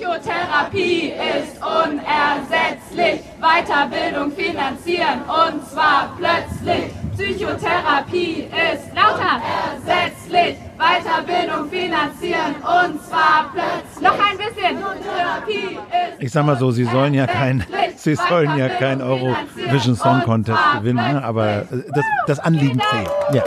Psychotherapie ist unersetzlich. Weiterbildung finanzieren und zwar plötzlich. Psychotherapie ist lauter ersetzlich. Weiterbildung finanzieren und zwar plötzlich. Noch ein bisschen. ich sag mal so, sie sollen ja kein, sie sollen ja kein Eurovision Song Contest gewinnen, aber das, das Anliegen zählt. Ja.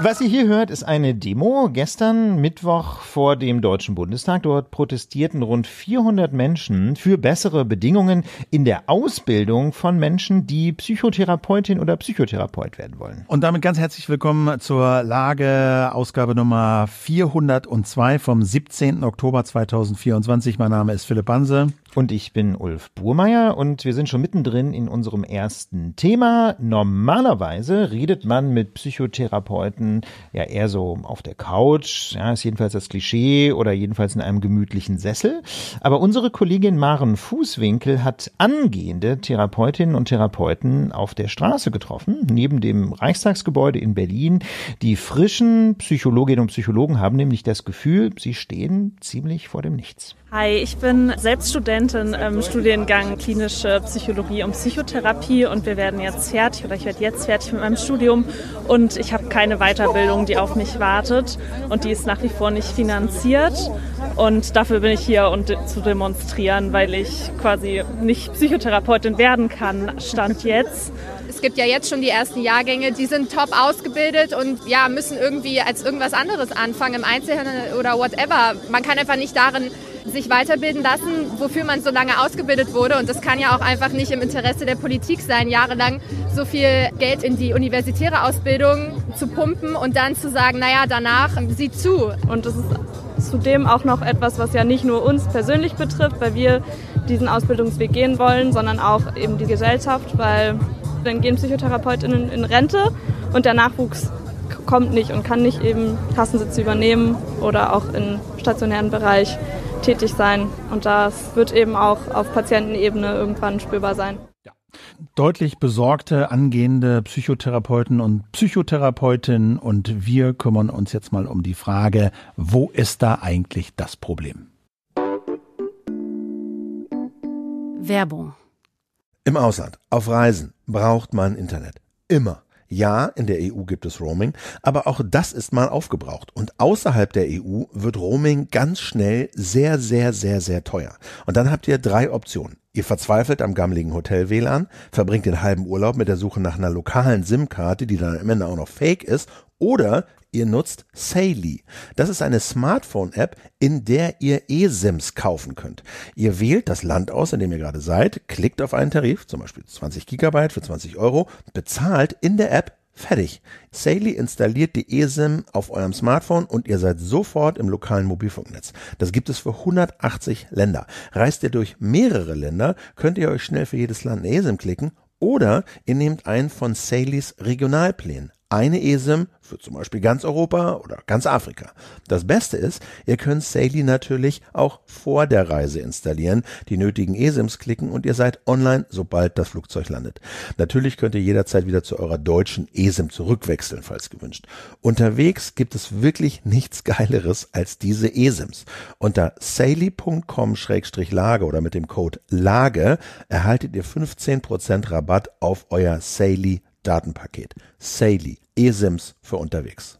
Was ihr hier hört, ist eine Demo. Gestern Mittwoch vor dem Deutschen Bundestag. Dort protestierten rund 400 Menschen für bessere Bedingungen in der Ausbildung von Menschen, die Psychotherapeutin oder Psychotherapeut werden wollen. Und damit ganz herzlich willkommen zur Lage, Ausgabe Nummer 402 vom 17. Oktober 2024. Mein Name ist Philipp Banse. Und ich bin Ulf Burmeier und wir sind schon mittendrin in unserem ersten Thema. Normalerweise redet man mit Psychotherapeuten ja eher so auf der Couch, ja, ist jedenfalls das Klischee oder jedenfalls in einem gemütlichen Sessel. Aber unsere Kollegin Maren Fußwinkel hat angehende Therapeutinnen und Therapeuten auf der Straße getroffen, neben dem Reichstagsgebäude in Berlin. Die frischen Psychologinnen und Psychologen haben nämlich das Gefühl, sie stehen ziemlich vor dem Nichts. Hi, ich bin selbst Studentin im Studiengang Klinische Psychologie und Psychotherapie und wir werden jetzt fertig oder ich werde jetzt fertig mit meinem Studium und ich habe keine Weiterbildung, die auf mich wartet und die ist nach wie vor nicht finanziert und dafür bin ich hier und um zu demonstrieren, weil ich quasi nicht Psychotherapeutin werden kann, stand jetzt. Es gibt ja jetzt schon die ersten Jahrgänge, die sind top ausgebildet und ja, müssen irgendwie als irgendwas anderes anfangen im Einzelhandel oder whatever. Man kann einfach nicht darin sich weiterbilden lassen, wofür man so lange ausgebildet wurde. Und das kann ja auch einfach nicht im Interesse der Politik sein, jahrelang so viel Geld in die universitäre Ausbildung zu pumpen und dann zu sagen, naja, danach sieht zu. Und das ist zudem auch noch etwas, was ja nicht nur uns persönlich betrifft, weil wir diesen Ausbildungsweg gehen wollen, sondern auch eben die Gesellschaft, weil dann gehen PsychotherapeutInnen in Rente und der Nachwuchs kommt nicht und kann nicht eben Kassensitze übernehmen oder auch im stationären Bereich tätig sein. Und das wird eben auch auf Patientenebene irgendwann spürbar sein. Deutlich besorgte angehende Psychotherapeuten und Psychotherapeutinnen und wir kümmern uns jetzt mal um die Frage, wo ist da eigentlich das Problem? Werbung. Im Ausland, auf Reisen braucht man Internet. Immer. Ja, in der EU gibt es Roaming, aber auch das ist mal aufgebraucht. Und außerhalb der EU wird Roaming ganz schnell sehr, sehr, sehr, sehr teuer. Und dann habt ihr drei Optionen. Ihr verzweifelt am gammeligen Hotel-WLAN, verbringt den halben Urlaub mit der Suche nach einer lokalen SIM-Karte, die dann am Ende auch noch fake ist, oder ihr nutzt Saily. Das ist eine Smartphone-App, in der ihr eSIMs kaufen könnt. Ihr wählt das Land aus, in dem ihr gerade seid, klickt auf einen Tarif, zum Beispiel 20 Gigabyte für 20 Euro, bezahlt in der App Fertig. Saily installiert die eSIM auf eurem Smartphone und ihr seid sofort im lokalen Mobilfunknetz. Das gibt es für 180 Länder. Reist ihr durch mehrere Länder, könnt ihr euch schnell für jedes Land eine eSIM klicken oder ihr nehmt einen von Saleys Regionalplänen. Eine ESIM für zum Beispiel ganz Europa oder ganz Afrika. Das Beste ist, ihr könnt Saily natürlich auch vor der Reise installieren, die nötigen ESIMs klicken und ihr seid online, sobald das Flugzeug landet. Natürlich könnt ihr jederzeit wieder zu eurer deutschen ESIM zurückwechseln, falls gewünscht. Unterwegs gibt es wirklich nichts Geileres als diese ESIMs. Unter saley.com-lage oder mit dem Code LAGE erhaltet ihr 15% Rabatt auf euer Saily Datenpaket. Saley, eSIMS für unterwegs.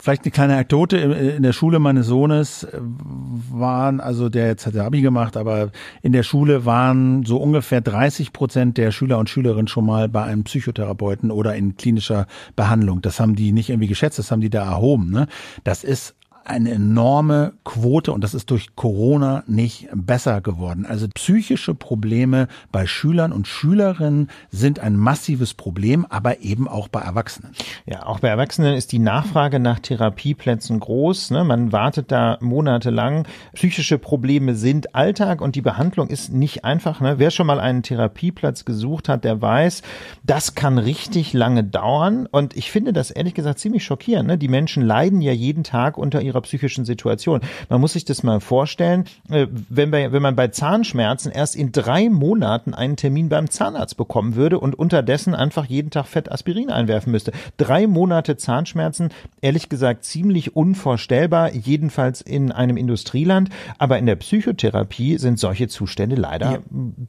Vielleicht eine kleine Anekdote. In der Schule meines Sohnes äh, waren, also der jetzt hat der Abi gemacht, aber in der Schule waren so ungefähr 30 Prozent der Schüler und Schülerinnen schon mal bei einem Psychotherapeuten oder in klinischer Behandlung. Das haben die nicht irgendwie geschätzt, das haben die da erhoben. Ne? Das ist eine enorme Quote und das ist durch Corona nicht besser geworden. Also psychische Probleme bei Schülern und Schülerinnen sind ein massives Problem, aber eben auch bei Erwachsenen. Ja, auch bei Erwachsenen ist die Nachfrage nach Therapieplätzen groß. Ne? Man wartet da monatelang. Psychische Probleme sind Alltag und die Behandlung ist nicht einfach. Ne? Wer schon mal einen Therapieplatz gesucht hat, der weiß, das kann richtig lange dauern. Und ich finde das ehrlich gesagt ziemlich schockierend. Ne? Die Menschen leiden ja jeden Tag unter ihrer ihrer psychischen Situation. Man muss sich das mal vorstellen, äh, wenn, bei, wenn man bei Zahnschmerzen erst in drei Monaten einen Termin beim Zahnarzt bekommen würde und unterdessen einfach jeden Tag Fett Aspirin einwerfen müsste. Drei Monate Zahnschmerzen, ehrlich gesagt, ziemlich unvorstellbar, jedenfalls in einem Industrieland. Aber in der Psychotherapie sind solche Zustände leider ja.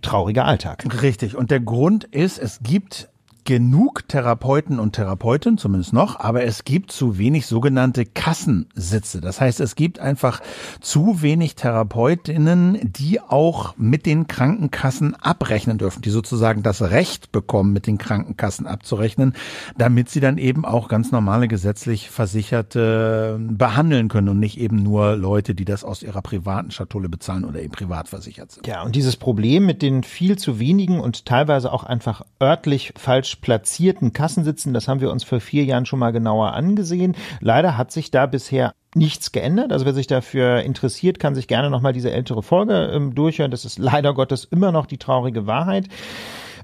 trauriger Alltag. Richtig. Und der Grund ist, es gibt genug Therapeuten und Therapeutinnen, zumindest noch, aber es gibt zu wenig sogenannte Kassensitze. Das heißt, es gibt einfach zu wenig Therapeutinnen, die auch mit den Krankenkassen abrechnen dürfen, die sozusagen das Recht bekommen, mit den Krankenkassen abzurechnen, damit sie dann eben auch ganz normale gesetzlich Versicherte behandeln können und nicht eben nur Leute, die das aus ihrer privaten Schatulle bezahlen oder eben privat versichert sind. Ja, und dieses Problem mit den viel zu wenigen und teilweise auch einfach örtlich falsch platzierten Kassensitzen. Das haben wir uns vor vier Jahren schon mal genauer angesehen. Leider hat sich da bisher nichts geändert. Also wer sich dafür interessiert, kann sich gerne nochmal diese ältere Folge ähm, durchhören. Das ist leider Gottes immer noch die traurige Wahrheit.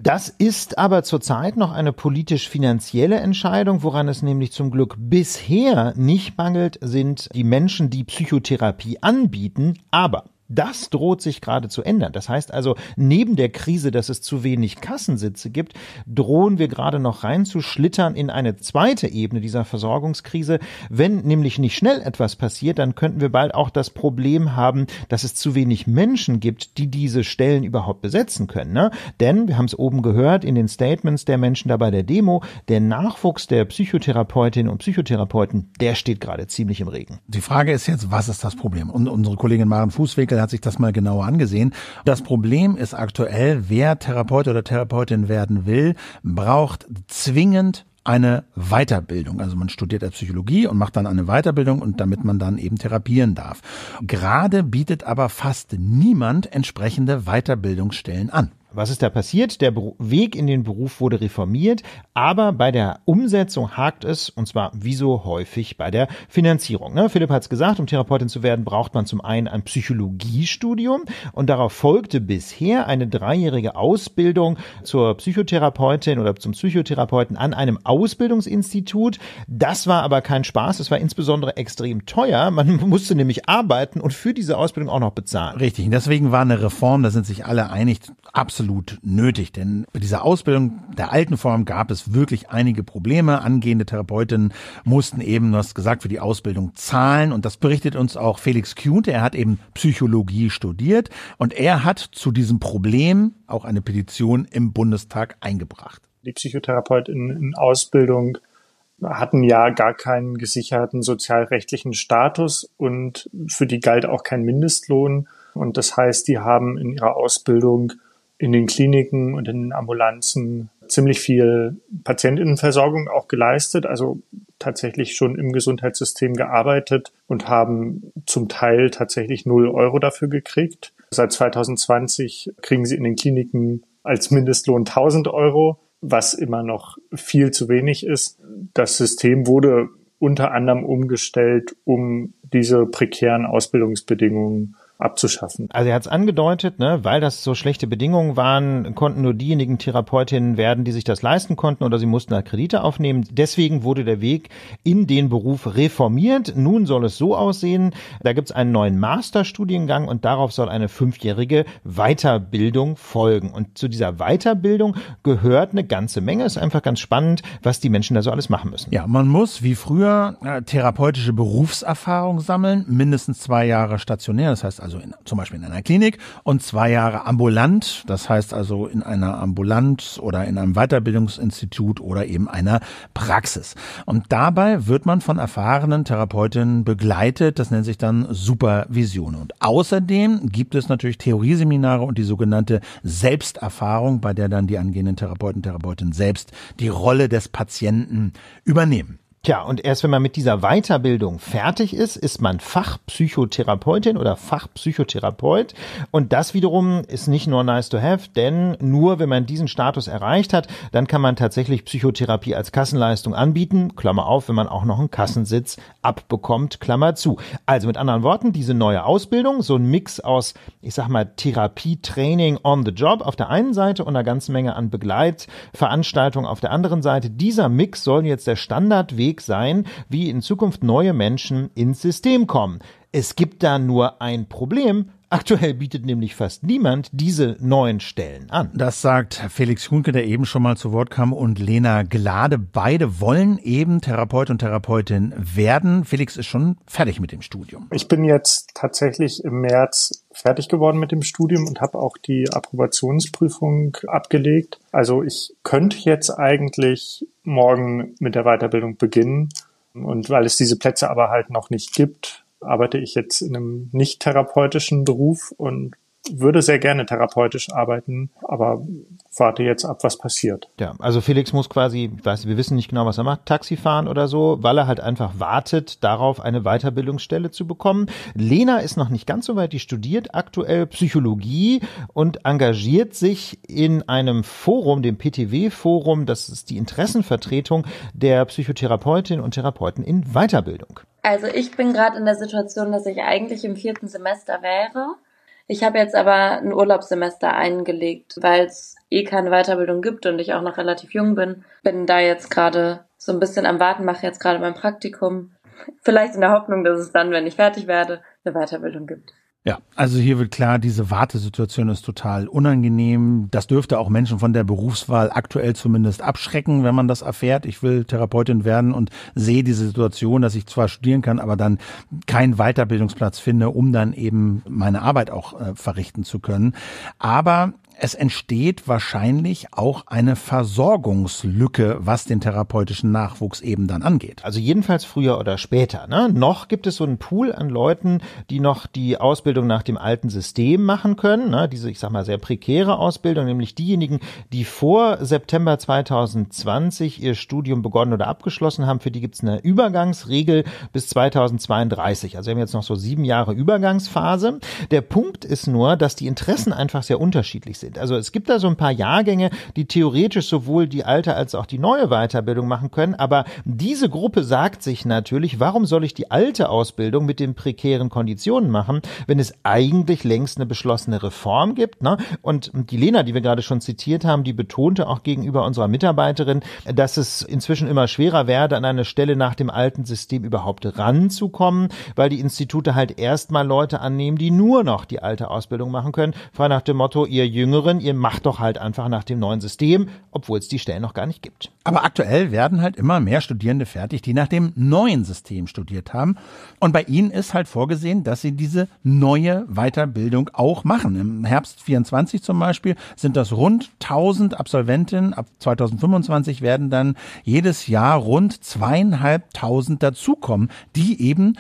Das ist aber zurzeit noch eine politisch-finanzielle Entscheidung. Woran es nämlich zum Glück bisher nicht mangelt, sind die Menschen, die Psychotherapie anbieten. Aber das droht sich gerade zu ändern. Das heißt also, neben der Krise, dass es zu wenig Kassensitze gibt, drohen wir gerade noch reinzuschlittern in eine zweite Ebene dieser Versorgungskrise. Wenn nämlich nicht schnell etwas passiert, dann könnten wir bald auch das Problem haben, dass es zu wenig Menschen gibt, die diese Stellen überhaupt besetzen können. Ne? Denn, wir haben es oben gehört, in den Statements der Menschen da bei der Demo, der Nachwuchs der Psychotherapeutinnen und Psychotherapeuten, der steht gerade ziemlich im Regen. Die Frage ist jetzt, was ist das Problem? Und unsere Kollegin Maren Fußwinkel hat sich das mal genauer angesehen. Das Problem ist aktuell, wer Therapeut oder Therapeutin werden will, braucht zwingend eine Weiterbildung. Also man studiert ja Psychologie und macht dann eine Weiterbildung und damit man dann eben therapieren darf. Gerade bietet aber fast niemand entsprechende Weiterbildungsstellen an was ist da passiert? Der Weg in den Beruf wurde reformiert, aber bei der Umsetzung hakt es, und zwar wie so häufig bei der Finanzierung. Ne? Philipp hat es gesagt, um Therapeutin zu werden, braucht man zum einen ein Psychologiestudium und darauf folgte bisher eine dreijährige Ausbildung zur Psychotherapeutin oder zum Psychotherapeuten an einem Ausbildungsinstitut. Das war aber kein Spaß, es war insbesondere extrem teuer. Man musste nämlich arbeiten und für diese Ausbildung auch noch bezahlen. Richtig, und deswegen war eine Reform, da sind sich alle einig, absolut absolut nötig, denn bei dieser Ausbildung der alten Form gab es wirklich einige Probleme. Angehende Therapeutinnen mussten eben, du hast gesagt, für die Ausbildung zahlen und das berichtet uns auch Felix Kuhnte. Er hat eben Psychologie studiert und er hat zu diesem Problem auch eine Petition im Bundestag eingebracht. Die Psychotherapeutinnen in Ausbildung hatten ja gar keinen gesicherten sozialrechtlichen Status und für die galt auch kein Mindestlohn. Und das heißt, die haben in ihrer Ausbildung in den Kliniken und in den Ambulanzen ziemlich viel Patientinnenversorgung auch geleistet, also tatsächlich schon im Gesundheitssystem gearbeitet und haben zum Teil tatsächlich null Euro dafür gekriegt. Seit 2020 kriegen sie in den Kliniken als Mindestlohn 1000 Euro, was immer noch viel zu wenig ist. Das System wurde unter anderem umgestellt, um diese prekären Ausbildungsbedingungen abzuschaffen. Also er hat es angedeutet, ne, weil das so schlechte Bedingungen waren, konnten nur diejenigen Therapeutinnen werden, die sich das leisten konnten oder sie mussten halt Kredite aufnehmen. Deswegen wurde der Weg in den Beruf reformiert. Nun soll es so aussehen. Da gibt es einen neuen Masterstudiengang und darauf soll eine fünfjährige Weiterbildung folgen. Und zu dieser Weiterbildung gehört eine ganze Menge. Ist einfach ganz spannend, was die Menschen da so alles machen müssen. Ja, man muss wie früher äh, therapeutische Berufserfahrung sammeln, mindestens zwei Jahre stationär, das heißt also in, zum Beispiel in einer Klinik und zwei Jahre ambulant, das heißt also in einer Ambulanz oder in einem Weiterbildungsinstitut oder eben einer Praxis. Und dabei wird man von erfahrenen Therapeutinnen begleitet, das nennt sich dann Supervision. Und außerdem gibt es natürlich Theorieseminare und die sogenannte Selbsterfahrung, bei der dann die angehenden Therapeuten, Therapeutinnen selbst die Rolle des Patienten übernehmen. Tja, und erst wenn man mit dieser Weiterbildung fertig ist, ist man Fachpsychotherapeutin oder Fachpsychotherapeut. Und das wiederum ist nicht nur nice to have, denn nur wenn man diesen Status erreicht hat, dann kann man tatsächlich Psychotherapie als Kassenleistung anbieten. Klammer auf, wenn man auch noch einen Kassensitz abbekommt, Klammer zu. Also mit anderen Worten, diese neue Ausbildung, so ein Mix aus, ich sag mal, Therapietraining on the job auf der einen Seite und einer ganzen Menge an Begleitveranstaltungen auf der anderen Seite. Dieser Mix soll jetzt der Standardweg Weg sein, wie in Zukunft neue Menschen ins System kommen. Es gibt da nur ein Problem, Aktuell bietet nämlich fast niemand diese neuen Stellen an. Das sagt Felix Kuhnke, der eben schon mal zu Wort kam, und Lena Glade. Beide wollen eben Therapeut und Therapeutin werden. Felix ist schon fertig mit dem Studium. Ich bin jetzt tatsächlich im März fertig geworden mit dem Studium und habe auch die Approbationsprüfung abgelegt. Also ich könnte jetzt eigentlich morgen mit der Weiterbildung beginnen. Und weil es diese Plätze aber halt noch nicht gibt, arbeite ich jetzt in einem nicht therapeutischen Beruf und würde sehr gerne therapeutisch arbeiten, aber warte jetzt ab, was passiert. Ja, also Felix muss quasi, ich weiß, wir wissen nicht genau, was er macht, Taxi fahren oder so, weil er halt einfach wartet, darauf eine Weiterbildungsstelle zu bekommen. Lena ist noch nicht ganz so weit, die studiert aktuell Psychologie und engagiert sich in einem Forum, dem PTW-Forum, das ist die Interessenvertretung der Psychotherapeutinnen und Therapeuten in Weiterbildung. Also ich bin gerade in der Situation, dass ich eigentlich im vierten Semester wäre. Ich habe jetzt aber ein Urlaubssemester eingelegt, weil es eh keine Weiterbildung gibt und ich auch noch relativ jung bin. Bin da jetzt gerade so ein bisschen am Warten, mache jetzt gerade mein Praktikum. Vielleicht in der Hoffnung, dass es dann, wenn ich fertig werde, eine Weiterbildung gibt. Ja, also hier wird klar, diese Wartesituation ist total unangenehm. Das dürfte auch Menschen von der Berufswahl aktuell zumindest abschrecken, wenn man das erfährt. Ich will Therapeutin werden und sehe diese Situation, dass ich zwar studieren kann, aber dann keinen Weiterbildungsplatz finde, um dann eben meine Arbeit auch äh, verrichten zu können. Aber es entsteht wahrscheinlich auch eine Versorgungslücke, was den therapeutischen Nachwuchs eben dann angeht. Also jedenfalls früher oder später. Ne? Noch gibt es so einen Pool an Leuten, die noch die Ausbildung nach dem alten System machen können. Ne? Diese, ich sag mal, sehr prekäre Ausbildung, nämlich diejenigen, die vor September 2020 ihr Studium begonnen oder abgeschlossen haben. Für die gibt es eine Übergangsregel bis 2032. Also wir haben jetzt noch so sieben Jahre Übergangsphase. Der Punkt ist nur, dass die Interessen einfach sehr unterschiedlich sind also es gibt da so ein paar Jahrgänge, die theoretisch sowohl die alte als auch die neue Weiterbildung machen können, aber diese Gruppe sagt sich natürlich, warum soll ich die alte Ausbildung mit den prekären Konditionen machen, wenn es eigentlich längst eine beschlossene Reform gibt, ne? Und die Lena, die wir gerade schon zitiert haben, die betonte auch gegenüber unserer Mitarbeiterin, dass es inzwischen immer schwerer werde, an eine Stelle nach dem alten System überhaupt ranzukommen, weil die Institute halt erstmal Leute annehmen, die nur noch die alte Ausbildung machen können, frei nach dem Motto, ihr Jünger Jüngeren, ihr macht doch halt einfach nach dem neuen System, obwohl es die Stellen noch gar nicht gibt. Aber aktuell werden halt immer mehr Studierende fertig, die nach dem neuen System studiert haben. Und bei ihnen ist halt vorgesehen, dass sie diese neue Weiterbildung auch machen. Im Herbst 24 zum Beispiel sind das rund 1000 Absolventinnen. Ab 2025 werden dann jedes Jahr rund zweieinhalbtausend dazukommen, die eben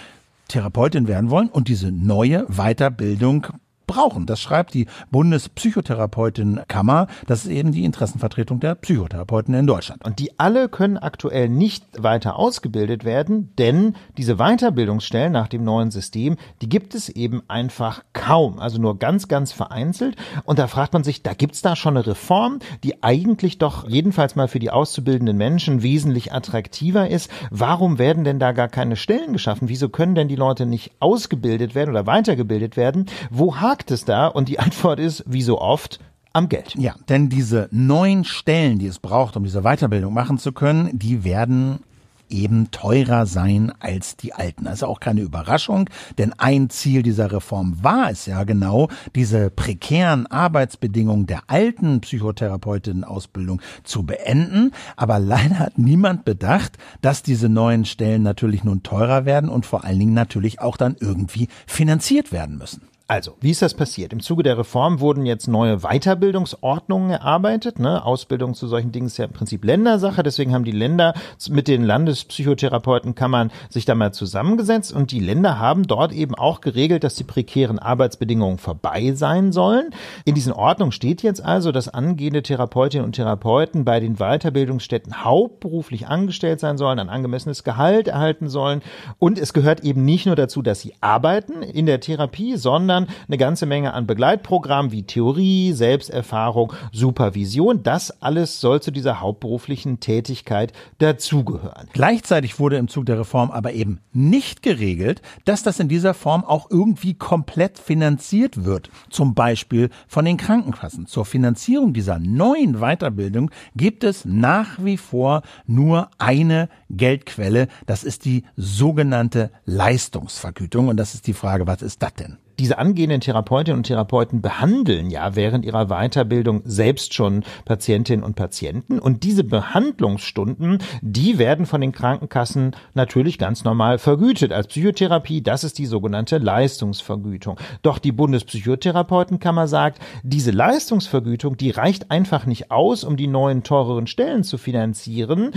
Therapeutin werden wollen und diese neue Weiterbildung brauchen. Das schreibt die Bundespsychotherapeutenkammer. Das ist eben die Interessenvertretung der Psychotherapeuten in Deutschland. Und die alle können aktuell nicht weiter ausgebildet werden, denn diese Weiterbildungsstellen nach dem neuen System, die gibt es eben einfach kaum. Also nur ganz, ganz vereinzelt. Und da fragt man sich, da gibt's da schon eine Reform, die eigentlich doch jedenfalls mal für die auszubildenden Menschen wesentlich attraktiver ist. Warum werden denn da gar keine Stellen geschaffen? Wieso können denn die Leute nicht ausgebildet werden oder weitergebildet werden? Wo hakt es da? Und die Antwort ist, wie so oft, am Geld. Ja, denn diese neun Stellen, die es braucht, um diese Weiterbildung machen zu können, die werden eben teurer sein als die alten. Das Also auch keine Überraschung, denn ein Ziel dieser Reform war es ja genau, diese prekären Arbeitsbedingungen der alten Psychotherapeutinnenausbildung zu beenden. Aber leider hat niemand bedacht, dass diese neuen Stellen natürlich nun teurer werden und vor allen Dingen natürlich auch dann irgendwie finanziert werden müssen. Also, wie ist das passiert? Im Zuge der Reform wurden jetzt neue Weiterbildungsordnungen erarbeitet. Ne? Ausbildung zu solchen Dingen ist ja im Prinzip Ländersache. Deswegen haben die Länder mit den Landespsychotherapeutenkammern sich da mal zusammengesetzt und die Länder haben dort eben auch geregelt, dass die prekären Arbeitsbedingungen vorbei sein sollen. In diesen Ordnungen steht jetzt also, dass angehende Therapeutinnen und Therapeuten bei den Weiterbildungsstätten hauptberuflich angestellt sein sollen, ein angemessenes Gehalt erhalten sollen. Und es gehört eben nicht nur dazu, dass sie arbeiten in der Therapie, sondern anderen eine ganze Menge an Begleitprogrammen wie Theorie, Selbsterfahrung, Supervision. Das alles soll zu dieser hauptberuflichen Tätigkeit dazugehören. Gleichzeitig wurde im Zug der Reform aber eben nicht geregelt, dass das in dieser Form auch irgendwie komplett finanziert wird. Zum Beispiel von den Krankenkassen. Zur Finanzierung dieser neuen Weiterbildung gibt es nach wie vor nur eine Geldquelle. Das ist die sogenannte Leistungsvergütung. Und das ist die Frage, was ist das denn? diese angehenden Therapeutinnen und Therapeuten behandeln ja während ihrer Weiterbildung selbst schon Patientinnen und Patienten. Und diese Behandlungsstunden, die werden von den Krankenkassen natürlich ganz normal vergütet als Psychotherapie. Das ist die sogenannte Leistungsvergütung. Doch die Bundespsychotherapeutenkammer sagt, diese Leistungsvergütung, die reicht einfach nicht aus, um die neuen teureren Stellen zu finanzieren.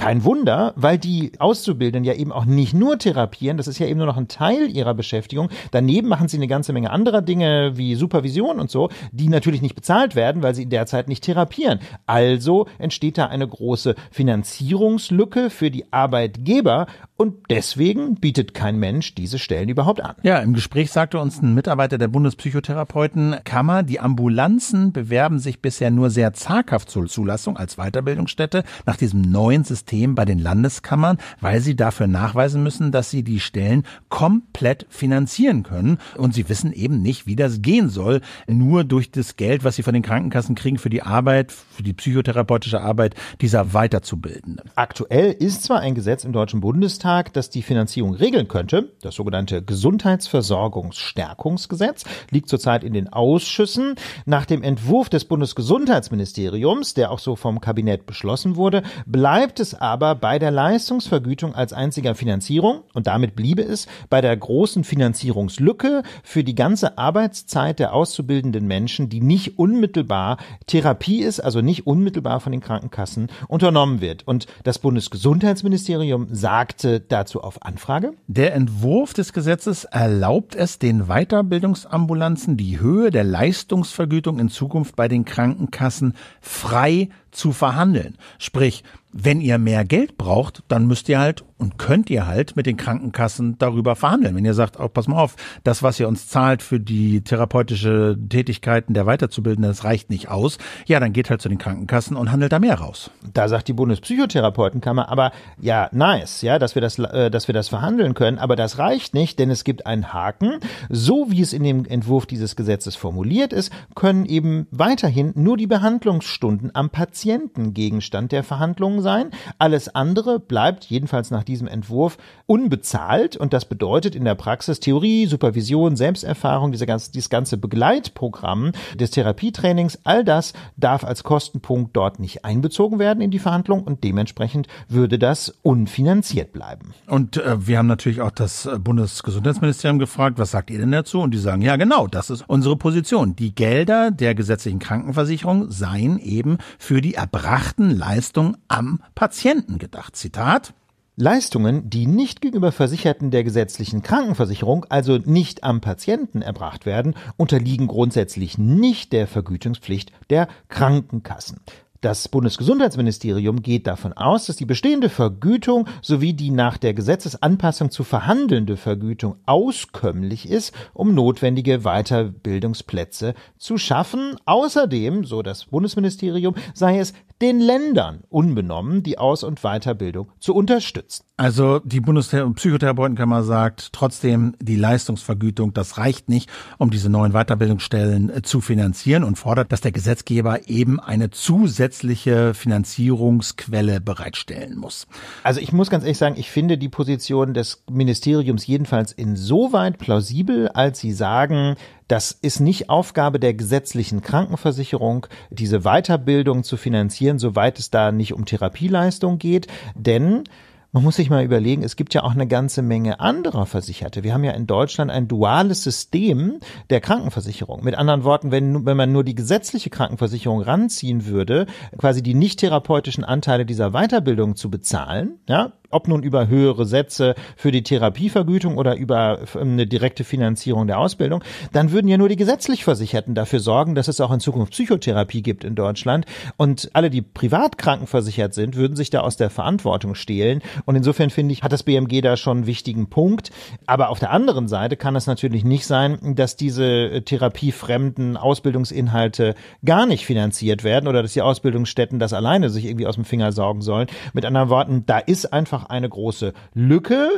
Kein Wunder, weil die Auszubildenden ja eben auch nicht nur therapieren, das ist ja eben nur noch ein Teil ihrer Beschäftigung. Daneben machen sie eine ganze Menge anderer Dinge wie Supervision und so, die natürlich nicht bezahlt werden, weil sie in der Zeit nicht therapieren. Also entsteht da eine große Finanzierungslücke für die Arbeitgeber und deswegen bietet kein Mensch diese Stellen überhaupt an. Ja, im Gespräch sagte uns ein Mitarbeiter der Bundespsychotherapeutenkammer, die Ambulanzen bewerben sich bisher nur sehr zaghaft zur Zulassung als Weiterbildungsstätte nach diesem neuen System System bei den Landeskammern, weil sie dafür nachweisen müssen, dass sie die Stellen komplett finanzieren können. Und sie wissen eben nicht, wie das gehen soll. Nur durch das Geld, was sie von den Krankenkassen kriegen für die Arbeit, für die psychotherapeutische Arbeit dieser Weiterzubildenden. Aktuell ist zwar ein Gesetz im Deutschen Bundestag, das die Finanzierung regeln könnte. Das sogenannte Gesundheitsversorgungsstärkungsgesetz liegt zurzeit in den Ausschüssen. Nach dem Entwurf des Bundesgesundheitsministeriums, der auch so vom Kabinett beschlossen wurde, bleibt es aber bei der Leistungsvergütung als einziger Finanzierung und damit bliebe es bei der großen Finanzierungslücke für die ganze Arbeitszeit der auszubildenden Menschen, die nicht unmittelbar Therapie ist, also nicht unmittelbar von den Krankenkassen unternommen wird. Und das Bundesgesundheitsministerium sagte dazu auf Anfrage. Der Entwurf des Gesetzes erlaubt es den Weiterbildungsambulanzen, die Höhe der Leistungsvergütung in Zukunft bei den Krankenkassen frei zu verhandeln. Sprich, wenn ihr mehr Geld braucht, dann müsst ihr halt und könnt ihr halt mit den Krankenkassen darüber verhandeln. Wenn ihr sagt, oh, pass mal auf, das, was ihr uns zahlt für die therapeutische Tätigkeiten der Weiterzubildenden, das reicht nicht aus, ja, dann geht halt zu den Krankenkassen und handelt da mehr raus. Da sagt die Bundespsychotherapeutenkammer, aber ja, nice, ja, dass wir das, äh, dass wir das verhandeln können, aber das reicht nicht, denn es gibt einen Haken. So wie es in dem Entwurf dieses Gesetzes formuliert ist, können eben weiterhin nur die Behandlungsstunden am Patienten Gegenstand der Verhandlungen sein. Alles andere bleibt jedenfalls nach diesem Entwurf unbezahlt und das bedeutet in der Praxis Theorie, Supervision, Selbsterfahrung, diese ganze, dieses ganze Begleitprogramm des Therapietrainings, all das darf als Kostenpunkt dort nicht einbezogen werden in die Verhandlung und dementsprechend würde das unfinanziert bleiben. Und äh, wir haben natürlich auch das äh, Bundesgesundheitsministerium gefragt, was sagt ihr denn dazu? Und die sagen, ja genau, das ist unsere Position. Die Gelder der gesetzlichen Krankenversicherung seien eben für die erbrachten Leistungen am Patienten gedacht. Zitat. Leistungen, die nicht gegenüber Versicherten der gesetzlichen Krankenversicherung, also nicht am Patienten erbracht werden, unterliegen grundsätzlich nicht der Vergütungspflicht der Krankenkassen. Das Bundesgesundheitsministerium geht davon aus, dass die bestehende Vergütung sowie die nach der Gesetzesanpassung zu verhandelnde Vergütung auskömmlich ist, um notwendige Weiterbildungsplätze zu schaffen. Außerdem, so das Bundesministerium, sei es den Ländern unbenommen, die Aus- und Weiterbildung zu unterstützen. Also die Bundespsychotherapeutenkammer sagt trotzdem, die Leistungsvergütung, das reicht nicht, um diese neuen Weiterbildungsstellen äh, zu finanzieren und fordert, dass der Gesetzgeber eben eine zusätzliche zusätzliche Finanzierungsquelle bereitstellen muss. Also ich muss ganz ehrlich sagen, ich finde die Position des Ministeriums jedenfalls insoweit plausibel, als sie sagen, das ist nicht Aufgabe der gesetzlichen Krankenversicherung, diese Weiterbildung zu finanzieren, soweit es da nicht um Therapieleistung geht, denn man muss sich mal überlegen, es gibt ja auch eine ganze Menge anderer Versicherte. Wir haben ja in Deutschland ein duales System der Krankenversicherung. Mit anderen Worten, wenn, wenn man nur die gesetzliche Krankenversicherung ranziehen würde, quasi die nicht therapeutischen Anteile dieser Weiterbildung zu bezahlen, ja, ob nun über höhere Sätze für die Therapievergütung oder über ähm, eine direkte Finanzierung der Ausbildung, dann würden ja nur die gesetzlich Versicherten dafür sorgen, dass es auch in Zukunft Psychotherapie gibt in Deutschland. Und alle, die privat krankenversichert sind, würden sich da aus der Verantwortung stehlen. Und insofern finde ich, hat das BMG da schon einen wichtigen Punkt. Aber auf der anderen Seite kann es natürlich nicht sein, dass diese therapiefremden Ausbildungsinhalte gar nicht finanziert werden oder dass die Ausbildungsstätten das alleine sich irgendwie aus dem Finger saugen sollen. Mit anderen Worten, da ist einfach noch eine große Lücke.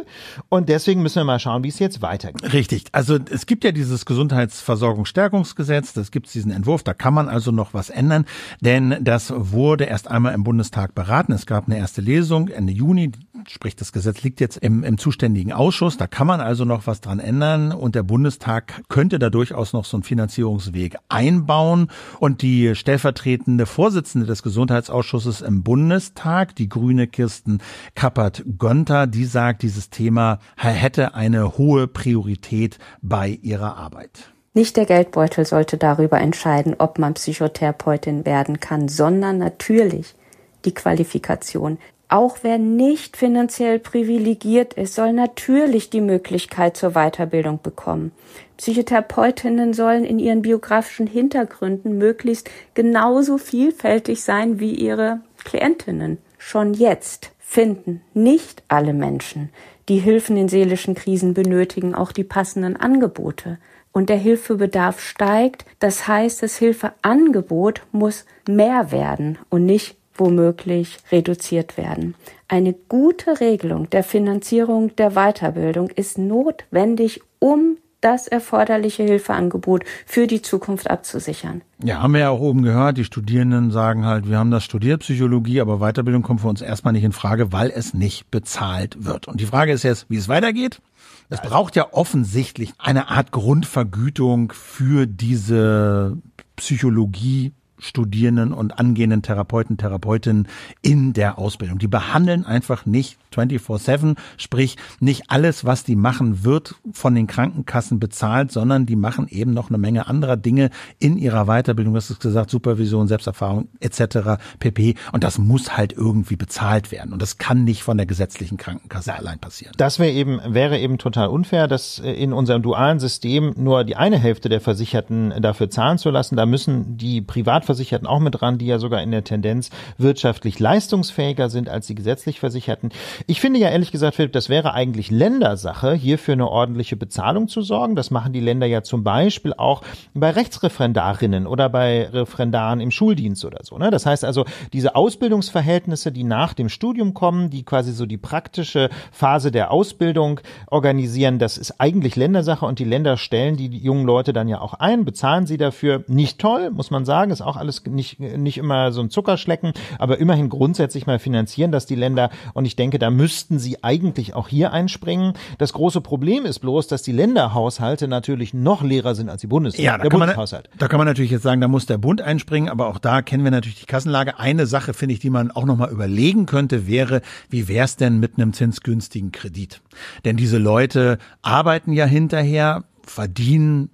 Und deswegen müssen wir mal schauen, wie es jetzt weitergeht. Richtig. Also es gibt ja dieses Gesundheitsversorgungsstärkungsgesetz, das gibt es diesen Entwurf, da kann man also noch was ändern, denn das wurde erst einmal im Bundestag beraten. Es gab eine erste Lesung Ende Juni, sprich das Gesetz liegt jetzt im, im zuständigen Ausschuss, da kann man also noch was dran ändern und der Bundestag könnte da durchaus noch so einen Finanzierungsweg einbauen und die stellvertretende Vorsitzende des Gesundheitsausschusses im Bundestag, die grüne Kirsten Kapper Elisabeth Gönter, die sagt, dieses Thema hätte eine hohe Priorität bei ihrer Arbeit. Nicht der Geldbeutel sollte darüber entscheiden, ob man Psychotherapeutin werden kann, sondern natürlich die Qualifikation. Auch wer nicht finanziell privilegiert ist, soll natürlich die Möglichkeit zur Weiterbildung bekommen. Psychotherapeutinnen sollen in ihren biografischen Hintergründen möglichst genauso vielfältig sein wie ihre Klientinnen. Schon jetzt finden nicht alle Menschen, die Hilfen in seelischen Krisen benötigen, auch die passenden Angebote. Und der Hilfebedarf steigt. Das heißt, das Hilfeangebot muss mehr werden und nicht womöglich reduziert werden. Eine gute Regelung der Finanzierung der Weiterbildung ist notwendig, um das erforderliche Hilfeangebot für die Zukunft abzusichern. Ja, haben wir ja auch oben gehört. Die Studierenden sagen halt, wir haben das studiert, Psychologie, aber Weiterbildung kommt für uns erstmal nicht in Frage, weil es nicht bezahlt wird. Und die Frage ist jetzt, wie es weitergeht. Es braucht ja offensichtlich eine Art Grundvergütung für diese Psychologie Studierenden und angehenden Therapeuten, Therapeutinnen in der Ausbildung. Die behandeln einfach nicht 24-7, sprich nicht alles, was die machen, wird von den Krankenkassen bezahlt, sondern die machen eben noch eine Menge anderer Dinge in ihrer Weiterbildung. Das ist gesagt, Supervision, Selbsterfahrung etc. pp. Und das muss halt irgendwie bezahlt werden. Und das kann nicht von der gesetzlichen Krankenkasse allein passieren. Das wäre eben, wäre eben total unfair, dass äh, in unserem dualen System nur die eine Hälfte der Versicherten dafür zahlen zu lassen. Da müssen die Privatversicherungen Privatversicherten auch mit ran, die ja sogar in der Tendenz wirtschaftlich leistungsfähiger sind als die gesetzlich Versicherten. Ich finde ja ehrlich gesagt, Philipp, das wäre eigentlich Ländersache, hier für eine ordentliche Bezahlung zu sorgen. Das machen die Länder ja zum Beispiel auch bei Rechtsreferendarinnen oder bei Referendaren im Schuldienst oder so. Ne? Das heißt also, diese Ausbildungsverhältnisse, die nach dem Studium kommen, die quasi so die praktische Phase der Ausbildung organisieren, das ist eigentlich Ländersache und die Länder stellen die jungen Leute dann ja auch ein, bezahlen sie dafür. Nicht toll, muss man sagen, ist auch alles nicht, nicht immer so ein Zuckerschlecken, aber immerhin grundsätzlich mal finanzieren das die Länder. Und ich denke, da müssten sie eigentlich auch hier einspringen. Das große Problem ist bloß, dass die Länderhaushalte natürlich noch leerer sind als die Bundesländer. Ja, da, der kann Bundeshaushalt. Man, da kann man natürlich jetzt sagen, da muss der Bund einspringen, aber auch da kennen wir natürlich die Kassenlage. Eine Sache, finde ich, die man auch nochmal überlegen könnte, wäre, wie wäre es denn mit einem zinsgünstigen Kredit? Denn diese Leute arbeiten ja hinterher, verdienen,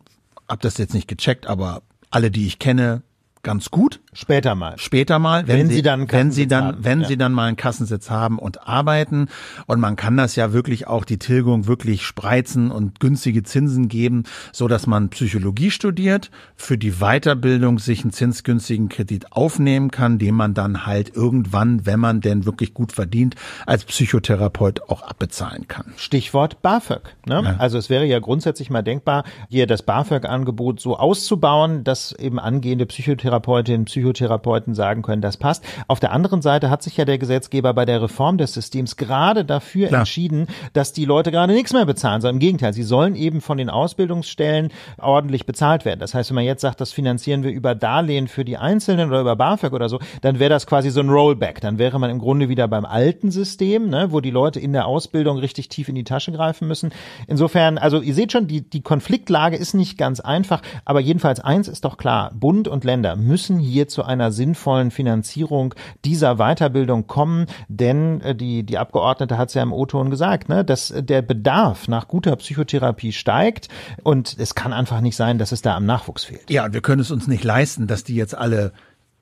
hab das jetzt nicht gecheckt, aber alle, die ich kenne, ganz gut. Später mal. Später mal, wenn, wenn sie, sie, dann wenn sie dann haben. wenn ja. sie dann mal einen Kassensitz haben und arbeiten und man kann das ja wirklich auch die Tilgung wirklich spreizen und günstige Zinsen geben, so dass man Psychologie studiert, für die Weiterbildung sich einen zinsgünstigen Kredit aufnehmen kann, den man dann halt irgendwann, wenn man denn wirklich gut verdient, als Psychotherapeut auch abbezahlen kann. Stichwort BAföG. Ne? Ja. Also es wäre ja grundsätzlich mal denkbar, hier das BAföG-Angebot so auszubauen, dass eben angehende Psychotherapeuten Psychotherapeutin, Psychotherapeuten sagen können, das passt. Auf der anderen Seite hat sich ja der Gesetzgeber bei der Reform des Systems gerade dafür Klar. entschieden, dass die Leute gerade nichts mehr bezahlen, sondern im Gegenteil, sie sollen eben von den Ausbildungsstellen ordentlich bezahlt werden. Das heißt, wenn man jetzt sagt, das finanzieren wir über Darlehen für die Einzelnen oder über BAföG oder so, dann wäre das quasi so ein Rollback. Dann wäre man im Grunde wieder beim alten System, ne, wo die Leute in der Ausbildung richtig tief in die Tasche greifen müssen. Insofern, also ihr seht schon, die, die Konfliktlage ist nicht ganz einfach, aber jedenfalls eins ist doch klar, Bund und Länder müssen hier zu einer sinnvollen Finanzierung dieser Weiterbildung kommen, denn äh, die, die Abgeordnete hat es ja im O-Ton gesagt, ne, dass der Bedarf nach guter Psychotherapie steigt und es kann einfach nicht sein, dass es da am Nachwuchs fehlt. Ja, und wir können es uns nicht leisten, dass die jetzt alle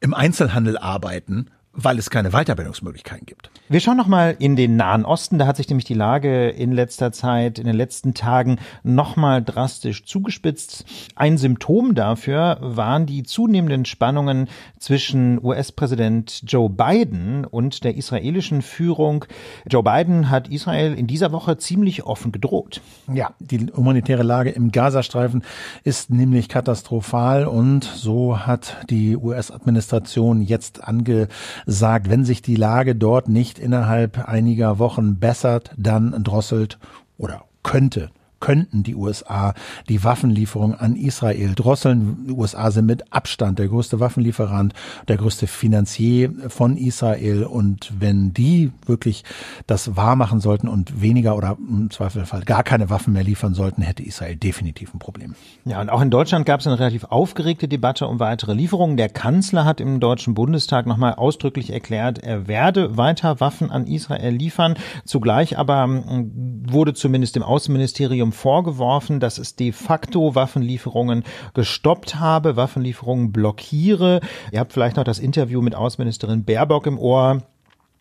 im Einzelhandel arbeiten weil es keine Weiterbildungsmöglichkeiten gibt. Wir schauen nochmal in den Nahen Osten. Da hat sich nämlich die Lage in letzter Zeit, in den letzten Tagen nochmal drastisch zugespitzt. Ein Symptom dafür waren die zunehmenden Spannungen zwischen US-Präsident Joe Biden und der israelischen Führung. Joe Biden hat Israel in dieser Woche ziemlich offen gedroht. Ja, die humanitäre Lage im Gazastreifen ist nämlich katastrophal und so hat die US-Administration jetzt ange sagt, wenn sich die Lage dort nicht innerhalb einiger Wochen bessert, dann drosselt oder könnte könnten die USA die Waffenlieferung an Israel drosseln. Die USA sind mit Abstand der größte Waffenlieferant, der größte Finanzier von Israel. Und wenn die wirklich das wahr machen sollten und weniger oder im Zweifelfall gar keine Waffen mehr liefern sollten, hätte Israel definitiv ein Problem. Ja, und auch in Deutschland gab es eine relativ aufgeregte Debatte um weitere Lieferungen. Der Kanzler hat im Deutschen Bundestag nochmal ausdrücklich erklärt, er werde weiter Waffen an Israel liefern. Zugleich aber hm, wurde zumindest im Außenministerium vorgeworfen, dass es de facto Waffenlieferungen gestoppt habe, Waffenlieferungen blockiere. Ihr habt vielleicht noch das Interview mit Außenministerin Baerbock im Ohr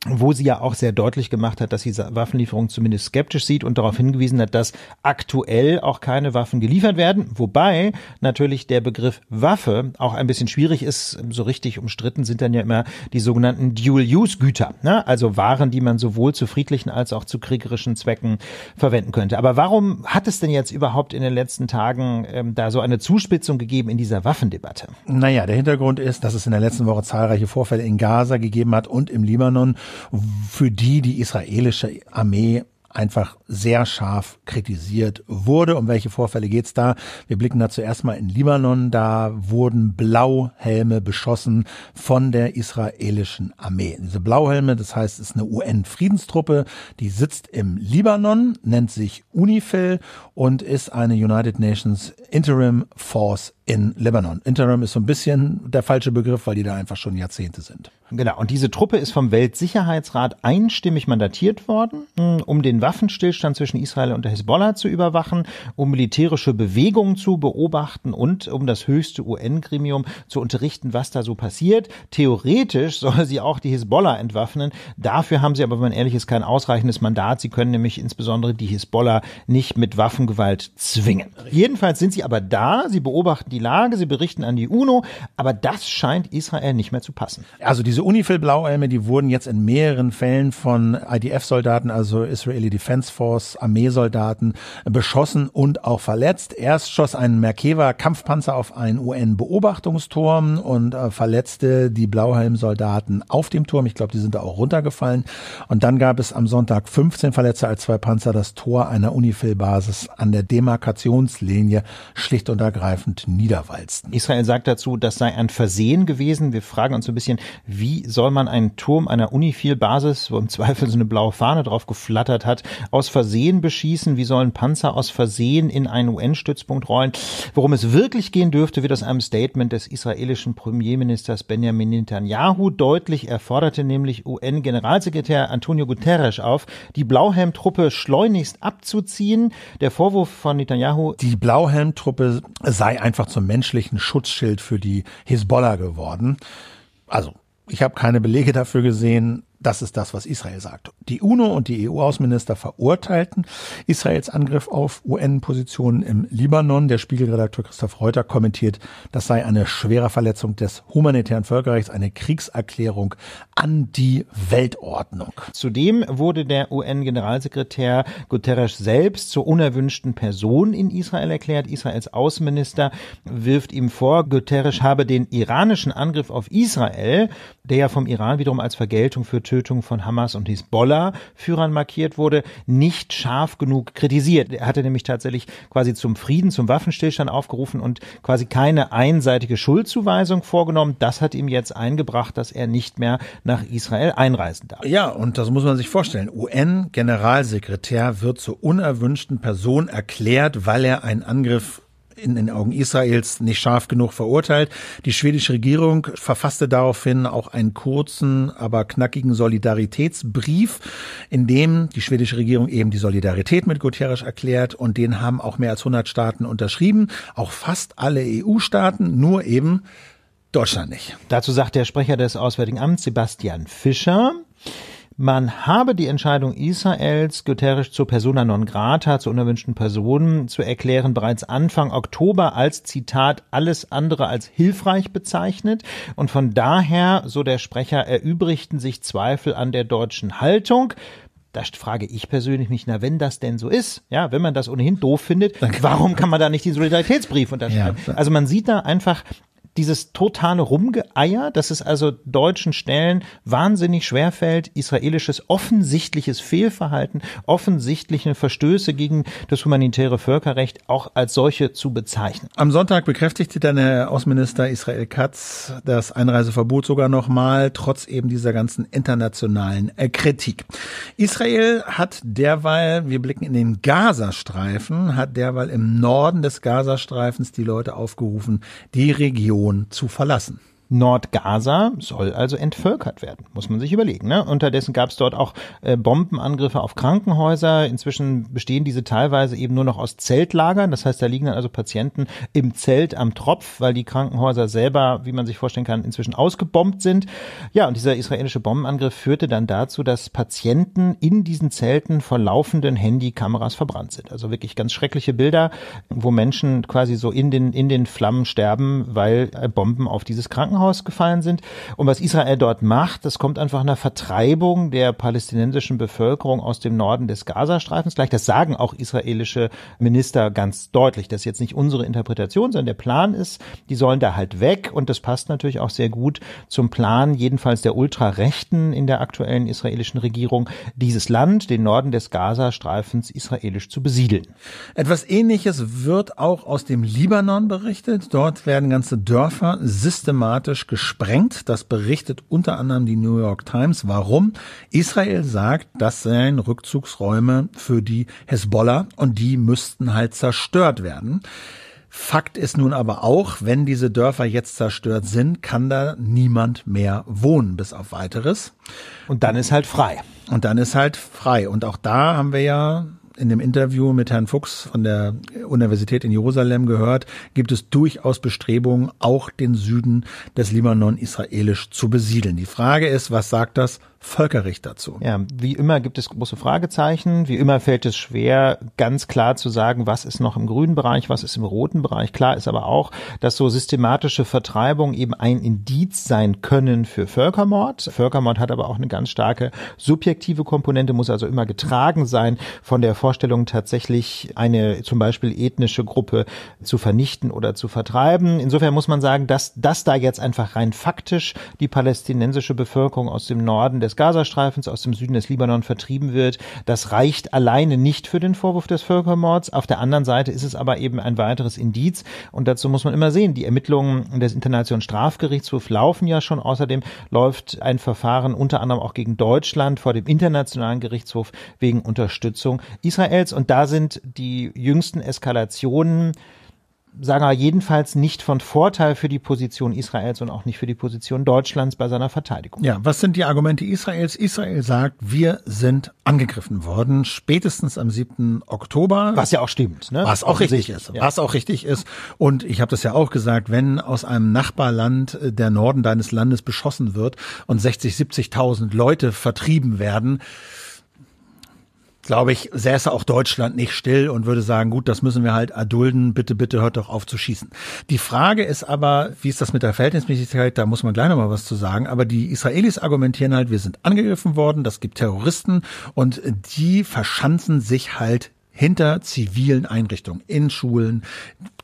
wo sie ja auch sehr deutlich gemacht hat, dass sie Waffenlieferungen zumindest skeptisch sieht und darauf hingewiesen hat, dass aktuell auch keine Waffen geliefert werden, wobei natürlich der Begriff Waffe auch ein bisschen schwierig ist. So richtig umstritten sind dann ja immer die sogenannten Dual-Use-Güter, ne? also Waren, die man sowohl zu friedlichen als auch zu kriegerischen Zwecken verwenden könnte. Aber warum hat es denn jetzt überhaupt in den letzten Tagen ähm, da so eine Zuspitzung gegeben in dieser Waffendebatte? Naja, der Hintergrund ist, dass es in der letzten Woche zahlreiche Vorfälle in Gaza gegeben hat und im Libanon, für die die israelische Armee einfach sehr scharf kritisiert wurde. Um welche Vorfälle geht's da? Wir blicken da zuerst mal in Libanon. Da wurden Blauhelme beschossen von der israelischen Armee. Diese Blauhelme, das heißt, ist eine UN-Friedenstruppe, die sitzt im Libanon, nennt sich UNIFIL und ist eine United Nations Interim Force in Lebanon. Interim ist so ein bisschen der falsche Begriff, weil die da einfach schon Jahrzehnte sind. Genau, und diese Truppe ist vom Weltsicherheitsrat einstimmig mandatiert worden, mm, um den Waffenstillstand zwischen Israel und der Hisbollah zu überwachen, um militärische Bewegungen zu beobachten und um das höchste UN-Gremium zu unterrichten, was da so passiert. Theoretisch soll sie auch die Hisbollah entwaffnen. Dafür haben sie aber, wenn man ehrlich ist, kein ausreichendes Mandat. Sie können nämlich insbesondere die Hisbollah nicht mit Waffen Waffengewalt zwingen. Jedenfalls sind sie aber da, sie beobachten die Lage, sie berichten an die UNO, aber das scheint Israel nicht mehr zu passen. Also diese Unifil-Blauelme, die wurden jetzt in mehreren Fällen von IDF-Soldaten, also Israeli Defense Force, Armeesoldaten, beschossen und auch verletzt. Erst schoss ein merkewa kampfpanzer auf einen UN-Beobachtungsturm und äh, verletzte die Blauhelm-Soldaten auf dem Turm. Ich glaube, die sind da auch runtergefallen. Und dann gab es am Sonntag 15 Verletzte, als zwei Panzer das Tor einer Unifil-Basis an der Demarkationslinie schlicht und ergreifend niederwalzen. Israel sagt dazu, das sei ein Versehen gewesen. Wir fragen uns ein bisschen, wie soll man einen Turm einer Unifil-Basis, wo im Zweifel so eine blaue Fahne drauf geflattert hat, aus Versehen beschießen? Wie sollen Panzer aus Versehen in einen UN-Stützpunkt rollen? Worum es wirklich gehen dürfte, wird aus einem Statement des israelischen Premierministers Benjamin Netanyahu deutlich. Er forderte nämlich UN-Generalsekretär Antonio Guterres auf, die Blauhelm-Truppe schleunigst abzuziehen. Der Vor Vorwurf von Netanyahu, die Blauhelmtruppe sei einfach zum menschlichen Schutzschild für die Hisbollah geworden. Also ich habe keine Belege dafür gesehen. Das ist das, was Israel sagt. Die UNO und die EU-Außenminister verurteilten Israels Angriff auf UN-Positionen im Libanon. Der Spiegelredakteur Christoph Reuter kommentiert, das sei eine schwere Verletzung des humanitären Völkerrechts, eine Kriegserklärung an die Weltordnung. Zudem wurde der UN-Generalsekretär Guterres selbst zur unerwünschten Person in Israel erklärt. Israels Außenminister wirft ihm vor, Guterres habe den iranischen Angriff auf Israel, der ja vom Iran wiederum als Vergeltung für Tötung von Hamas und Hisbollah-Führern markiert wurde, nicht scharf genug kritisiert. Er hatte nämlich tatsächlich quasi zum Frieden, zum Waffenstillstand aufgerufen und quasi keine einseitige Schuldzuweisung vorgenommen. Das hat ihm jetzt eingebracht, dass er nicht mehr nach Israel einreisen darf. Ja, und das muss man sich vorstellen. UN-Generalsekretär wird zur unerwünschten Person erklärt, weil er einen Angriff in den Augen Israels nicht scharf genug verurteilt. Die schwedische Regierung verfasste daraufhin auch einen kurzen, aber knackigen Solidaritätsbrief, in dem die schwedische Regierung eben die Solidarität mit Guterres erklärt und den haben auch mehr als 100 Staaten unterschrieben, auch fast alle EU-Staaten, nur eben Deutschland nicht. Dazu sagt der Sprecher des Auswärtigen Amts Sebastian Fischer, man habe die Entscheidung Israels, Guterres zu Persona non grata, zu unerwünschten Personen zu erklären, bereits Anfang Oktober als Zitat alles andere als hilfreich bezeichnet. Und von daher, so der Sprecher, erübrigten sich Zweifel an der deutschen Haltung da frage ich persönlich mich, na, wenn das denn so ist, ja, wenn man das ohnehin doof findet, warum kann man da nicht den Solidaritätsbrief unterschreiben? Ja, also man sieht da einfach dieses totale Rumgeeier, dass es also deutschen Stellen wahnsinnig schwerfällt, israelisches offensichtliches Fehlverhalten, offensichtliche Verstöße gegen das humanitäre Völkerrecht auch als solche zu bezeichnen. Am Sonntag bekräftigte dann der Außenminister Israel Katz das Einreiseverbot sogar nochmal, trotz eben dieser ganzen internationalen äh, Kritik. Israel hat derweil, wir blicken in den Gazastreifen, hat derweil im Norden des Gazastreifens die Leute aufgerufen, die Region Person zu verlassen. Nordgaza soll also entvölkert werden, muss man sich überlegen. Ne? Unterdessen gab es dort auch äh, Bombenangriffe auf Krankenhäuser. Inzwischen bestehen diese teilweise eben nur noch aus Zeltlagern. Das heißt, da liegen dann also Patienten im Zelt am Tropf, weil die Krankenhäuser selber, wie man sich vorstellen kann, inzwischen ausgebombt sind. Ja, und dieser israelische Bombenangriff führte dann dazu, dass Patienten in diesen Zelten vor laufenden Handykameras verbrannt sind. Also wirklich ganz schreckliche Bilder, wo Menschen quasi so in den, in den Flammen sterben, weil äh, Bomben auf dieses Krankenhaus Krankenhaus gefallen sind. Und was Israel dort macht, das kommt einfach einer Vertreibung der palästinensischen Bevölkerung aus dem Norden des Gazastreifens gleich. Das sagen auch israelische Minister ganz deutlich. Das ist jetzt nicht unsere Interpretation, sondern der Plan ist, die sollen da halt weg. Und das passt natürlich auch sehr gut zum Plan, jedenfalls der Ultrarechten in der aktuellen israelischen Regierung, dieses Land, den Norden des Gazastreifens, israelisch zu besiedeln. Etwas Ähnliches wird auch aus dem Libanon berichtet. Dort werden ganze Dörfer systematisch dramatisch gesprengt. Das berichtet unter anderem die New York Times. Warum? Israel sagt, das seien Rückzugsräume für die Hezbollah und die müssten halt zerstört werden. Fakt ist nun aber auch, wenn diese Dörfer jetzt zerstört sind, kann da niemand mehr wohnen, bis auf weiteres. Und dann ist halt frei. Und dann ist halt frei. Und auch da haben wir ja in dem Interview mit Herrn Fuchs von der Universität in Jerusalem gehört, gibt es durchaus Bestrebungen, auch den Süden des Libanon israelisch zu besiedeln. Die Frage ist, was sagt das Völkerrecht dazu? Ja, wie immer gibt es große Fragezeichen. Wie immer fällt es schwer, ganz klar zu sagen, was ist noch im grünen Bereich, was ist im roten Bereich. Klar ist aber auch, dass so systematische Vertreibung eben ein Indiz sein können für Völkermord. Völkermord hat aber auch eine ganz starke subjektive Komponente, muss also immer getragen sein von der Vorstellung tatsächlich eine zum Beispiel ethnische Gruppe zu vernichten oder zu vertreiben. Insofern muss man sagen, dass das da jetzt einfach rein faktisch die palästinensische Bevölkerung aus dem Norden des des Gazastreifens, aus dem Süden des Libanon vertrieben wird. Das reicht alleine nicht für den Vorwurf des Völkermords. Auf der anderen Seite ist es aber eben ein weiteres Indiz. Und dazu muss man immer sehen, die Ermittlungen des Internationalen Strafgerichtshofs laufen ja schon. Außerdem läuft ein Verfahren unter anderem auch gegen Deutschland vor dem Internationalen Gerichtshof wegen Unterstützung Israels. Und da sind die jüngsten Eskalationen sagen wir jedenfalls nicht von Vorteil für die Position Israels und auch nicht für die Position Deutschlands bei seiner Verteidigung. Ja, was sind die Argumente Israels? Israel sagt, wir sind angegriffen worden, spätestens am 7. Oktober. Was ja auch stimmt, ne? Was auch richtig ist. Ja. Was auch richtig ist. Und ich habe das ja auch gesagt, wenn aus einem Nachbarland äh, der Norden deines Landes beschossen wird und 60, 70.000 Leute vertrieben werden, glaube ich, säße auch Deutschland nicht still und würde sagen, gut, das müssen wir halt erdulden, bitte, bitte hört doch auf zu schießen. Die Frage ist aber, wie ist das mit der Verhältnismäßigkeit, da muss man gleich nochmal was zu sagen, aber die Israelis argumentieren halt, wir sind angegriffen worden, das gibt Terroristen und die verschanzen sich halt hinter zivilen Einrichtungen, in Schulen,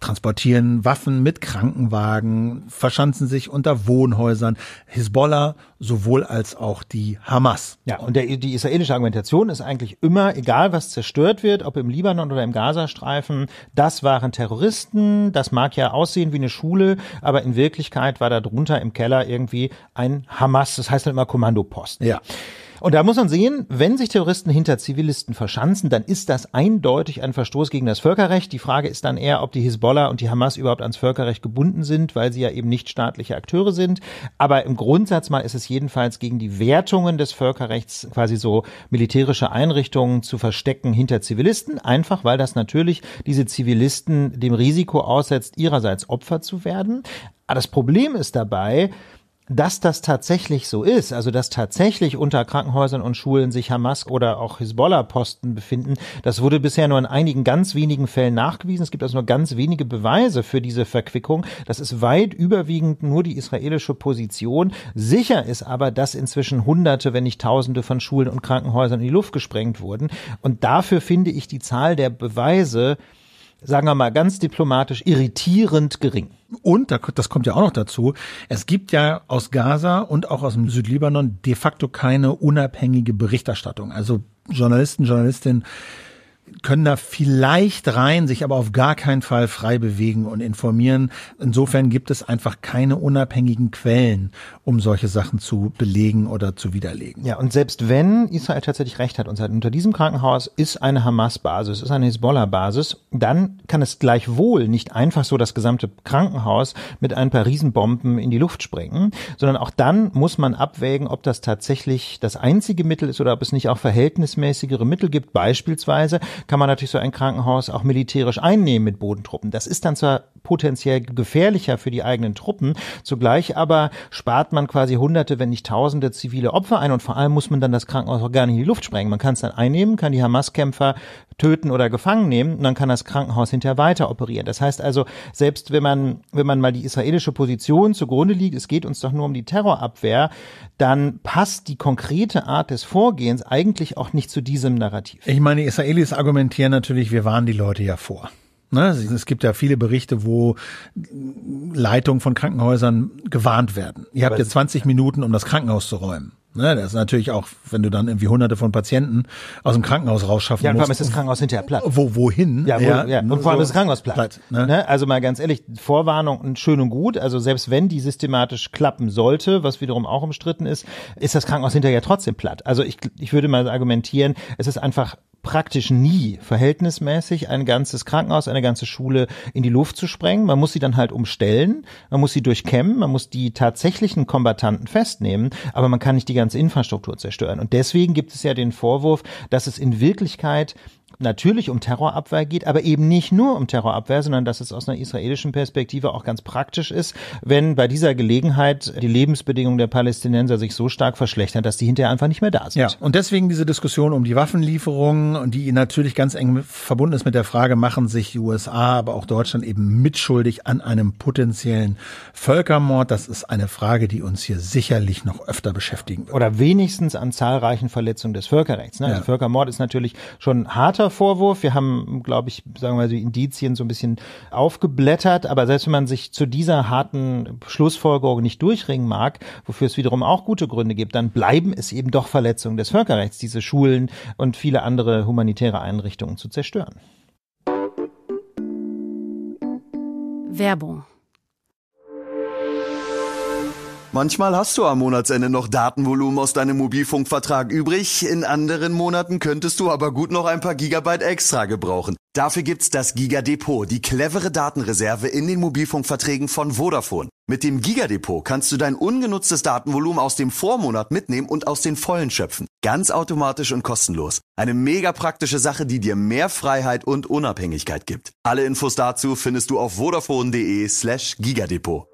transportieren Waffen mit Krankenwagen, verschanzen sich unter Wohnhäusern. Hisbollah sowohl als auch die Hamas. Ja, und der, die israelische Argumentation ist eigentlich immer, egal was zerstört wird, ob im Libanon oder im Gazastreifen, das waren Terroristen, das mag ja aussehen wie eine Schule, aber in Wirklichkeit war da drunter im Keller irgendwie ein Hamas, das heißt dann immer Kommandoposten. Ja. Und da muss man sehen, wenn sich Terroristen hinter Zivilisten verschanzen, dann ist das eindeutig ein Verstoß gegen das Völkerrecht. Die Frage ist dann eher, ob die Hisbollah und die Hamas überhaupt ans Völkerrecht gebunden sind, weil sie ja eben nicht staatliche Akteure sind. Aber im Grundsatz mal ist es jedenfalls gegen die Wertungen des Völkerrechts, quasi so militärische Einrichtungen zu verstecken hinter Zivilisten, einfach weil das natürlich diese Zivilisten dem Risiko aussetzt, ihrerseits Opfer zu werden. Aber das Problem ist dabei, dass das tatsächlich so ist, also dass tatsächlich unter Krankenhäusern und Schulen sich Hamas oder auch Hisbollah-Posten befinden, das wurde bisher nur in einigen ganz wenigen Fällen nachgewiesen. Es gibt also nur ganz wenige Beweise für diese Verquickung. Das ist weit überwiegend nur die israelische Position. Sicher ist aber, dass inzwischen Hunderte, wenn nicht Tausende von Schulen und Krankenhäusern in die Luft gesprengt wurden. Und dafür finde ich die Zahl der Beweise, sagen wir mal ganz diplomatisch, irritierend gering. Und, das kommt ja auch noch dazu, es gibt ja aus Gaza und auch aus dem Südlibanon de facto keine unabhängige Berichterstattung. Also Journalisten, Journalistinnen können da vielleicht rein, sich aber auf gar keinen Fall frei bewegen und informieren. Insofern gibt es einfach keine unabhängigen Quellen, um solche Sachen zu belegen oder zu widerlegen. Ja, und selbst wenn Israel tatsächlich recht hat und sagt, unter diesem Krankenhaus ist eine Hamas-Basis, ist eine Hezbollah-Basis, dann kann es gleichwohl nicht einfach so das gesamte Krankenhaus mit ein paar Riesenbomben in die Luft sprengen, sondern auch dann muss man abwägen, ob das tatsächlich das einzige Mittel ist oder ob es nicht auch verhältnismäßigere Mittel gibt, beispielsweise kann man natürlich so ein Krankenhaus auch militärisch einnehmen mit Bodentruppen. Das ist dann zwar potenziell gefährlicher für die eigenen Truppen, zugleich aber spart man quasi hunderte, wenn nicht tausende zivile Opfer ein und vor allem muss man dann das Krankenhaus auch gar nicht in die Luft sprengen. Man kann es dann einnehmen, kann die Hamas-Kämpfer töten oder gefangen nehmen und dann kann das Krankenhaus hinterher weiter operieren. Das heißt also, selbst wenn man, wenn man mal die israelische Position zugrunde liegt, es geht uns doch nur um die Terrorabwehr, dann passt die konkrete Art des Vorgehens eigentlich auch nicht zu diesem Narrativ. Ich meine, Israelis argumentieren argumentieren natürlich, wir waren die Leute ja vor. Ne? Es gibt ja viele Berichte, wo Leitungen von Krankenhäusern gewarnt werden. Ihr habt jetzt 20 Minuten, um das Krankenhaus zu räumen. Ne? das ist natürlich auch, wenn du dann irgendwie hunderte von Patienten aus dem Krankenhaus rausschaffen ja, musst. Ja, vor allem ist das Krankenhaus hinterher platt. Wo, wohin? Ja, wo, ja, ja. und vor allem ist das Krankenhaus platt. platt ne? ne? Also mal ganz ehrlich, Vorwarnung schön und gut. Also selbst wenn die systematisch klappen sollte, was wiederum auch umstritten ist, ist das Krankenhaus hinterher trotzdem platt. Also ich, ich würde mal argumentieren, es ist einfach praktisch nie verhältnismäßig, ein ganzes Krankenhaus, eine ganze Schule in die Luft zu sprengen. Man muss sie dann halt umstellen, man muss sie durchkämmen, man muss die tatsächlichen Kombattanten festnehmen, aber man kann nicht die ganze Infrastruktur zerstören. Und deswegen gibt es ja den Vorwurf, dass es in Wirklichkeit natürlich um Terrorabwehr geht, aber eben nicht nur um Terrorabwehr, sondern dass es aus einer israelischen Perspektive auch ganz praktisch ist, wenn bei dieser Gelegenheit die Lebensbedingungen der Palästinenser sich so stark verschlechtern, dass die hinterher einfach nicht mehr da sind. Ja, und deswegen diese Diskussion um die Waffenlieferungen die natürlich ganz eng verbunden ist mit der Frage, machen sich die USA, aber auch Deutschland eben mitschuldig an einem potenziellen Völkermord? Das ist eine Frage, die uns hier sicherlich noch öfter beschäftigen wird. Oder wenigstens an zahlreichen Verletzungen des Völkerrechts. Ne? Also ja. Also Völkermord ist natürlich schon harter Vorwurf. Wir haben, glaube ich, sagen wir mal, die Indizien so ein bisschen aufgeblättert. Aber selbst wenn man sich zu dieser harten Schlussfolgerung nicht durchringen mag, wofür es wiederum auch gute Gründe gibt, dann bleiben es eben doch Verletzungen des Völkerrechts, diese Schulen und viele andere humanitäre Einrichtungen zu zerstören. Werbung Manchmal hast du am Monatsende noch Datenvolumen aus deinem Mobilfunkvertrag übrig, in anderen Monaten könntest du aber gut noch ein paar Gigabyte extra gebrauchen. Dafür gibt's das Gigadepot, die clevere Datenreserve in den Mobilfunkverträgen von Vodafone. Mit dem Gigadepot kannst du dein ungenutztes Datenvolumen aus dem Vormonat mitnehmen und aus den vollen schöpfen. Ganz automatisch und kostenlos. Eine mega praktische Sache, die dir mehr Freiheit und Unabhängigkeit gibt. Alle Infos dazu findest du auf vodafone.de slash gigadepot.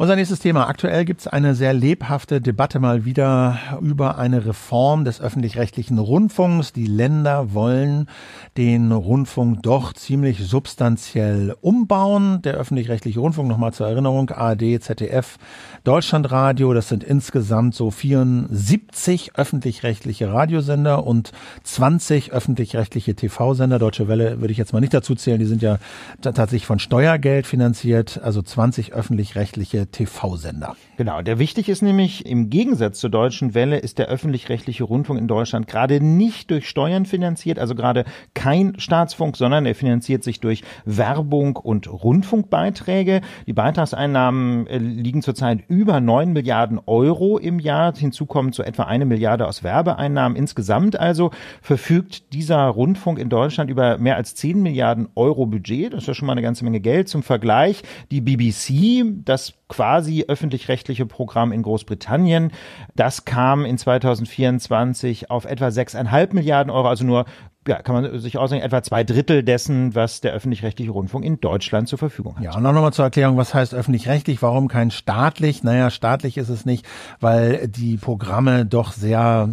Unser nächstes Thema. Aktuell gibt es eine sehr lebhafte Debatte mal wieder über eine Reform des öffentlich-rechtlichen Rundfunks. Die Länder wollen den Rundfunk doch ziemlich substanziell umbauen. Der öffentlich-rechtliche Rundfunk, nochmal zur Erinnerung, ARD, ZDF, Deutschlandradio, das sind insgesamt so 74 öffentlich-rechtliche Radiosender und 20 öffentlich-rechtliche TV-Sender. Deutsche Welle würde ich jetzt mal nicht dazu zählen, die sind ja tatsächlich von Steuergeld finanziert, also 20 öffentlich-rechtliche TV-Sender. Genau, der wichtig ist nämlich, im Gegensatz zur deutschen Welle ist der öffentlich-rechtliche Rundfunk in Deutschland gerade nicht durch Steuern finanziert, also gerade kein Staatsfunk, sondern er finanziert sich durch Werbung und Rundfunkbeiträge. Die Beitragseinnahmen äh, liegen zurzeit über 9 Milliarden Euro im Jahr. Hinzu kommen so etwa eine Milliarde aus Werbeeinnahmen. Insgesamt also verfügt dieser Rundfunk in Deutschland über mehr als 10 Milliarden Euro Budget. Das ist ja schon mal eine ganze Menge Geld. Zum Vergleich, die BBC, das quasi öffentlich-rechtliche Programm in Großbritannien. Das kam in 2024 auf etwa 6,5 Milliarden Euro, also nur, ja, kann man sich ausrechnen, etwa zwei Drittel dessen, was der öffentlich-rechtliche Rundfunk in Deutschland zur Verfügung hat. Ja, und auch nochmal zur Erklärung, was heißt öffentlich-rechtlich, warum kein staatlich? Naja, staatlich ist es nicht, weil die Programme doch sehr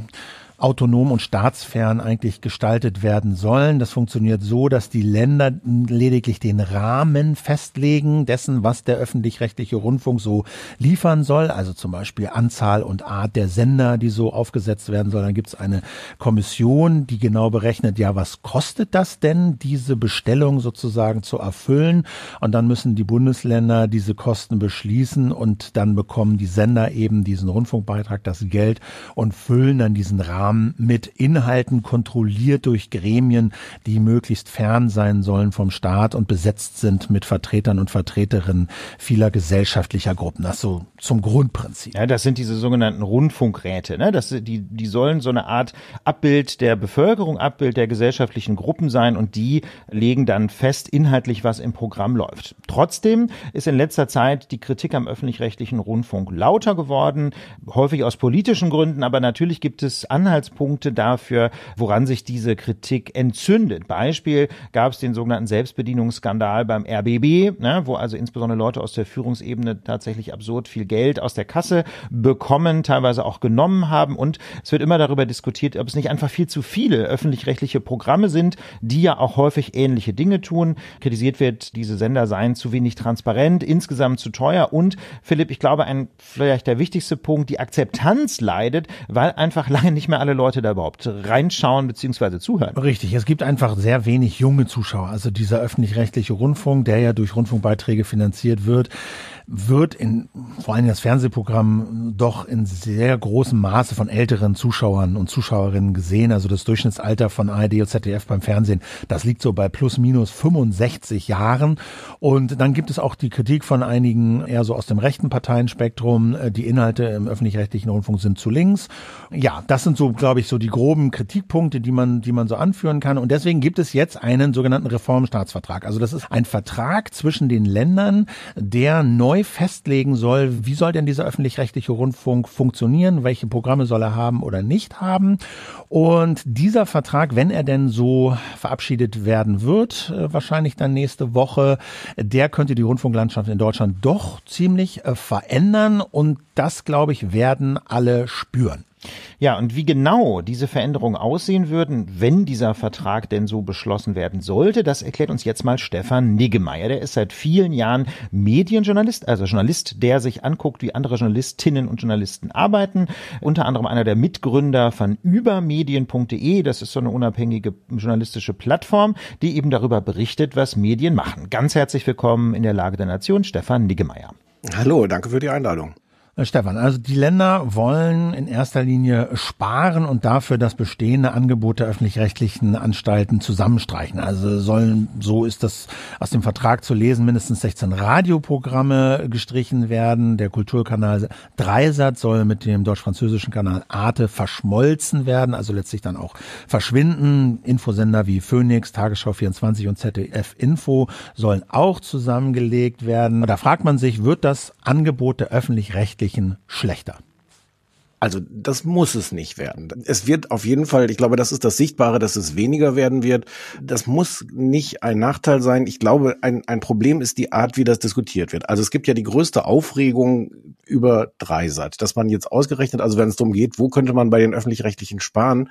autonom und staatsfern eigentlich gestaltet werden sollen. Das funktioniert so, dass die Länder lediglich den Rahmen festlegen dessen, was der öffentlich-rechtliche Rundfunk so liefern soll. Also zum Beispiel Anzahl und Art der Sender, die so aufgesetzt werden soll. Dann gibt es eine Kommission, die genau berechnet, ja, was kostet das denn, diese Bestellung sozusagen zu erfüllen? Und dann müssen die Bundesländer diese Kosten beschließen und dann bekommen die Sender eben diesen Rundfunkbeitrag, das Geld und füllen dann diesen Rahmen ähm, mit Inhalten kontrolliert durch Gremien, die möglichst fern sein sollen vom Staat und besetzt sind mit Vertretern und Vertreterinnen vieler gesellschaftlicher Gruppen. Das so zum Grundprinzip. Ja, das sind diese sogenannten Rundfunkräte. Ne? Das, die, die sollen so eine Art Abbild der Bevölkerung, Abbild der gesellschaftlichen Gruppen sein und die legen dann fest inhaltlich, was im Programm läuft. Trotzdem ist in letzter Zeit die Kritik am öffentlich-rechtlichen Rundfunk lauter geworden, häufig aus politischen Gründen, aber natürlich gibt es Anhaltspunkte, Anhaltspunkte dafür, woran sich diese Kritik entzündet. Beispiel gab es den sogenannten Selbstbedienungsskandal beim RBB, ne, wo also insbesondere Leute aus der Führungsebene tatsächlich absurd viel Geld aus der Kasse bekommen, teilweise auch genommen haben. Und es wird immer darüber diskutiert, ob es nicht einfach viel zu viele öffentlich-rechtliche Programme sind, die ja auch häufig ähnliche Dinge tun. Kritisiert wird, diese Sender seien zu wenig transparent, insgesamt zu teuer. Und Philipp, ich glaube, ein vielleicht der wichtigste Punkt, die Akzeptanz leidet, weil einfach lange nicht mehr alle Leute da überhaupt reinschauen bzw. zuhören? Richtig, es gibt einfach sehr wenig junge Zuschauer. Also dieser öffentlich-rechtliche Rundfunk, der ja durch Rundfunkbeiträge finanziert wird, wird in, vor allem das Fernsehprogramm doch in sehr großem Maße von älteren Zuschauern und Zuschauerinnen gesehen. Also das Durchschnittsalter von ARD und ZDF beim Fernsehen, das liegt so bei plus minus 65 Jahren. Und dann gibt es auch die Kritik von einigen eher so aus dem rechten Parteienspektrum. Äh, die Inhalte im öffentlich-rechtlichen Rundfunk sind zu links. Ja, das sind so, glaube ich, so die groben Kritikpunkte, die man, die man so anführen kann. Und deswegen gibt es jetzt einen sogenannten Reformstaatsvertrag. Also das ist ein Vertrag zwischen den Ländern, der neu neu festlegen soll, wie soll denn dieser öffentlich-rechtliche Rundfunk funktionieren, welche Programme soll er haben oder nicht haben. Und dieser Vertrag, wenn er denn so verabschiedet werden wird, äh, wahrscheinlich dann nächste Woche, der könnte die Rundfunklandschaft in Deutschland doch ziemlich äh, verändern und das, glaube ich, werden alle spüren. Ja, und wie genau diese Veränderungen aussehen würden, wenn dieser Vertrag denn so beschlossen werden sollte, das erklärt uns jetzt mal Stefan Niggemeier. Der ist seit vielen Jahren Medienjournalist, also Journalist, der sich anguckt, wie andere Journalistinnen und Journalisten arbeiten. Unter anderem einer der Mitgründer von übermedien.de. Das ist so eine unabhängige journalistische Plattform, die eben darüber berichtet, was Medien machen. Ganz herzlich willkommen in der Lage der Nation, Stefan Niggemeier. Hallo, danke für die Einladung. Äh, Stefan, also die Länder wollen in erster Linie sparen und dafür das bestehende Angebot der öffentlich-rechtlichen Anstalten zusammenstreichen. Also sollen, so ist das aus dem Vertrag zu lesen, mindestens 16 Radioprogramme gestrichen werden. Der Kulturkanal Dreisat soll mit dem deutsch-französischen Kanal Arte verschmolzen werden, also letztlich dann auch verschwinden. Infosender wie Phoenix, Tagesschau 24 und ZDF Info sollen auch zusammengelegt werden. Da fragt man sich, wird das Angebot der öffentlich-rechtlichen Stichen schlechter. Also das muss es nicht werden. Es wird auf jeden Fall, ich glaube, das ist das Sichtbare, dass es weniger werden wird. Das muss nicht ein Nachteil sein. Ich glaube, ein, ein Problem ist die Art, wie das diskutiert wird. Also es gibt ja die größte Aufregung über Dreisat, dass man jetzt ausgerechnet, also wenn es darum geht, wo könnte man bei den öffentlich-rechtlichen sparen,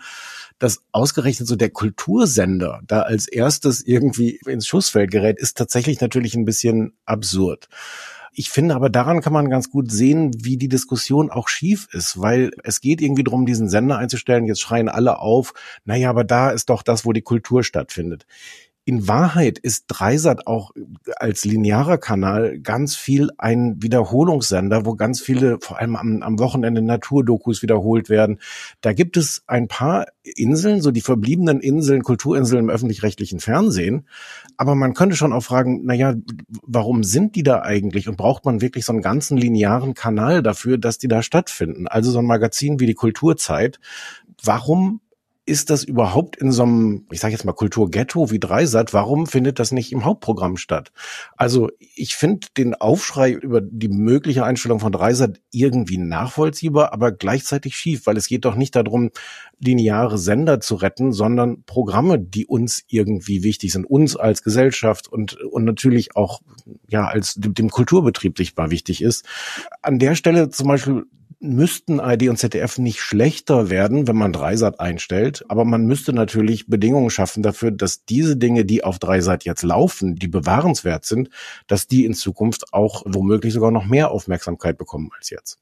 dass ausgerechnet so der Kultursender da als erstes irgendwie ins Schussfeld gerät, ist tatsächlich natürlich ein bisschen absurd. Ich finde aber daran kann man ganz gut sehen, wie die Diskussion auch schief ist, weil es geht irgendwie darum, diesen Sender einzustellen. Jetzt schreien alle auf, naja, aber da ist doch das, wo die Kultur stattfindet in Wahrheit ist Dreisat auch als linearer Kanal ganz viel ein Wiederholungssender, wo ganz viele, vor allem am, am Wochenende Naturdokus wiederholt werden. Da gibt es ein paar Inseln, so die verbliebenen Inseln, Kulturinseln im öffentlich-rechtlichen Fernsehen. Aber man könnte schon auch fragen, na ja, warum sind die da eigentlich und braucht man wirklich so einen ganzen linearen Kanal dafür, dass die da stattfinden? Also so ein Magazin wie die Kulturzeit. Warum ist das überhaupt in so einem, ich sage jetzt mal Kulturghetto wie Dreisat, warum findet das nicht im Hauptprogramm statt? Also ich finde den Aufschrei über die mögliche Einstellung von Dreisat irgendwie nachvollziehbar, aber gleichzeitig schief, weil es geht doch nicht darum, lineare Sender zu retten, sondern Programme, die uns irgendwie wichtig sind, uns als Gesellschaft und, und natürlich auch ja als dem Kulturbetrieb sichtbar wichtig ist. An der Stelle zum Beispiel müssten ID und ZDF nicht schlechter werden, wenn man Dreisat einstellt. Aber man müsste natürlich Bedingungen schaffen dafür, dass diese Dinge, die auf Dreisat jetzt laufen, die bewahrenswert sind, dass die in Zukunft auch womöglich sogar noch mehr Aufmerksamkeit bekommen als jetzt.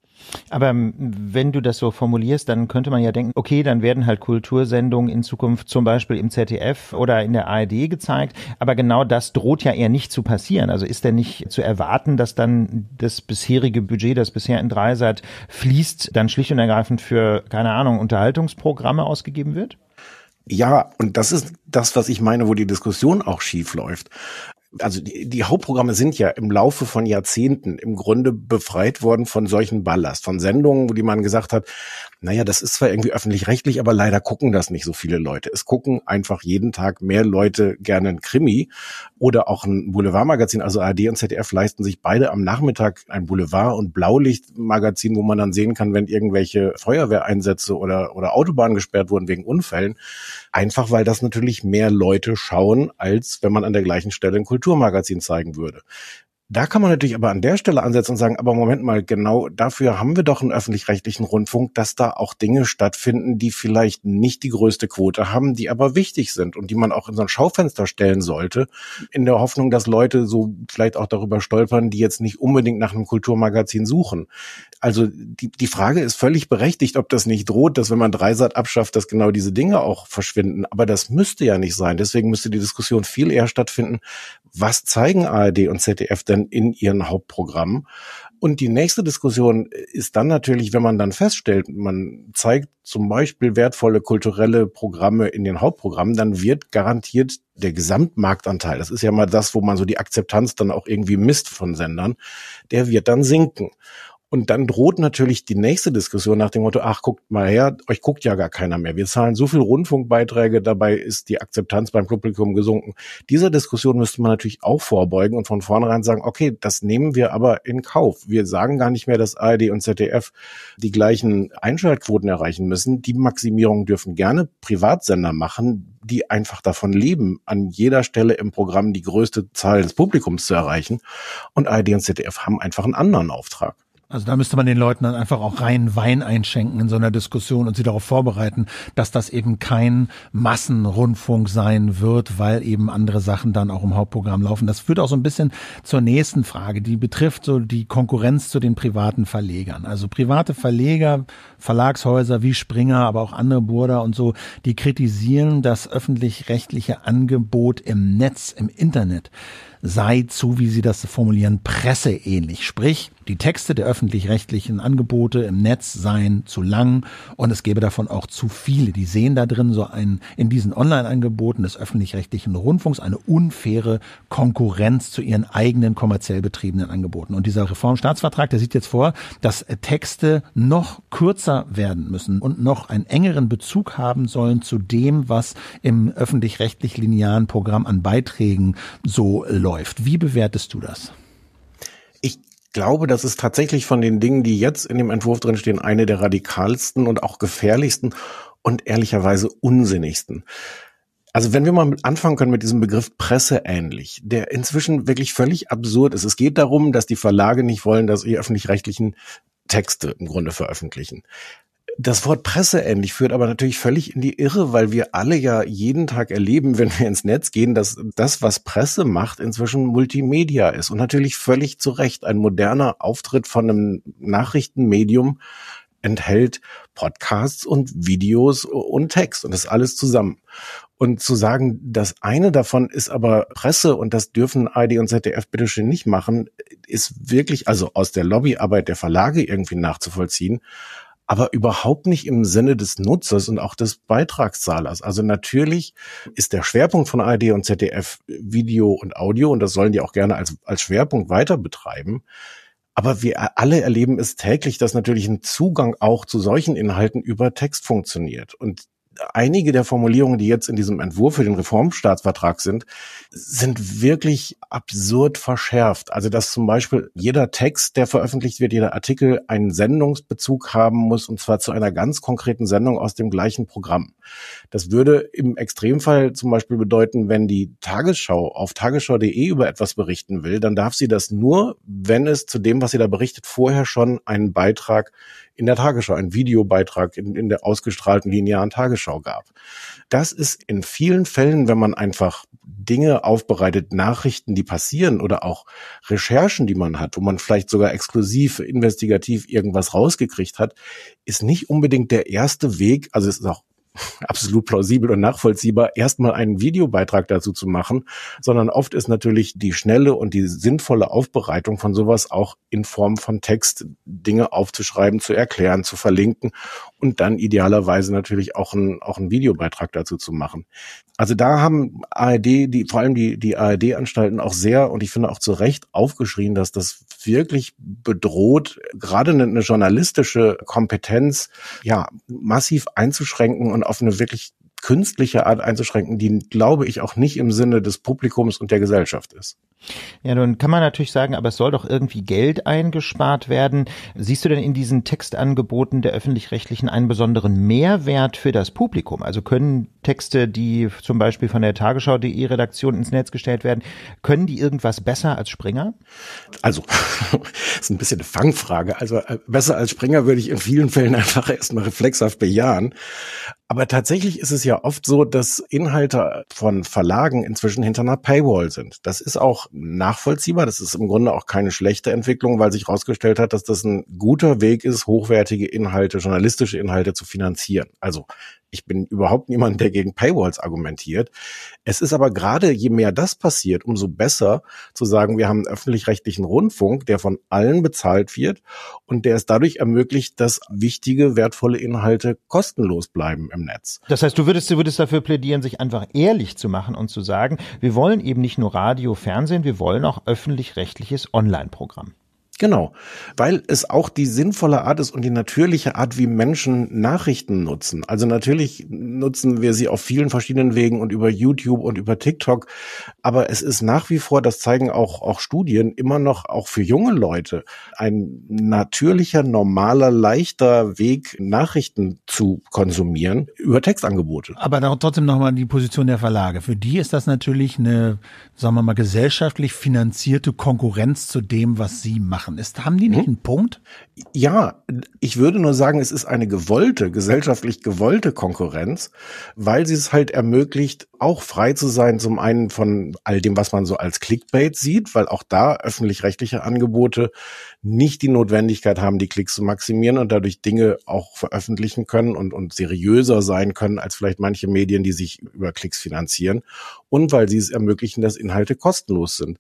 Aber ähm, wenn du das so formulierst, dann könnte man ja denken, okay, dann werden halt Kultursendungen in Zukunft zum Beispiel im ZDF oder in der ARD gezeigt. Aber genau das droht ja eher nicht zu passieren. Also ist denn nicht zu erwarten, dass dann das bisherige Budget, das bisher in Dreisat fließt, fließt, dann schlicht und ergreifend für, keine Ahnung, Unterhaltungsprogramme ausgegeben wird? Ja, und das ist das, was ich meine, wo die Diskussion auch schief läuft also die, die Hauptprogramme sind ja im Laufe von Jahrzehnten im Grunde befreit worden von solchen Ballast, von Sendungen, wo die man gesagt hat, naja, das ist zwar irgendwie öffentlich-rechtlich, aber leider gucken das nicht so viele Leute. Es gucken einfach jeden Tag mehr Leute gerne ein Krimi oder auch ein Boulevardmagazin. Also ARD und ZDF leisten sich beide am Nachmittag ein Boulevard- und Blaulichtmagazin, wo man dann sehen kann, wenn irgendwelche Feuerwehreinsätze oder, oder Autobahnen gesperrt wurden wegen Unfällen. Einfach weil das natürlich mehr Leute schauen, als wenn man an der gleichen Stelle ein Kultur Kulturmagazin zeigen würde. Da kann man natürlich aber an der Stelle ansetzen und sagen, aber Moment mal, genau dafür haben wir doch einen öffentlich-rechtlichen Rundfunk, dass da auch Dinge stattfinden, die vielleicht nicht die größte Quote haben, die aber wichtig sind und die man auch in so ein Schaufenster stellen sollte, in der Hoffnung, dass Leute so vielleicht auch darüber stolpern, die jetzt nicht unbedingt nach einem Kulturmagazin suchen. Also die, die Frage ist völlig berechtigt, ob das nicht droht, dass wenn man Dreisat abschafft, dass genau diese Dinge auch verschwinden. Aber das müsste ja nicht sein. Deswegen müsste die Diskussion viel eher stattfinden, was zeigen ARD und ZDF denn Medien in ihren Hauptprogrammen. Und die nächste Diskussion ist dann natürlich, wenn man dann feststellt, man zeigt zum Beispiel wertvolle kulturelle Programme in den Hauptprogrammen, dann wird garantiert der Gesamtmarktanteil, das ist ja mal das, wo man so die Akzeptanz dann auch irgendwie misst von Sendern, der wird dann sinken. Und dann droht natürlich die nächste Diskussion nach dem Motto, ach, guckt mal her, euch guckt ja gar keiner mehr. Wir zahlen so viel Rundfunkbeiträge, dabei ist die Akzeptanz beim Publikum gesunken. Dieser Diskussion müsste man natürlich auch vorbeugen und von vornherein sagen, okay, das nehmen wir aber in Kauf. Wir sagen gar nicht mehr, dass ARD und ZDF die gleichen Einschaltquoten erreichen müssen. Die Maximierung dürfen gerne Privatsender machen, die einfach davon leben, an jeder Stelle im Programm die größte Zahl des Publikums zu erreichen. Und ARD und ZDF haben einfach einen anderen Auftrag. Also da müsste man den Leuten dann einfach auch rein Wein einschenken in so einer Diskussion und sie darauf vorbereiten, dass das eben kein Massenrundfunk sein wird, weil eben andere Sachen dann auch im Hauptprogramm laufen. Das führt auch so ein bisschen zur nächsten Frage, die betrifft so die Konkurrenz zu den privaten Verlegern. Also private Verleger, Verlagshäuser wie Springer, aber auch andere Burda und so, die kritisieren das öffentlich-rechtliche Angebot im Netz, im Internet sei zu, wie sie das formulieren, presseähnlich. Sprich, die Texte der öffentlich-rechtlichen Angebote im Netz seien zu lang und es gäbe davon auch zu viele. Die sehen da drin so einen, in diesen Online-Angeboten des öffentlich-rechtlichen Rundfunks eine unfaire Konkurrenz zu ihren eigenen kommerziell betriebenen Angeboten. Und dieser Reformstaatsvertrag, der sieht jetzt vor, dass Texte noch kürzer werden müssen und noch einen engeren Bezug haben sollen zu dem, was im öffentlich-rechtlich linearen Programm an Beiträgen so läuft läuft. Wie bewertest du das? Ich glaube, das ist tatsächlich von den Dingen, die jetzt in dem Entwurf drinstehen, eine der radikalsten und auch gefährlichsten und ehrlicherweise unsinnigsten. Also wenn wir mal anfangen können mit diesem Begriff Presseähnlich, der inzwischen wirklich völlig absurd ist. Es geht darum, dass die Verlage nicht wollen, dass sie öffentlich-rechtlichen Texte im Grunde veröffentlichen das Wort Presse ähnlich führt aber natürlich völlig in die Irre, weil wir alle ja jeden Tag erleben, wenn wir ins Netz gehen, dass das, was Presse macht, inzwischen Multimedia ist. Und natürlich völlig zu Recht ein moderner Auftritt von einem Nachrichtenmedium enthält Podcasts und Videos und Text und das alles zusammen. Und zu sagen, das eine davon ist aber Presse und das dürfen ID und ZDF bitteschön nicht machen, ist wirklich, also aus der Lobbyarbeit der Verlage irgendwie nachzuvollziehen aber überhaupt nicht im Sinne des Nutzers und auch des Beitragszahlers. Also natürlich ist der Schwerpunkt von ARD und ZDF Video und Audio und das sollen die auch gerne als, als Schwerpunkt weiter betreiben. Aber wir alle erleben es täglich, dass natürlich ein Zugang auch zu solchen Inhalten über Text funktioniert. Und einige der Formulierungen, die jetzt in diesem Entwurf für den Reformstaatsvertrag sind, sind wirklich absurd verschärft. Also dass zum Beispiel jeder Text, der veröffentlicht wird, jeder Artikel einen Sendungsbezug haben muss und zwar zu einer ganz konkreten Sendung aus dem gleichen Programm. Das würde im Extremfall zum Beispiel bedeuten, wenn die Tagesschau auf tagesschau.de über etwas berichten will, dann darf sie das nur, wenn es zu dem, was sie da berichtet, vorher schon einen Beitrag in der Tagesschau, einen Videobeitrag in, in der ausgestrahlten linearen Tagesschau gab. Das ist in vielen Fällen, wenn man einfach Dinge aufbereitet, Nachrichten, die passieren oder auch Recherchen, die man hat, wo man vielleicht sogar exklusiv, investigativ irgendwas rausgekriegt hat, ist nicht unbedingt der erste Weg, also es ist auch absolut plausibel und nachvollziehbar, erstmal einen Videobeitrag dazu zu machen, sondern oft ist natürlich die schnelle und die sinnvolle Aufbereitung von sowas auch in Form von Text Dinge aufzuschreiben, zu erklären, zu verlinken und dann idealerweise natürlich auch einen, auch einen Videobeitrag dazu zu machen. Also da haben ARD, die, vor allem die, die ARD-Anstalten auch sehr und ich finde auch zu Recht aufgeschrien, dass das wirklich bedroht, gerade eine, eine journalistische Kompetenz, ja, massiv einzuschränken und sondern auf eine wirklich künstliche Art einzuschränken, die, glaube ich, auch nicht im Sinne des Publikums und der Gesellschaft ist. Ja, nun kann man natürlich sagen, aber es soll doch irgendwie Geld eingespart werden. Siehst du denn in diesen Textangeboten der öffentlich-rechtlichen einen besonderen Mehrwert für das Publikum? Also können Texte, die zum Beispiel von der Tagesschau.de Redaktion ins Netz gestellt werden, können die irgendwas besser als Springer? Also, ist ein bisschen eine Fangfrage. Also, äh, besser als Springer würde ich in vielen Fällen einfach erstmal reflexhaft bejahen. Aber tatsächlich ist es ja oft so, dass Inhalte von Verlagen inzwischen hinter einer Paywall sind. Das ist auch nachvollziehbar. Das ist im Grunde auch keine schlechte Entwicklung, weil sich herausgestellt hat, dass das ein guter Weg ist, hochwertige Inhalte, journalistische Inhalte zu finanzieren. Also ich bin überhaupt niemand, der gegen Paywalls argumentiert. Es ist aber gerade, je mehr das passiert, umso besser zu sagen, wir haben einen öffentlich-rechtlichen Rundfunk, der von allen bezahlt wird und der es dadurch ermöglicht, dass wichtige, wertvolle Inhalte kostenlos bleiben im Netz. Das heißt, du würdest, du würdest dafür plädieren, sich einfach ehrlich zu machen und zu sagen, wir wollen eben nicht nur Radio, Fernsehen, wir wollen auch öffentlich-rechtliches Online-Programm. Genau, weil es auch die sinnvolle Art ist und die natürliche Art, wie Menschen Nachrichten nutzen. Also natürlich nutzen wir sie auf vielen verschiedenen Wegen und über YouTube und über TikTok, aber es ist nach wie vor, das zeigen auch auch Studien, immer noch auch für junge Leute ein natürlicher, normaler, leichter Weg Nachrichten zu konsumieren über Textangebote. Aber trotzdem nochmal die Position der Verlage. Für die ist das natürlich eine, sagen wir mal, gesellschaftlich finanzierte Konkurrenz zu dem, was sie machen machen ist. Haben die nicht hm? einen Punkt? Ja, ich würde nur sagen, es ist eine gewollte, gesellschaftlich gewollte Konkurrenz, weil sie es halt ermöglicht, auch frei zu sein, zum einen von all dem, was man so als Clickbait sieht, weil auch da öffentlich-rechtliche Angebote nicht die Notwendigkeit haben, die Klicks zu maximieren und dadurch Dinge auch veröffentlichen können und, und seriöser sein können als vielleicht manche Medien, die sich über Klicks finanzieren und weil sie es ermöglichen, dass Inhalte kostenlos sind.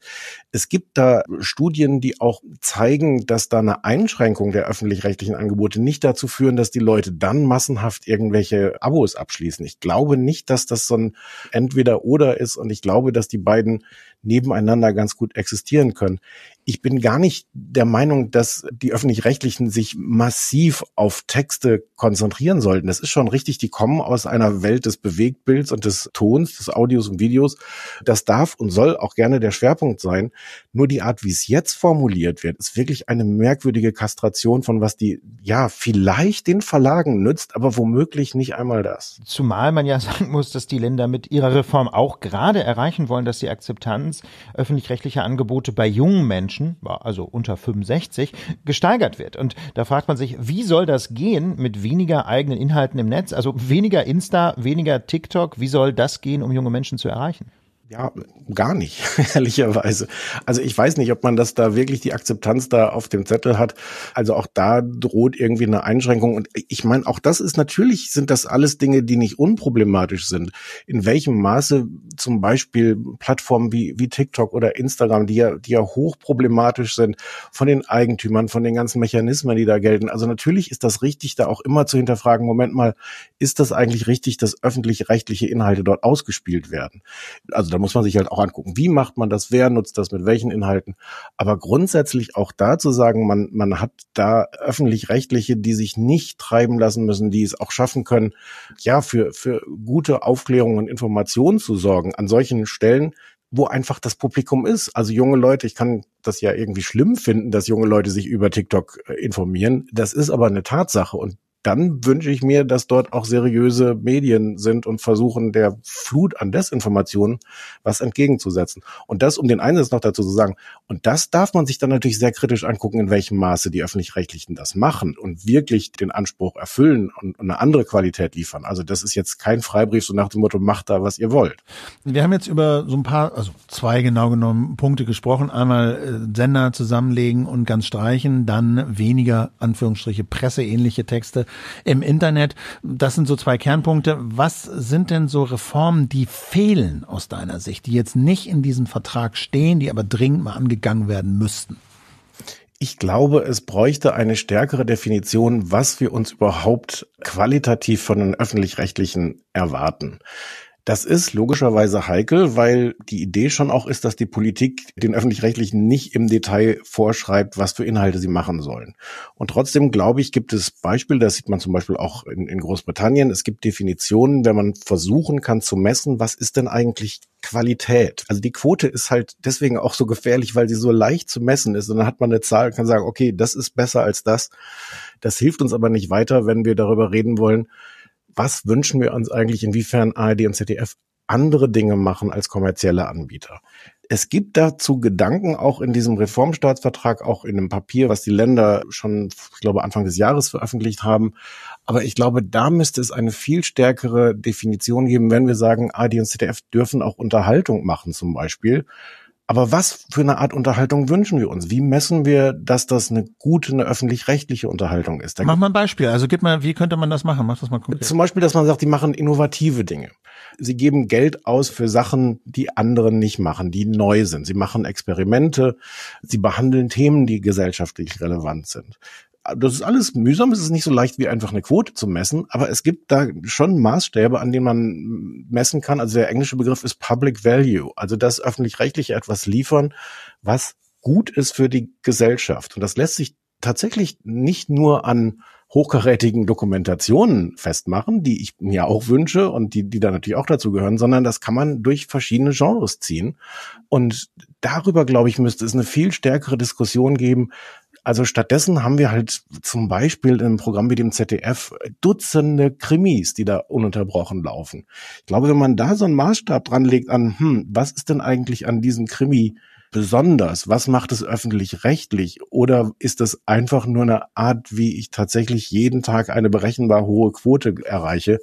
Es gibt da Studien, die auch zeigen, dass da eine Einschränkung der öffentlich-rechtlichen Angebote nicht dazu führen, dass die Leute dann massenhaft irgendwelche Abos abschließen. Ich glaube nicht, dass das so ein Entweder-Oder ist und ich glaube, dass die beiden nebeneinander ganz gut existieren können ich bin gar nicht der Meinung, dass die öffentlich-rechtlichen sich massiv auf Texte konzentrieren sollten. Das ist schon richtig, die kommen aus einer Welt des Bewegtbilds und des Tons, des Audios und Videos. Das darf und soll auch gerne der Schwerpunkt sein. Nur die Art, wie es jetzt formuliert wird, ist wirklich eine merkwürdige Kastration von was die, ja, vielleicht den Verlagen nützt, aber womöglich nicht einmal das. Zumal man ja sagen muss, dass die Länder mit ihrer Reform auch gerade erreichen wollen, dass die Akzeptanz öffentlich-rechtlicher Angebote bei jungen Menschen, also unter 65, gesteigert wird. Und da fragt man sich, wie soll das gehen? Mit wem weniger eigenen Inhalten im Netz? Also weniger Insta, weniger TikTok. Wie soll das gehen, um junge Menschen zu erreichen? Ja, gar nicht, ehrlicherweise. Also ich weiß nicht, ob man das da wirklich die Akzeptanz da auf dem Zettel hat. Also auch da droht irgendwie eine Einschränkung. Und ich meine, auch das ist natürlich, sind das alles Dinge, die nicht unproblematisch sind. In welchem Maße zum Beispiel Plattformen wie, wie TikTok oder Instagram, die ja, die ja hochproblematisch sind von den Eigentümern, von den ganzen Mechanismen, die da gelten. Also natürlich ist das richtig, da auch immer zu hinterfragen, Moment mal, ist das eigentlich richtig, dass öffentlich-rechtliche Inhalte dort ausgespielt werden? Also da muss man sich halt auch angucken, wie macht man das, wer nutzt das, mit welchen Inhalten. Aber grundsätzlich auch da zu sagen, man, man hat da öffentlich-rechtliche, die sich nicht treiben lassen müssen, die es auch schaffen können, ja, für, für gute Aufklärung und Information zu sorgen an solchen Stellen, wo einfach das Publikum ist. Also junge Leute, ich kann das ja irgendwie schlimm finden, dass junge Leute sich über TikTok äh, informieren. Das ist aber eine Tatsache und dann wünsche ich mir, dass dort auch seriöse Medien sind und versuchen, der Flut an Desinformationen was entgegenzusetzen. Und das, um den Einsatz noch dazu zu sagen, und das darf man sich dann natürlich sehr kritisch angucken, in welchem Maße die Öffentlich-Rechtlichen das machen und wirklich den Anspruch erfüllen und, eine andere Qualität liefern. Also das ist jetzt kein Freibrief, so nach dem Motto, macht da, was ihr wollt. Wir haben jetzt über so ein paar, also zwei genau genommen Punkte gesprochen. Einmal äh, Sender zusammenlegen und ganz streichen, dann weniger, Anführungsstriche, presseähnliche Texte im Internet. Das sind so zwei Kernpunkte. Was sind denn so Reformen, die fehlen aus deiner Sicht, die jetzt nicht in diesem Vertrag stehen, die aber dringend mal angegangen werden müssten? Ich glaube, es bräuchte eine stärkere Definition, was wir uns überhaupt qualitativ von den öffentlich-rechtlichen erwarten. Das ist logischerweise heikel, weil die Idee schon auch ist, dass die Politik den öffentlich-rechtlichen nicht im Detail vorschreibt, was für Inhalte sie machen sollen. Und trotzdem, glaube ich, gibt es Beispiele, das sieht man zum Beispiel auch in, in Großbritannien, es gibt Definitionen, wenn man versuchen kann zu messen, was ist denn eigentlich Qualität. Also die Quote ist halt deswegen auch so gefährlich, weil sie so leicht zu messen ist. Und dann hat man eine Zahl und kann sagen, okay, das ist besser als das. Das hilft uns aber nicht weiter, wenn wir darüber reden wollen, was wünschen wir uns eigentlich, inwiefern ARD und ZDF andere Dinge machen als kommerzielle Anbieter. Es gibt dazu Gedanken auch in diesem Reformstaatsvertrag, auch in einem Papier, was die Länder schon, ich glaube, Anfang des Jahres veröffentlicht haben. Aber ich glaube, da müsste es eine viel stärkere Definition geben, wenn wir sagen, AD und ZDF dürfen auch Unterhaltung machen zum Beispiel. Aber was für eine Art Unterhaltung wünschen wir uns? Wie messen wir, dass das eine gute, eine öffentlich-rechtliche Unterhaltung ist? Da Mach mal ein Beispiel. Also gib mal, wie könnte man das machen? Mach das mal konkret. Zum Beispiel, dass man sagt, die machen innovative Dinge. Sie geben Geld aus für Sachen, die andere nicht machen, die neu sind. Sie machen Experimente. Sie behandeln Themen, die gesellschaftlich relevant sind das ist alles mühsam, es ist nicht so leicht wie einfach eine Quote zu messen, aber es gibt da schon Maßstäbe, an denen man messen kann. Also der englische Begriff ist Public Value, also das öffentlich-rechtliche etwas liefern, was gut ist für die Gesellschaft. Und das lässt sich tatsächlich nicht nur an hochkarätigen Dokumentationen festmachen, die ich mir auch wünsche und die, die da natürlich auch dazu gehören, sondern das kann man durch verschiedene Genres ziehen. Und darüber, glaube ich, müsste es eine viel stärkere Diskussion geben, also stattdessen haben wir halt zum Beispiel in einem Programm wie dem ZDF Dutzende Krimis, die da ununterbrochen laufen. Ich glaube, wenn man da so einen Maßstab dran legt an, hm, was ist denn eigentlich an diesem Krimi besonders? Was macht es öffentlich-rechtlich? Oder ist das einfach nur eine Art, wie ich tatsächlich jeden Tag eine berechenbar hohe Quote erreiche?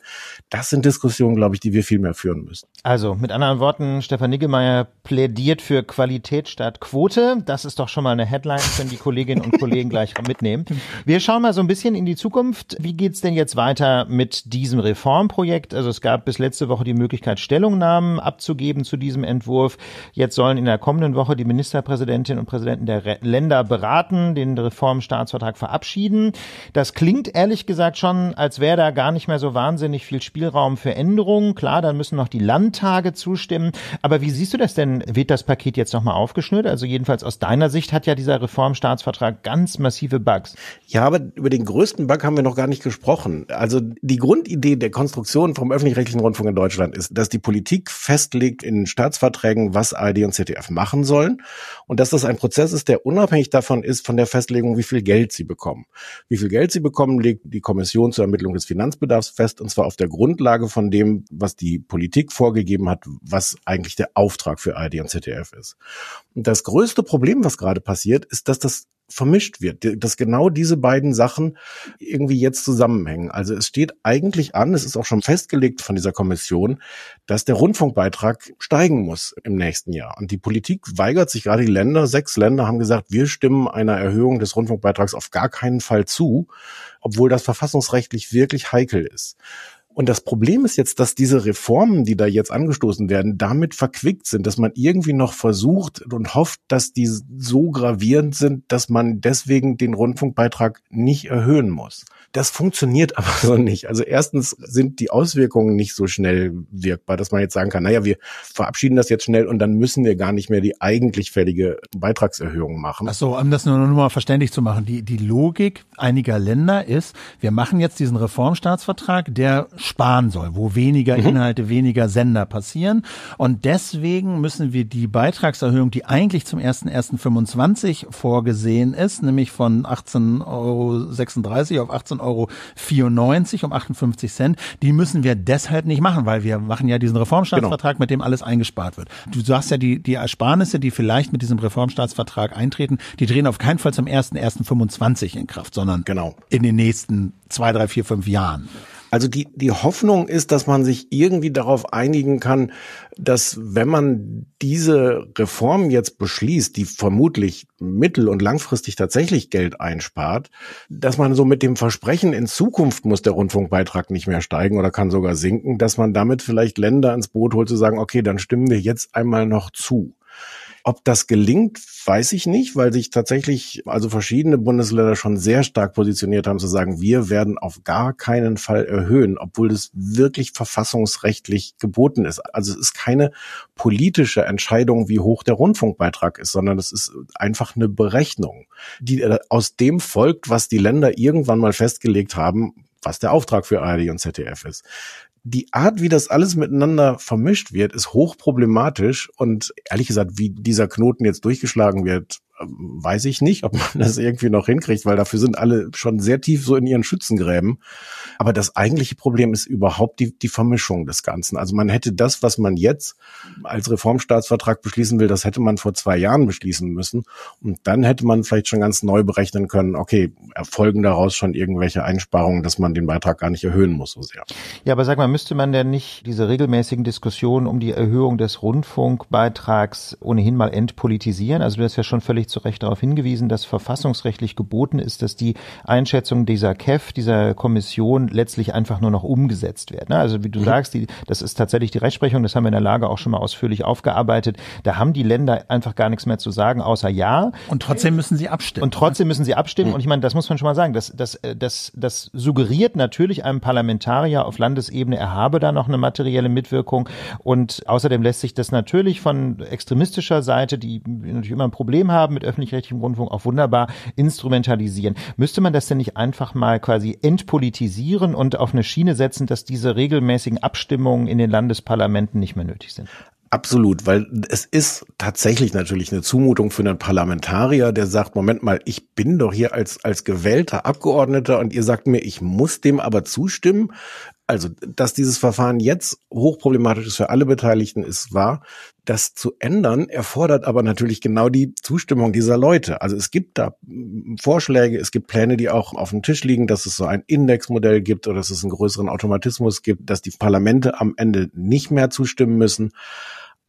Das sind Diskussionen, glaube ich, die wir viel mehr führen müssen. Also, mit anderen Worten, Stefan Niggemeier plädiert für Qualität statt Quote. Das ist doch schon mal eine Headline, können die Kolleginnen und Kollegen gleich mitnehmen. Wir schauen mal so ein bisschen in die Zukunft. Wie geht's denn jetzt weiter mit diesem Reformprojekt? Also, es gab bis letzte Woche die Möglichkeit, Stellungnahmen abzugeben zu diesem Entwurf. Jetzt sollen in der kommenden Woche die Ministerpräsidentinnen und Präsidenten der Re Länder beraten, den Reformstaatsvertrag verabschieden. Das klingt ehrlich gesagt schon, als wäre da gar nicht mehr so wahnsinnig viel Spielraum für Änderungen. Klar, dann müssen noch die Landtage zustimmen. Aber wie siehst du das denn? Wird das Paket jetzt nochmal aufgeschnürt? Also jedenfalls aus deiner Sicht hat ja dieser Reformstaatsvertrag ganz massive Bugs. Ja, aber über den größten Bug haben wir noch gar nicht gesprochen. Also die Grundidee der Konstruktion vom öffentlich-rechtlichen Rundfunk in Deutschland ist, dass die Politik festlegt in Staatsverträgen, was ARD und ZDF machen sollen wollen und dass das ein Prozess ist, der unabhängig davon ist, von der Festlegung, wie viel Geld sie bekommen. Wie viel Geld sie bekommen, legt die Kommission zur Ermittlung des Finanzbedarfs fest und zwar auf der Grundlage von dem, was die Politik vorgegeben hat, was eigentlich der Auftrag für ARD und ZDF ist. Das größte Problem, was gerade passiert, ist, dass das vermischt wird, dass genau diese beiden Sachen irgendwie jetzt zusammenhängen. Also es steht eigentlich an, es ist auch schon festgelegt von dieser Kommission, dass der Rundfunkbeitrag steigen muss im nächsten Jahr. Und die Politik weigert sich gerade die Länder, sechs Länder haben gesagt, wir stimmen einer Erhöhung des Rundfunkbeitrags auf gar keinen Fall zu, obwohl das verfassungsrechtlich wirklich heikel ist. Und das Problem ist jetzt, dass diese Reformen, die da jetzt angestoßen werden, damit verquickt sind, dass man irgendwie noch versucht und hofft, dass die so gravierend sind, dass man deswegen den Rundfunkbeitrag nicht erhöhen muss. Das funktioniert aber so nicht. Also erstens sind die Auswirkungen nicht so schnell wirkbar, dass man jetzt sagen kann, naja, wir verabschieden das jetzt schnell und dann müssen wir gar nicht mehr die eigentlich fällige Beitragserhöhung machen. Ach so, um das nur noch mal verständlich zu machen. Die, die Logik einiger Länder ist, wir machen jetzt diesen Reformstaatsvertrag, der sparen soll, wo weniger mhm. Inhalte, weniger Sender passieren. Und deswegen müssen wir die Beitragserhöhung, die eigentlich zum 1.1.25 vorgesehen ist, nämlich von 18,36 Euro auf 18 19,94 Euro um 58 Cent. Die müssen wir deshalb nicht machen, weil wir machen ja diesen Reformstaatsvertrag, genau. mit dem alles eingespart wird. Du hast ja die, die Ersparnisse, die vielleicht mit diesem Reformstaatsvertrag eintreten, die drehen auf keinen Fall zum 1.1.25 in Kraft, sondern genau. in den nächsten zwei, drei, vier, fünf Jahren. Also die, die Hoffnung ist, dass man sich irgendwie darauf einigen kann, dass wenn man diese Reform jetzt beschließt, die vermutlich mittel- und langfristig tatsächlich Geld einspart, dass man so mit dem Versprechen, in Zukunft muss der Rundfunkbeitrag nicht mehr steigen oder kann sogar sinken, dass man damit vielleicht Länder ins Boot holt, zu sagen, okay, dann stimmen wir jetzt einmal noch zu. Ob das gelingt, weiß ich nicht, weil sich tatsächlich also verschiedene Bundesländer schon sehr stark positioniert haben zu sagen, wir werden auf gar keinen Fall erhöhen, obwohl es wirklich verfassungsrechtlich geboten ist. Also es ist keine politische Entscheidung, wie hoch der Rundfunkbeitrag ist, sondern es ist einfach eine Berechnung, die äh, aus dem folgt, was die Länder irgendwann mal festgelegt haben, was der Auftrag für ARD und ZDF ist die Art, wie das alles miteinander vermischt wird, ist hochproblematisch und ehrlich gesagt, wie dieser Knoten jetzt durchgeschlagen wird, weiß ich nicht, ob man das irgendwie noch hinkriegt, weil dafür sind alle schon sehr tief so in ihren Schützengräben. Aber das eigentliche Problem ist überhaupt die, die Vermischung des Ganzen. Also man hätte das, was man jetzt als Reformstaatsvertrag beschließen will, das hätte man vor zwei Jahren beschließen müssen. Und dann hätte man vielleicht schon ganz neu berechnen können, okay, erfolgen daraus schon irgendwelche Einsparungen, dass man den Beitrag gar nicht erhöhen muss so sehr. Ja, aber sag mal, müsste man denn nicht diese regelmäßigen Diskussionen um die Erhöhung des Rundfunkbeitrags ohnehin mal entpolitisieren? Also du hast ja schon völlig zu Recht darauf hingewiesen, dass verfassungsrechtlich geboten ist, dass die Einschätzung dieser KEF, dieser Kommission letztlich einfach nur noch umgesetzt wird. Ne? Also wie du mhm. sagst, die, das ist tatsächlich die Rechtsprechung, das haben wir in der Lage auch schon mal ausführlich aufgearbeitet. Da haben die Länder einfach gar nichts mehr zu sagen, außer ja. Und trotzdem müssen sie abstimmen. Und trotzdem ne? müssen sie abstimmen. Mhm. Und ich meine, das muss man schon mal sagen, das, das, äh, das, das suggeriert natürlich einem Parlamentarier auf Landesebene, er habe da noch eine materielle Mitwirkung. Und außerdem lässt sich das natürlich von extremistischer Seite, die natürlich immer ein Problem haben, mit öffentlich-rechtlichem Rundfunk auch wunderbar instrumentalisieren. Müsste man das denn nicht einfach mal quasi entpolitisieren und auf eine Schiene setzen, dass diese regelmäßigen Abstimmungen in den Landesparlamenten nicht mehr nötig sind? Absolut, weil es ist tatsächlich natürlich eine Zumutung für einen Parlamentarier, der sagt, Moment mal, ich bin doch hier als, als gewählter Abgeordneter und ihr sagt mir, ich muss dem aber zustimmen. Also, dass dieses Verfahren jetzt hochproblematisch ist für alle Beteiligten, ist wahr. Das zu ändern erfordert aber natürlich genau die Zustimmung dieser Leute. Also es gibt da mm, Vorschläge, es gibt Pläne, die auch auf dem Tisch liegen, dass es so ein Indexmodell gibt oder dass es einen größeren Automatismus gibt, dass die Parlamente am Ende nicht mehr zustimmen müssen.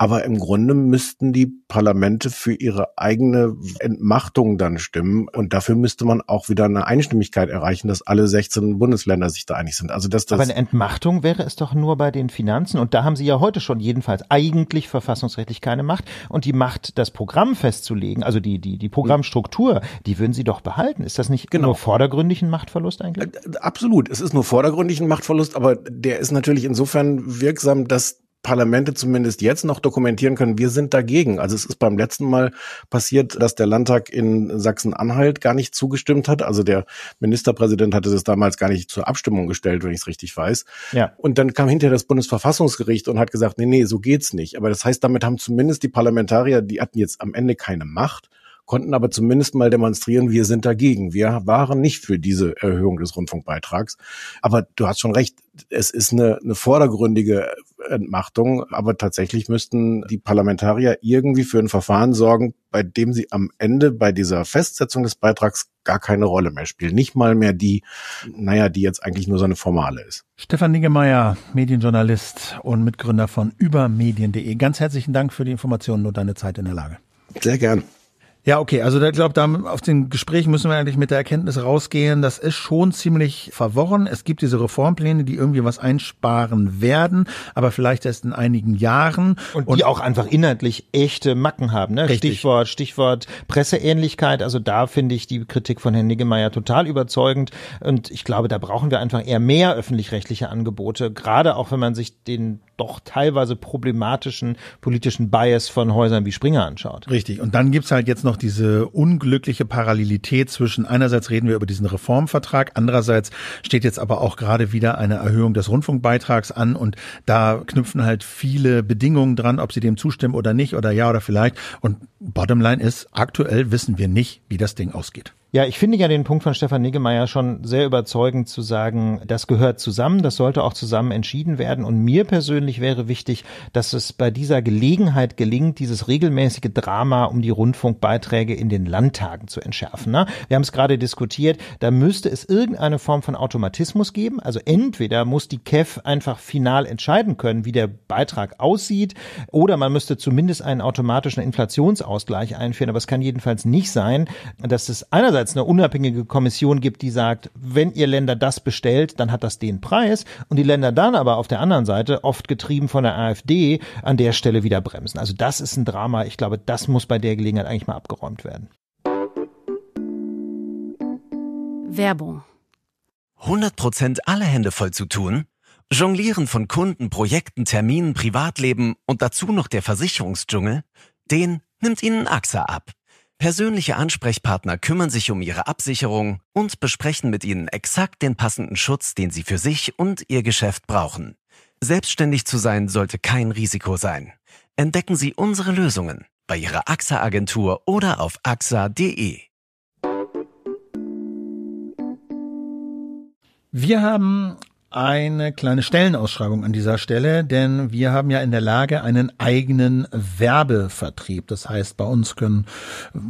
Aber im Grunde müssten die Parlamente für ihre eigene Entmachtung dann stimmen. Und dafür müsste man auch wieder eine Einstimmigkeit erreichen, dass alle 16 Bundesländer sich da einig sind. Also dass das Aber eine Entmachtung wäre es doch nur bei den Finanzen. Und da haben sie ja heute schon jedenfalls eigentlich verfassungsrechtlich keine Macht. Und die Macht, das Programm festzulegen, also die, die, die Programmstruktur, die würden sie doch behalten. Ist das nicht genau. nur vordergründig ein Machtverlust eigentlich? Äh, äh, absolut. Es ist nur vordergründig ein Machtverlust, aber der ist natürlich insofern wirksam, dass Parlamente zumindest jetzt noch dokumentieren können, wir sind dagegen. Also es ist beim letzten Mal passiert, dass der Landtag in Sachsen-Anhalt gar nicht zugestimmt hat. Also der Ministerpräsident hatte das damals gar nicht zur Abstimmung gestellt, wenn ich es richtig weiß. Ja. Und dann kam hinterher das Bundesverfassungsgericht und hat gesagt, nee, nee, so geht's nicht. Aber das heißt, damit haben zumindest die Parlamentarier, die hatten jetzt am Ende keine Macht, konnten aber zumindest mal demonstrieren, wir sind dagegen. Wir waren nicht für diese Erhöhung des Rundfunkbeitrags. Aber du hast schon recht, es ist eine, eine vordergründige Entmachtung, aber tatsächlich müssten die Parlamentarier irgendwie für ein Verfahren sorgen, bei dem sie am Ende bei dieser Festsetzung des Beitrags gar keine Rolle mehr spielen. Nicht mal mehr die, naja, die jetzt eigentlich nur so eine formale ist. Stefan Ningemeyer, Medienjournalist und Mitgründer von übermedien.de. Ganz herzlichen Dank für die Informationen und deine Zeit in der Lage. Sehr gern. Ja, okay. Also ich glaube, da auf den Gespräch müssen wir eigentlich mit der Erkenntnis rausgehen, das ist schon ziemlich verworren. Es gibt diese Reformpläne, die irgendwie was einsparen werden, aber vielleicht erst in einigen Jahren. Und, und die auch einfach inhaltlich echte Macken haben. Ne? Stichwort, Stichwort Presseähnlichkeit. Also da finde ich die Kritik von Herrn Niggemeier total überzeugend. Und ich glaube, da brauchen wir einfach eher mehr öffentlich-rechtliche Angebote, gerade auch wenn man sich den doch teilweise problematischen politischen Bias von Häusern wie Springer anschaut. Richtig. Und dann gibt es halt jetzt noch noch diese unglückliche Parallelität zwischen einerseits reden wir über diesen Reformvertrag, andererseits steht jetzt aber auch gerade wieder eine Erhöhung des Rundfunkbeitrags an und da knüpfen halt viele Bedingungen dran, ob sie dem zustimmen oder nicht oder ja oder vielleicht. Und Bottomline ist, aktuell wissen wir nicht, wie das Ding ausgeht. Ja, ich finde ja den Punkt von Stefan Niggemeier schon sehr überzeugend zu sagen, das gehört zusammen, das sollte auch zusammen entschieden werden. Und mir persönlich wäre wichtig, dass es bei dieser Gelegenheit gelingt, dieses regelmäßige Drama um die Rundfunkbeiträge in den Landtagen zu entschärfen. Ne? Wir haben es gerade diskutiert, da müsste es irgendeine Form von Automatismus geben. Also entweder muss die KEF einfach final entscheiden können, wie der Beitrag aussieht, oder man müsste zumindest einen automatischen Inflationsausgleich einführen. Aber es kann jedenfalls nicht sein, dass es einerseits einerseits eine unabhängige Kommission gibt, die sagt, wenn ihr Länder das bestellt, dann hat das den Preis und die Länder dann aber auf der anderen Seite, oft getrieben von der AfD, an der Stelle wieder bremsen. Also das ist ein Drama. Ich glaube, das muss bei der Gelegenheit eigentlich mal abgeräumt werden. Werbung. 100% alle Hände voll zu tun? Jonglieren von Kunden, Projekten, Terminen, Privatleben und dazu noch der Versicherungsdschungel? Den nimmt Ihnen AXA ab. Persönliche Ansprechpartner kümmern sich um Ihre Absicherung und besprechen mit Ihnen exakt den passenden Schutz, den Sie für sich und Ihr Geschäft brauchen. Selbstständig zu sein sollte kein Risiko sein. Entdecken Sie unsere Lösungen bei Ihrer AXA-Agentur oder auf axa.de. Wir haben eine kleine Stellenausschreibung an dieser Stelle, denn wir haben ja in der Lage einen eigenen Werbevertrieb. Das heißt, bei uns können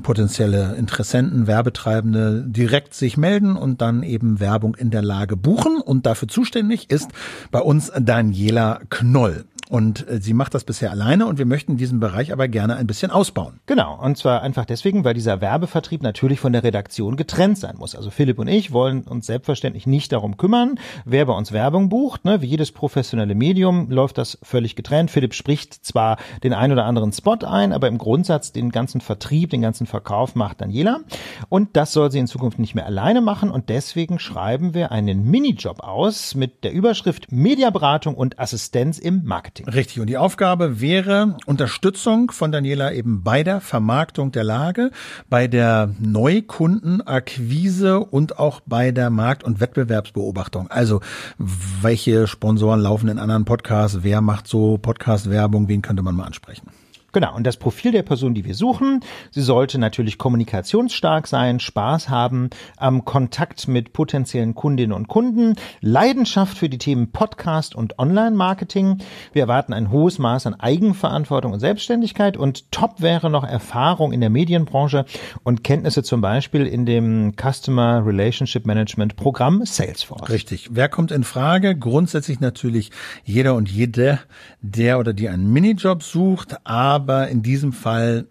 potenzielle Interessenten, Werbetreibende direkt sich melden und dann eben Werbung in der Lage buchen. Und dafür zuständig ist bei uns Daniela Knoll. Und äh, sie macht das bisher alleine und wir möchten diesen Bereich aber gerne ein bisschen ausbauen. Genau, und zwar einfach deswegen, weil dieser Werbevertrieb natürlich von der Redaktion getrennt sein muss. Also Philipp und ich wollen uns selbstverständlich nicht darum kümmern, wer bei uns Werbung bucht. Ne? Wie jedes professionelle Medium läuft das völlig getrennt. Philipp spricht zwar den ein oder anderen Spot ein, aber im Grundsatz den ganzen Vertrieb, den ganzen Verkauf macht Daniela. Und das soll sie in Zukunft nicht mehr alleine machen. Und deswegen schreiben wir einen Minijob aus mit der Überschrift Mediaberatung und Assistenz im Marketing beschäftigen. Richtig. Und die Aufgabe wäre Unterstützung von Daniela eben bei der Vermarktung der Lage, bei der Neukundenakquise und auch bei der Markt- und Wettbewerbsbeobachtung. Also, welche Sponsoren laufen in anderen Podcasts? Wer macht so Podcast-Werbung? Wen könnte man mal ansprechen? Genau, und das Profil der Person, die wir suchen, sie sollte natürlich kommunikationsstark sein, Spaß haben am Kontakt mit potenziellen Kundinnen und Kunden, Leidenschaft für die Themen Podcast und Online-Marketing. Wir erwarten ein hohes Maß an Eigenverantwortung und Selbstständigkeit und top wäre noch Erfahrung in der Medienbranche und Kenntnisse zum Beispiel in dem Customer Relationship Management Programm Salesforce. Richtig. Wer kommt in Frage? Grundsätzlich natürlich jeder und jede, der oder die einen Minijob sucht, aber aber in diesem Fall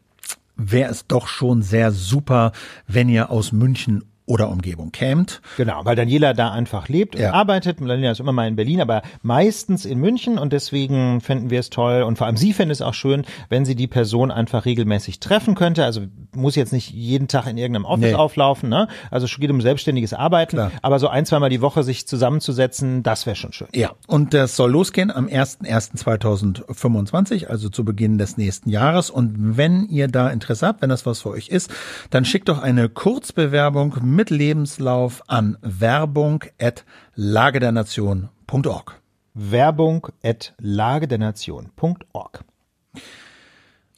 wäre es doch schon sehr super, wenn ihr aus München oder Umgebung kämt. Genau, weil Daniela da einfach lebt und ja. arbeitet. Daniela ist immer mal in Berlin, aber meistens in München und deswegen fänden wir es toll und vor allem sie fände es auch schön, wenn sie die Person einfach regelmäßig treffen könnte. Also muss jetzt nicht jeden Tag in irgendeinem Office nee. auflaufen, ne? Also es geht um selbstständiges Arbeiten, Klar. aber so ein, zweimal die Woche sich zusammenzusetzen, das wäre schon schön. Ja, und das soll losgehen am 01.01.2025, also zu Beginn des nächsten Jahres. Und wenn ihr da Interesse habt, wenn das was für euch ist, dann schickt doch eine Kurzbewerbung mit mit Lebenslauf an Werbung werbung.lagedernation.org. Werbung at lagedernation.org.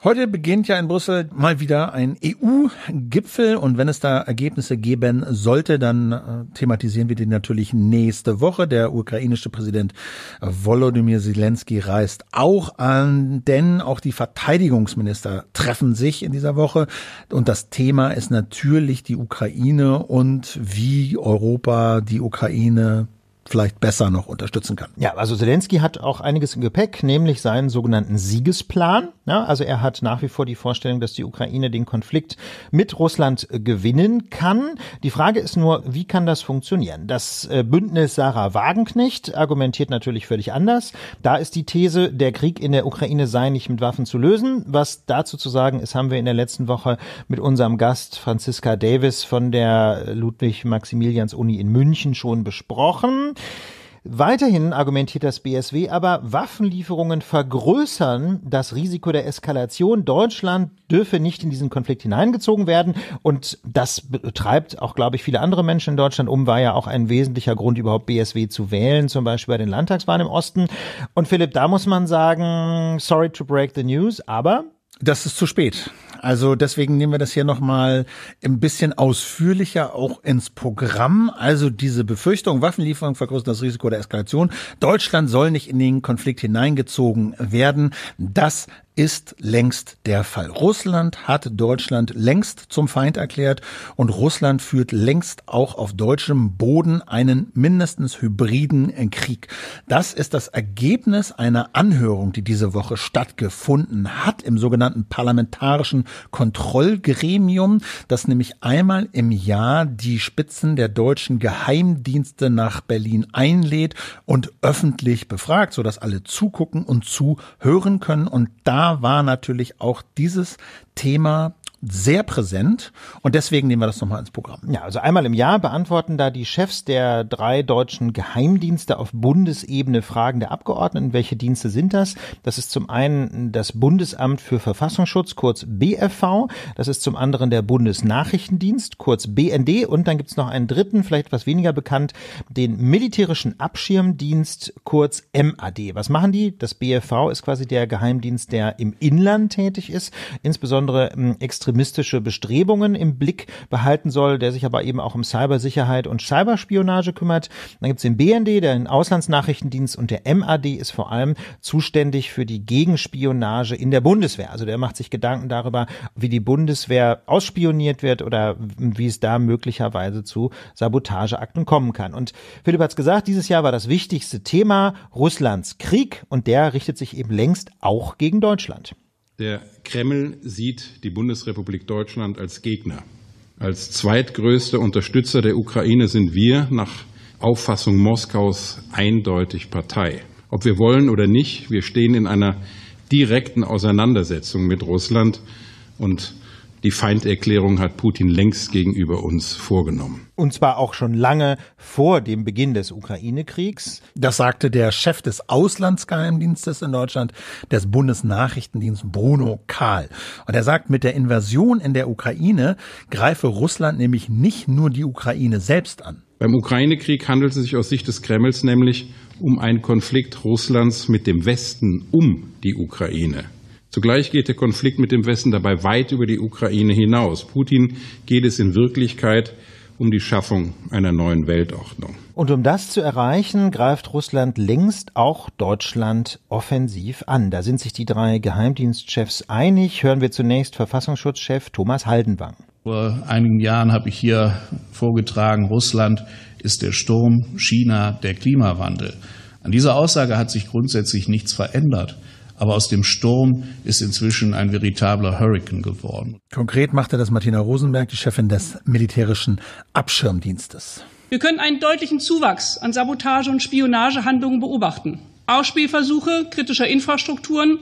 Heute beginnt ja in Brüssel mal wieder ein EU-Gipfel und wenn es da Ergebnisse geben sollte, dann äh, thematisieren wir den natürlich nächste Woche. Der ukrainische Präsident Volodymyr Zelensky reist auch an, denn auch die Verteidigungsminister treffen sich in dieser Woche und das Thema ist natürlich die Ukraine und wie Europa die Ukraine vielleicht besser noch unterstützen kann. Ja, also Zelensky hat auch einiges im Gepäck, nämlich seinen sogenannten Siegesplan. Ja, also er hat nach wie vor die Vorstellung, dass die Ukraine den Konflikt mit Russland äh, gewinnen kann. Die Frage ist nur, wie kann das funktionieren? Das äh, Bündnis Sarah Wagenknecht argumentiert natürlich völlig anders. Da ist die These, der Krieg in der Ukraine sei nicht mit Waffen zu lösen. Was dazu zu sagen ist, haben wir in der letzten Woche mit unserem Gast Franziska Davis von der äh, Ludwig-Maximilians-Uni in München schon besprochen. Weiterhin argumentiert das BSW aber, Waffenlieferungen vergrößern das Risiko der Eskalation. Deutschland dürfe nicht in diesen Konflikt hineingezogen werden. Und das treibt auch, glaube ich, viele andere Menschen in Deutschland um, war ja auch ein wesentlicher Grund, überhaupt BSW zu wählen, zum Beispiel bei den Landtagswahlen im Osten. Und Philipp, da muss man sagen, sorry to break the news, aber das ist zu spät. Also deswegen nehmen wir das hier nochmal ein bisschen ausführlicher auch ins Programm. Also diese Befürchtung, Waffenlieferung vergrößert das Risiko der Eskalation. Deutschland soll nicht in den Konflikt hineingezogen werden. Das ist längst der Fall. Russland hat Deutschland längst zum Feind erklärt und Russland führt längst auch auf deutschem Boden einen mindestens hybriden Krieg. Das ist das Ergebnis einer Anhörung, die diese Woche stattgefunden hat im sogenannten parlamentarischen Kontrollgremium, das nämlich einmal im Jahr die Spitzen der deutschen Geheimdienste nach Berlin einlädt und öffentlich befragt, sodass alle zugucken und zuhören können und da war natürlich auch dieses Thema sehr präsent und deswegen nehmen wir das nochmal ins Programm. Ja, also einmal im Jahr beantworten da die Chefs der drei deutschen Geheimdienste auf Bundesebene Fragen der Abgeordneten. Welche Dienste sind das? Das ist zum einen das Bundesamt für Verfassungsschutz, kurz BFV. Das ist zum anderen der Bundesnachrichtendienst, kurz BND. Und dann gibt's noch einen dritten, vielleicht etwas weniger bekannt, den militärischen Abschirmdienst, kurz MAD. Was machen die? Das BFV ist quasi der Geheimdienst, der im Inland tätig ist, insbesondere hm, extrem extremistische Bestrebungen im Blick behalten soll, der sich aber eben auch um Cybersicherheit und Cyberspionage kümmert. Dann gibt's den BND, den Auslandsnachrichtendienst und der MAD ist vor allem zuständig für die Gegenspionage in der Bundeswehr. Also der macht sich Gedanken darüber, wie die Bundeswehr ausspioniert wird oder wie es da möglicherweise zu Sabotageakten kommen kann. Und Philipp hat's gesagt, dieses Jahr war das wichtigste Thema Russlands Krieg und der richtet sich eben längst auch gegen Deutschland. Der Kreml sieht die Bundesrepublik Deutschland als Gegner. Als zweitgrößter Unterstützer der Ukraine sind wir nach Auffassung Moskaus eindeutig Partei. Ob wir wollen oder nicht, wir stehen in einer direkten Auseinandersetzung mit Russland und die Feinderklärung hat Putin längst gegenüber uns vorgenommen. Und zwar auch schon lange vor dem Beginn des Ukraine-Kriegs. Das sagte der Chef des Auslandsgeheimdienstes in Deutschland, des Bundesnachrichtendienst Bruno Kahl. Und er sagt, mit der Invasion in der Ukraine greife Russland nämlich nicht nur die Ukraine selbst an. Beim Ukraine-Krieg handelt es sich aus Sicht des Kremls nämlich um einen Konflikt Russlands mit dem Westen um die Ukraine. Zugleich geht der Konflikt mit dem Westen dabei weit über die Ukraine hinaus. Putin geht es in Wirklichkeit um die Schaffung einer neuen Weltordnung. Und um das zu erreichen, greift Russland längst auch Deutschland offensiv an. Da sind sich die drei Geheimdienstchefs einig. Hören wir zunächst Verfassungsschutzchef Thomas Haldenwang. Vor einigen Jahren habe ich hier vorgetragen, Russland ist der Sturm, China der Klimawandel. An dieser Aussage hat sich grundsätzlich nichts verändert. Aber aus dem Sturm ist inzwischen ein veritabler Hurricane geworden. Konkret machte das Martina Rosenberg, die Chefin des militärischen Abschirmdienstes. Wir können einen deutlichen Zuwachs an Sabotage- und Spionagehandlungen beobachten. Ausspielversuche kritischer Infrastrukturen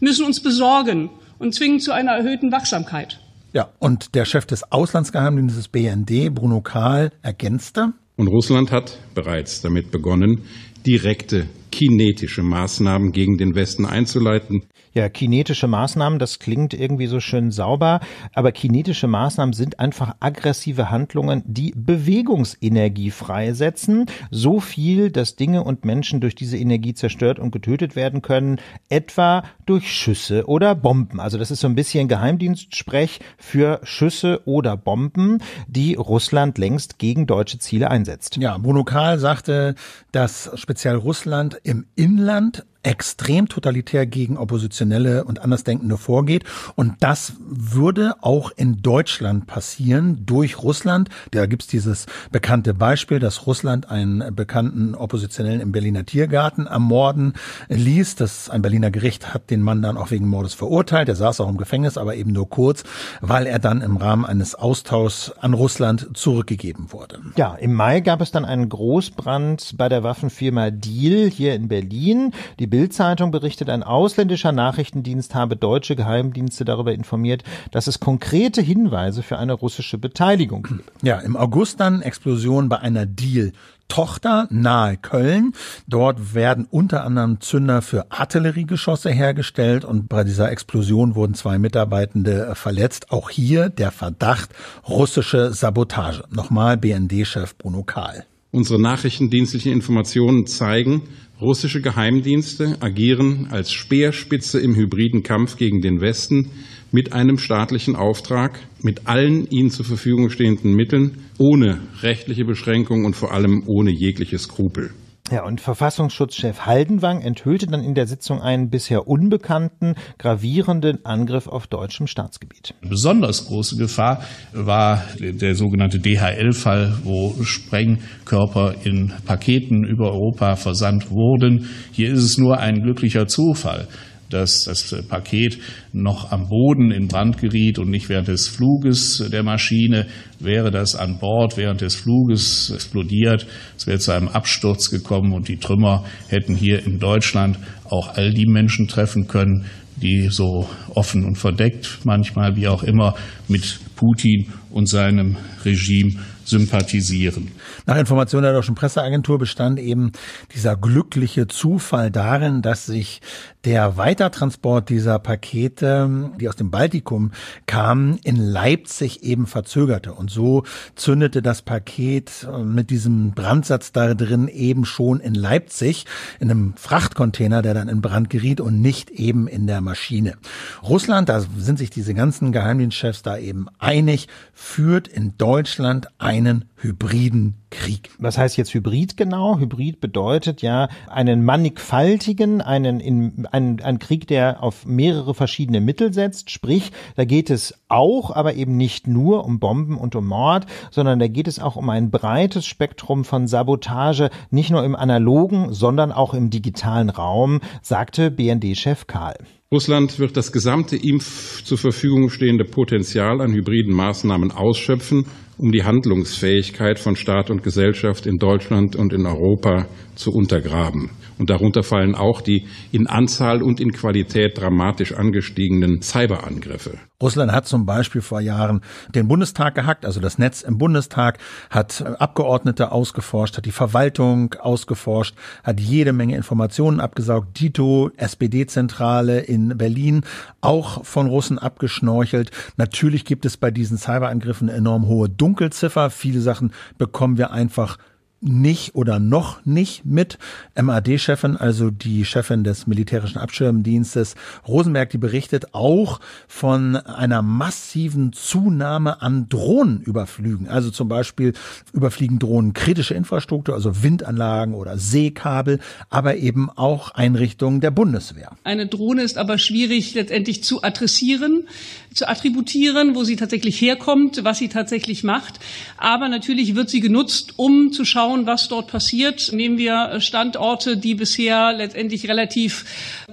müssen uns besorgen und zwingen zu einer erhöhten Wachsamkeit. Ja, und der Chef des Auslandsgeheimdienstes BND, Bruno Kahl, ergänzte. Und Russland hat bereits damit begonnen, direkte kinetische Maßnahmen gegen den Westen einzuleiten, ja, kinetische Maßnahmen, das klingt irgendwie so schön sauber, aber kinetische Maßnahmen sind einfach aggressive Handlungen, die Bewegungsenergie freisetzen. So viel, dass Dinge und Menschen durch diese Energie zerstört und getötet werden können, etwa durch Schüsse oder Bomben. Also das ist so ein bisschen Geheimdienstsprech für Schüsse oder Bomben, die Russland längst gegen deutsche Ziele einsetzt. Ja, Monokal sagte, dass speziell Russland im Inland extrem totalitär gegen Oppositionelle und Andersdenkende vorgeht. Und das würde auch in Deutschland passieren durch Russland. Da gibt's dieses bekannte Beispiel, dass Russland einen bekannten Oppositionellen im Berliner Tiergarten ermorden ließ. Das ein Berliner Gericht hat den Mann dann auch wegen Mordes verurteilt. Er saß auch im Gefängnis, aber eben nur kurz, weil er dann im Rahmen eines Austauschs an Russland zurückgegeben wurde. Ja, im Mai gab es dann einen Großbrand bei der Waffenfirma Deal hier in Berlin. Die Bild-Zeitung berichtet, ein ausländischer Nachrichtendienst habe deutsche Geheimdienste darüber informiert, dass es konkrete Hinweise für eine russische Beteiligung gibt. Ja, im August dann Explosion bei einer Deal Tochter nahe Köln. Dort werden unter anderem Zünder für Artilleriegeschosse hergestellt und bei dieser Explosion wurden zwei Mitarbeitende äh, verletzt. Auch hier der Verdacht russische Sabotage. Nochmal BND-Chef Bruno Kahl. Unsere nachrichtendienstlichen Informationen zeigen, Russische Geheimdienste agieren als Speerspitze im hybriden Kampf gegen den Westen mit einem staatlichen Auftrag, mit allen ihnen zur Verfügung stehenden Mitteln, ohne rechtliche Beschränkung und vor allem ohne jegliche Skrupel. Ja, und Verfassungsschutzchef Haldenwang enthüllte dann in der Sitzung einen bisher unbekannten, gravierenden Angriff auf deutschem Staatsgebiet. besonders große Gefahr war der sogenannte DHL-Fall, wo Sprengkörper in Paketen über Europa versandt wurden. Hier ist es nur ein glücklicher Zufall, dass das Paket noch am Boden in Brand geriet und nicht während des Fluges der Maschine. Wäre das an Bord während des Fluges explodiert, es wäre zu einem Absturz gekommen und die Trümmer hätten hier in Deutschland auch all die Menschen treffen können, die so offen und verdeckt manchmal wie auch immer mit Putin und seinem Regime sympathisieren. Nach Informationen der deutschen Presseagentur bestand eben dieser glückliche Zufall darin, dass sich der Weitertransport dieser Pakete, die aus dem Baltikum kamen, in Leipzig eben verzögerte. Und so zündete das Paket äh, mit diesem Brandsatz da drin eben schon in Leipzig in einem Frachtcontainer, der dann in Brand geriet und nicht eben in der Maschine. Russland, da sind sich diese ganzen Geheimdienstchefs da eben einig, führt in Deutschland einen hybriden Krieg. Was heißt jetzt Hybrid genau? Hybrid bedeutet ja einen mannigfaltigen, einen, in, einen, einen Krieg, der auf mehrere verschiedene Mittel setzt. Sprich, da geht es auch, aber eben nicht nur um Bomben und um Mord, sondern da geht es auch um ein breites Spektrum von Sabotage, nicht nur im analogen, sondern auch im digitalen Raum, sagte BND-Chef Karl. Russland wird das gesamte ihm zur Verfügung stehende Potenzial an hybriden Maßnahmen ausschöpfen, um die Handlungsfähigkeit von Staat und Gesellschaft in Deutschland und in Europa zu untergraben. Und darunter fallen auch die in Anzahl und in Qualität dramatisch angestiegenen Cyberangriffe. Russland hat zum Beispiel vor Jahren den Bundestag gehackt, also das Netz im Bundestag, hat Abgeordnete ausgeforscht, hat die Verwaltung ausgeforscht, hat jede Menge Informationen abgesaugt. Dito, SPD-Zentrale in Berlin, auch von Russen abgeschnorchelt. Natürlich gibt es bei diesen Cyberangriffen enorm hohe Dunkelziffer. Viele Sachen bekommen wir einfach nicht oder noch nicht mit. MAD-Chefin, also die Chefin des militärischen Abschirmdienstes Rosenberg, die berichtet auch von einer massiven Zunahme an Drohnenüberflügen. Also zum Beispiel überfliegen Drohnen kritische Infrastruktur, also Windanlagen oder Seekabel, aber eben auch Einrichtungen der Bundeswehr. Eine Drohne ist aber schwierig letztendlich zu adressieren, zu attributieren, wo sie tatsächlich herkommt, was sie tatsächlich macht. Aber natürlich wird sie genutzt, um zu schauen, schauen, was dort passiert. Nehmen wir Standorte, die bisher letztendlich relativ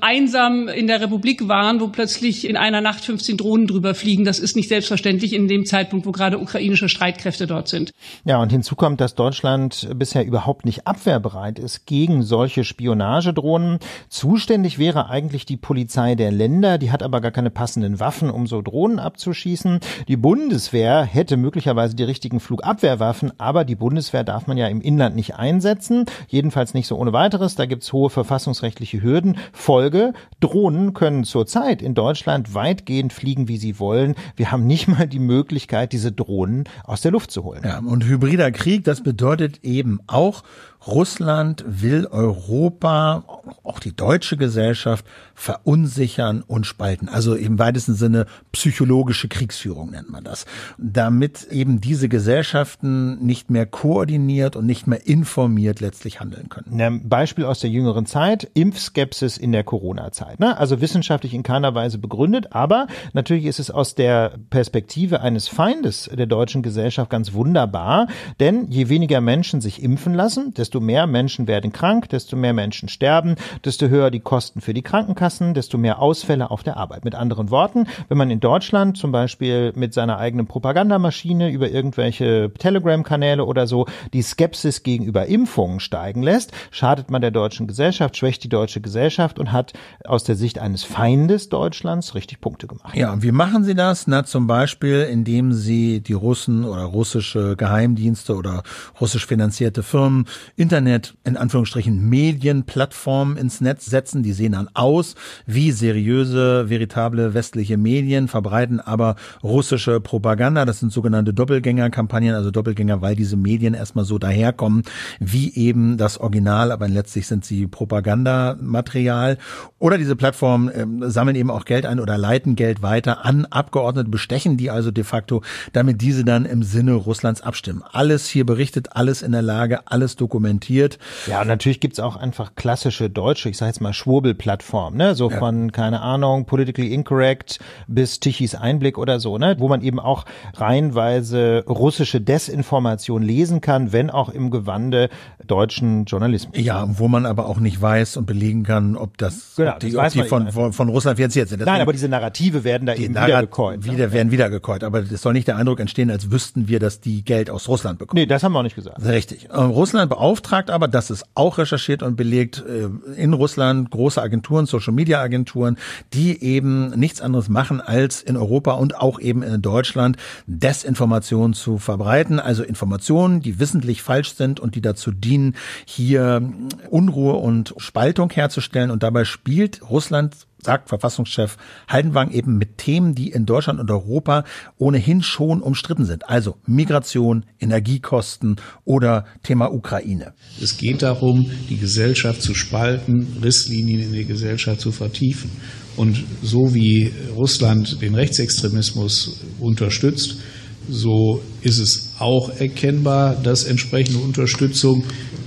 einsam in der Republik waren, wo plötzlich in einer Nacht 15 Drohnen drüber fliegen. Das ist nicht selbstverständlich in dem Zeitpunkt, wo gerade ukrainische Streitkräfte dort sind. Ja, und hinzu kommt, dass Deutschland bisher überhaupt nicht abwehrbereit ist gegen solche Spionagedrohnen. Zuständig wäre eigentlich die Polizei der Länder, die hat aber gar keine passenden Waffen, um so Drohnen abzuschießen. Die Bundeswehr hätte möglicherweise die richtigen Flugabwehrwaffen, aber die Bundeswehr darf man ja im Inland nicht einsetzen, jedenfalls nicht so ohne weiteres. Da gibt's hohe verfassungsrechtliche Hürden. Folge, Drohnen können zurzeit in Deutschland weitgehend fliegen, wie sie wollen. Wir haben nicht mal die Möglichkeit, diese Drohnen aus der Luft zu holen. Ja, und hybrider Krieg, das bedeutet eben auch Russland will Europa, auch die deutsche Gesellschaft, verunsichern und spalten. Also im weitesten Sinne psychologische Kriegsführung nennt man das. Damit eben diese Gesellschaften nicht mehr koordiniert und nicht mehr informiert letztlich handeln können. Ein Beispiel aus der jüngeren Zeit, Impfskepsis in der Corona-Zeit. Ne? Also wissenschaftlich in keiner Weise begründet, aber natürlich ist es aus der Perspektive eines Feindes der deutschen Gesellschaft ganz wunderbar, denn je weniger Menschen sich impfen lassen, desto desto mehr Menschen werden krank, desto mehr Menschen sterben, desto höher die Kosten für die Krankenkassen, desto mehr Ausfälle auf der Arbeit. Mit anderen Worten, wenn man in Deutschland zum Beispiel mit seiner eigenen Propagandamaschine über irgendwelche Telegram-Kanäle oder so die Skepsis gegenüber Impfungen steigen lässt, schadet man der deutschen Gesellschaft, schwächt die deutsche Gesellschaft und hat aus der Sicht eines Feindes Deutschlands richtig Punkte gemacht. Ja, und wie machen Sie das? Na, zum Beispiel, indem Sie die Russen oder russische Geheimdienste oder russisch finanzierte Firmen Internet, in Anführungsstrichen Medienplattformen ins Netz setzen. Die sehen dann aus wie seriöse, veritable westliche Medien, verbreiten aber russische Propaganda. Das sind sogenannte Doppelgängerkampagnen, also Doppelgänger, weil diese Medien erstmal so daherkommen wie eben das Original, aber letztlich sind sie Propagandamaterial. Oder diese Plattformen ähm, sammeln eben auch Geld ein oder leiten Geld weiter an Abgeordnete, bestechen die also de facto, damit diese dann im Sinne Russlands abstimmen. Alles hier berichtet, alles in der Lage, alles dokumentiert dokumentiert. Ja, und natürlich gibt es auch einfach klassische deutsche, ich sage jetzt mal Schwurbelplattformen, ne? so ja. von, keine Ahnung, Politically Incorrect bis Tichys Einblick oder so, ne? wo man eben auch reihenweise russische Desinformation lesen kann, wenn auch im Gewande deutschen Journalismus. Ja, wo man aber auch nicht weiß und belegen kann, ob das, genau, ob die, das ob die von, von, von, Russland finanziert sind. Deswegen, Nein, aber diese Narrative werden da eben wieder gekäut. Wieder, ne? Werden wieder gekäut, aber es soll nicht der Eindruck entstehen, als wüssten wir, dass die Geld aus Russland bekommen. Nee, das haben wir auch nicht gesagt. Richtig. Äh, Russland beauftragt beauftragt aber, das ist auch recherchiert und belegt, äh, in Russland große Agenturen, Social-Media-Agenturen, die eben nichts anderes machen, als in Europa und auch eben in Deutschland Desinformation zu verbreiten. Also Informationen, die wissentlich falsch sind und die dazu dienen, hier Unruhe und Spaltung herzustellen. Und dabei spielt Russland sagt Verfassungschef Heidenwang eben mit Themen, die in Deutschland und Europa ohnehin schon umstritten sind. Also Migration, Energiekosten oder Thema Ukraine. Es geht darum, die Gesellschaft zu spalten, Risslinien in der Gesellschaft zu vertiefen. Und so wie Russland den Rechtsextremismus unterstützt, so ist es auch erkennbar, dass entsprechende Unterstützung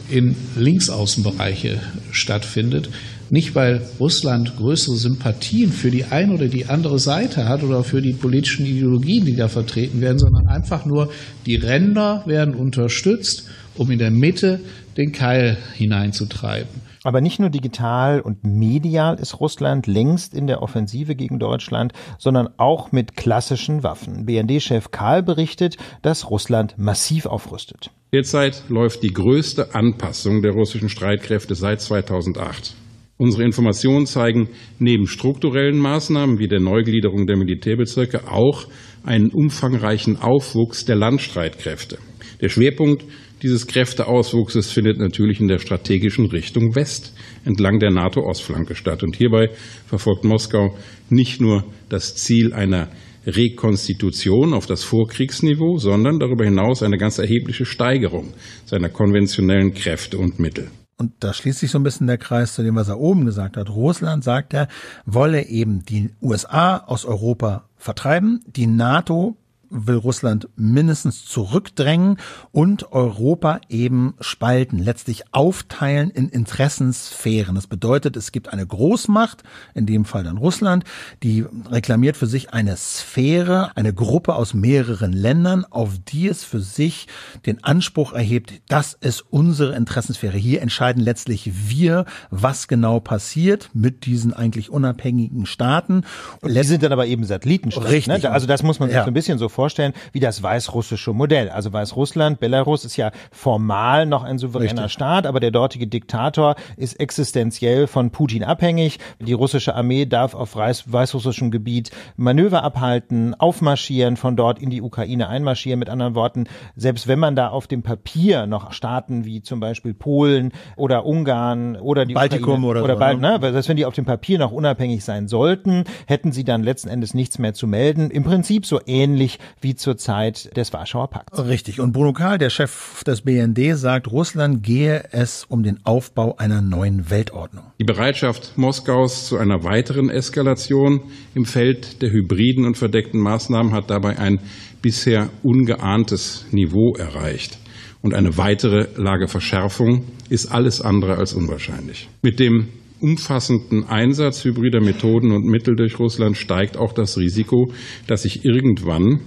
in Linksaußenbereiche stattfindet. Nicht, weil Russland größere Sympathien für die eine oder die andere Seite hat oder für die politischen Ideologien, die da vertreten werden, sondern einfach nur die Ränder werden unterstützt, um in der Mitte den Keil hineinzutreiben. Aber nicht nur digital und medial ist Russland längst in der Offensive gegen Deutschland, sondern auch mit klassischen Waffen. BND-Chef Karl berichtet, dass Russland massiv aufrüstet. Derzeit läuft die größte Anpassung der russischen Streitkräfte seit 2008. Unsere Informationen zeigen neben strukturellen Maßnahmen wie der Neugliederung der Militärbezirke auch einen umfangreichen Aufwuchs der Landstreitkräfte. Der Schwerpunkt dieses Kräfteauswuchses findet natürlich in der strategischen Richtung West entlang der NATO-Ostflanke statt. Und hierbei verfolgt Moskau nicht nur das Ziel einer Rekonstitution auf das Vorkriegsniveau, sondern darüber hinaus eine ganz erhebliche Steigerung seiner konventionellen Kräfte und Mittel und da schließt sich so ein bisschen der Kreis zu dem, was er oben gesagt hat, Russland, sagt er, wolle eben die USA aus Europa vertreiben. Die NATO will Russland mindestens zurückdrängen und Europa eben spalten, letztlich aufteilen in Interessensphären. Das bedeutet, es gibt eine Großmacht, in dem Fall dann Russland, die reklamiert für sich eine Sphäre, eine Gruppe aus mehreren Ländern, auf die es für sich den Anspruch erhebt, das ist unsere Interessensphäre. Hier entscheiden letztlich wir, was genau passiert mit diesen eigentlich unabhängigen Staaten. Und die sind dann aber eben Satellitenstaaten. Ne? Richtig. Ne? Also das muss man sich ja. ein bisschen so vorstellen vorstellen wie das weißrussische Modell. Also Weißrussland, Belarus ist ja formal noch ein souveräner Richtig. Staat, aber der dortige Diktator ist existenziell von Putin abhängig. Die russische Armee darf auf weißrussischem Gebiet Manöver abhalten, aufmarschieren, von dort in die Ukraine einmarschieren. Mit anderen Worten, selbst wenn man da auf dem Papier noch Staaten wie zum Beispiel Polen oder Ungarn oder die Baltikum Ukraine, oder, oder so, bald, ne? ne? Selbst wenn die auf dem Papier noch unabhängig sein sollten, hätten sie dann letzten Endes nichts mehr zu melden. Im Prinzip so ähnlich wie zur Zeit des Warschauer Pakts. Richtig. Und Bruno Kahl, der Chef des BND, sagt, Russland gehe es um den Aufbau einer neuen Weltordnung. Die Bereitschaft Moskaus zu einer weiteren Eskalation im Feld der hybriden und verdeckten Maßnahmen hat dabei ein bisher ungeahntes Niveau erreicht und eine weitere Lageverschärfung ist alles andere als unwahrscheinlich. Mit dem umfassenden Einsatz hybrider Methoden und Mittel durch Russland steigt auch das Risiko, dass sich irgendwann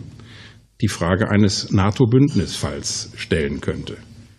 die Frage eines NATO-Bündnisfalls stellen könnte.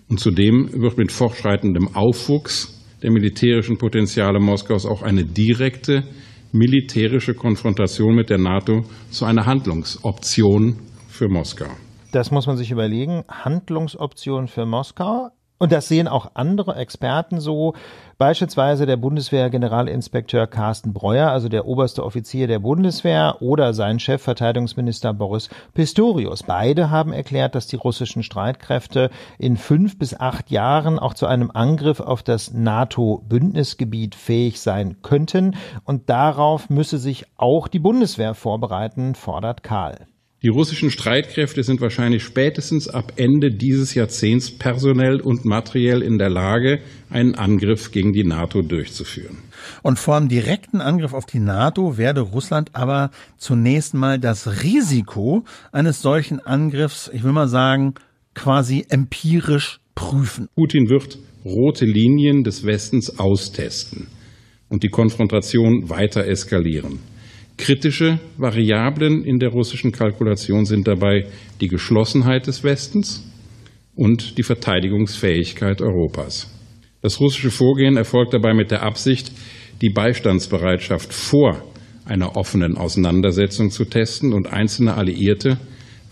Und zudem wird mit fortschreitendem Aufwuchs der militärischen Potenziale Moskaus auch eine direkte militärische Konfrontation mit der NATO zu einer Handlungsoption für Moskau. Das muss man sich überlegen. Handlungsoption für Moskau. Und das sehen auch andere Experten so. Beispielsweise der Bundeswehr-Generalinspekteur Carsten Breuer, also der oberste Offizier der Bundeswehr, oder sein Chef Verteidigungsminister Boris Pistorius. Beide haben erklärt, dass die russischen Streitkräfte in fünf bis acht Jahren auch zu einem Angriff auf das NATO-Bündnisgebiet fähig sein könnten. Und darauf müsse sich auch die Bundeswehr vorbereiten, fordert Karl. Die russischen Streitkräfte sind wahrscheinlich spätestens ab Ende dieses Jahrzehnts personell und materiell in der Lage, einen Angriff gegen die NATO durchzuführen. Und vor einem direkten Angriff auf die NATO werde Russland aber zunächst mal das Risiko eines solchen Angriffs, ich will mal sagen, quasi empirisch prüfen. Putin wird rote Linien des Westens austesten und die Konfrontation weiter eskalieren. Kritische Variablen in der russischen Kalkulation sind dabei die Geschlossenheit des Westens und die Verteidigungsfähigkeit Europas. Das russische Vorgehen erfolgt dabei mit der Absicht, die Beistandsbereitschaft vor einer offenen Auseinandersetzung zu testen und einzelne Alliierte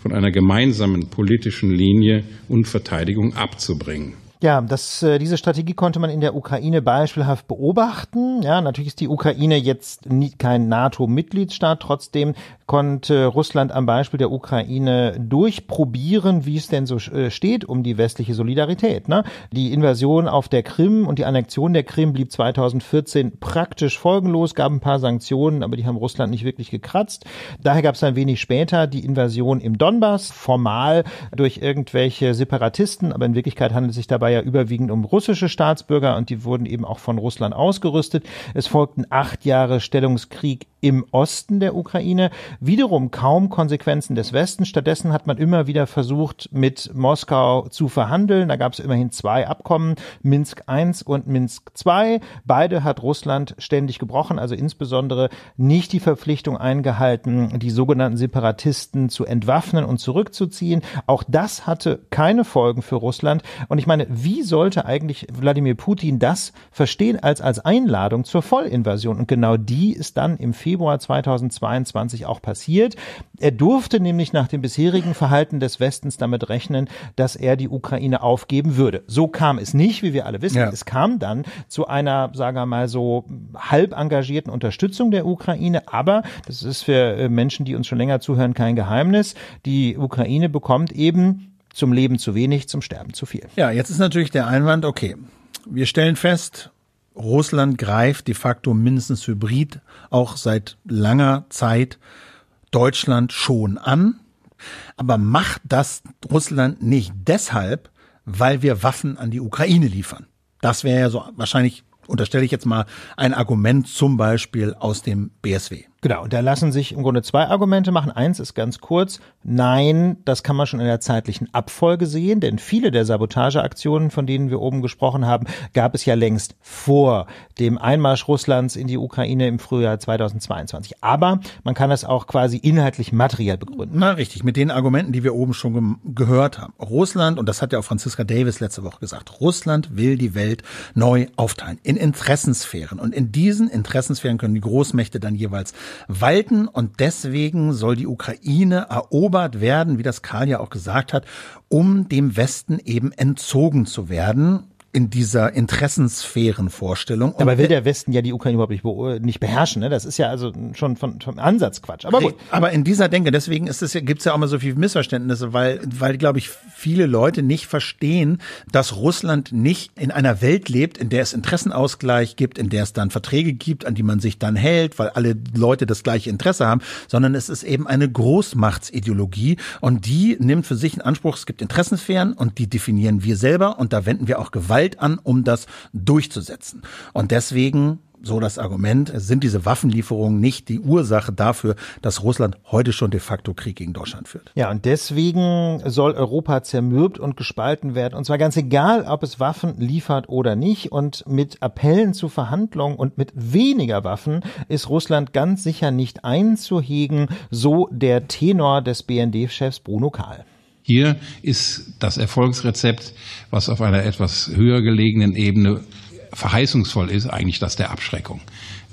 von einer gemeinsamen politischen Linie und Verteidigung abzubringen. Ja, das, äh, diese Strategie konnte man in der Ukraine beispielhaft beobachten. Ja, natürlich ist die Ukraine jetzt nie, kein NATO-Mitgliedsstaat. Trotzdem konnte Russland am Beispiel der Ukraine durchprobieren, wie es denn so äh, steht um die westliche Solidarität. Ne? Die Invasion auf der Krim und die Annexion der Krim blieb 2014 praktisch folgenlos, gab ein paar Sanktionen, aber die haben Russland nicht wirklich gekratzt. Daher gab es ein wenig später die Invasion im Donbass, formal durch irgendwelche Separatisten, aber in Wirklichkeit handelt es sich dabei dabei ja überwiegend um russische Staatsbürger und die wurden eben auch von Russland ausgerüstet. Es folgten acht Jahre Stellungskrieg im Osten der Ukraine. Wiederum kaum Konsequenzen des Westens. Stattdessen hat man immer wieder versucht, mit Moskau zu verhandeln. Da gab es immerhin zwei Abkommen, Minsk I und Minsk II. Beide hat Russland ständig gebrochen, also insbesondere nicht die Verpflichtung eingehalten, die sogenannten Separatisten zu entwaffnen und zurückzuziehen. Auch das hatte keine Folgen für Russland. Und ich meine, wie sollte eigentlich Wladimir Putin das verstehen als als Einladung zur Vollinvasion? Und genau die ist dann im Februar 2022 auch passiert. Er durfte nämlich nach dem bisherigen Verhalten des Westens damit rechnen, dass er die Ukraine aufgeben würde. So kam es nicht, wie wir alle wissen. Ja. Es kam dann zu einer, sagen wir mal so, halb engagierten Unterstützung der Ukraine. Aber das ist für äh, Menschen, die uns schon länger zuhören, kein Geheimnis. Die Ukraine bekommt eben zum Leben zu wenig, zum Sterben zu viel. Ja, jetzt ist natürlich der Einwand, okay, wir stellen fest, Russland greift de facto mindestens hybrid auch seit langer Zeit Deutschland schon an. Aber macht das Russland nicht deshalb, weil wir Waffen an die Ukraine liefern? Das wäre ja so wahrscheinlich, unterstelle ich jetzt mal, ein Argument zum Beispiel aus dem BSW. Genau, und da lassen sich im Grunde zwei Argumente machen. Eins ist ganz kurz, nein, das kann man schon in der zeitlichen Abfolge sehen, denn viele der Sabotageaktionen, von denen wir oben gesprochen haben, gab es ja längst vor dem Einmarsch Russlands in die Ukraine im Frühjahr 2022. Aber man kann das auch quasi inhaltlich materiell begründen. Na richtig, mit den Argumenten, die wir oben schon ge gehört haben. Russland, und das hat ja auch Franziska Davis letzte Woche gesagt, Russland will die Welt neu aufteilen in Interessensphären. Und in diesen Interessensphären können die Großmächte dann jeweils walten und deswegen soll die Ukraine erobert werden, wie das Karl ja auch gesagt hat, um dem Westen eben entzogen zu werden in dieser Interessensphärenvorstellung. Und will der Westen ja die Ukraine überhaupt nicht, nicht beherrschen, ne? Das ist ja also schon von, vom Ansatz Quatsch. Aber gut. Aber in dieser Denke, deswegen gibt es ja, gibt's ja auch immer so viele Missverständnisse, weil, weil, glaube ich, viele Leute nicht verstehen, dass Russland nicht in einer Welt lebt, in der es Interessenausgleich gibt, in der es dann Verträge gibt, an die man sich dann hält, weil alle Leute das gleiche Interesse haben, sondern es ist eben eine Großmachtsideologie und die nimmt für sich in Anspruch, es gibt Interessensphären und die definieren wir selber und da wenden wir auch Gewalt Gewalt an, um das durchzusetzen. Und deswegen so das Argument, sind diese Waffenlieferungen nicht die Ursache dafür, dass Russland heute schon de facto Krieg gegen Deutschland führt. Ja, und deswegen soll Europa zermürbt und gespalten werden. Und zwar ganz egal, ob es Waffen liefert oder nicht. Und mit Appellen zu Verhandlungen und mit weniger Waffen ist Russland ganz sicher nicht einzuhegen, so der Tenor des BND-Chefs Bruno Kahl. Hier ist das Erfolgsrezept, was auf einer etwas höher gelegenen Ebene verheißungsvoll ist, eigentlich das der Abschreckung.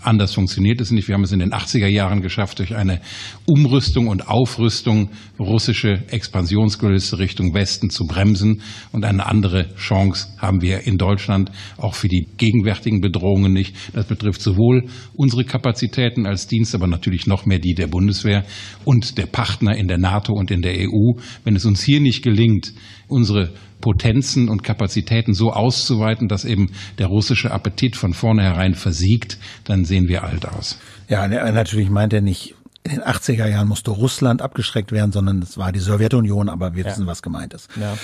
Anders funktioniert es nicht. Wir haben es in den 80er Jahren geschafft, durch eine Umrüstung und Aufrüstung russische Expansionsgröße Richtung Westen zu bremsen. Und eine andere Chance haben wir in Deutschland auch für die gegenwärtigen Bedrohungen nicht. Das betrifft sowohl unsere Kapazitäten als Dienst, aber natürlich noch mehr die der Bundeswehr und der Partner in der NATO und in der EU. Wenn es uns hier nicht gelingt, unsere Potenzen und Kapazitäten so auszuweiten, dass eben der russische Appetit von vornherein versiegt, dann sehen wir alt aus. Ja, natürlich meint er nicht in den 80er Jahren musste Russland abgeschreckt werden, sondern es war die Sowjetunion, aber wir ja. wissen, was gemeint ist. Ja,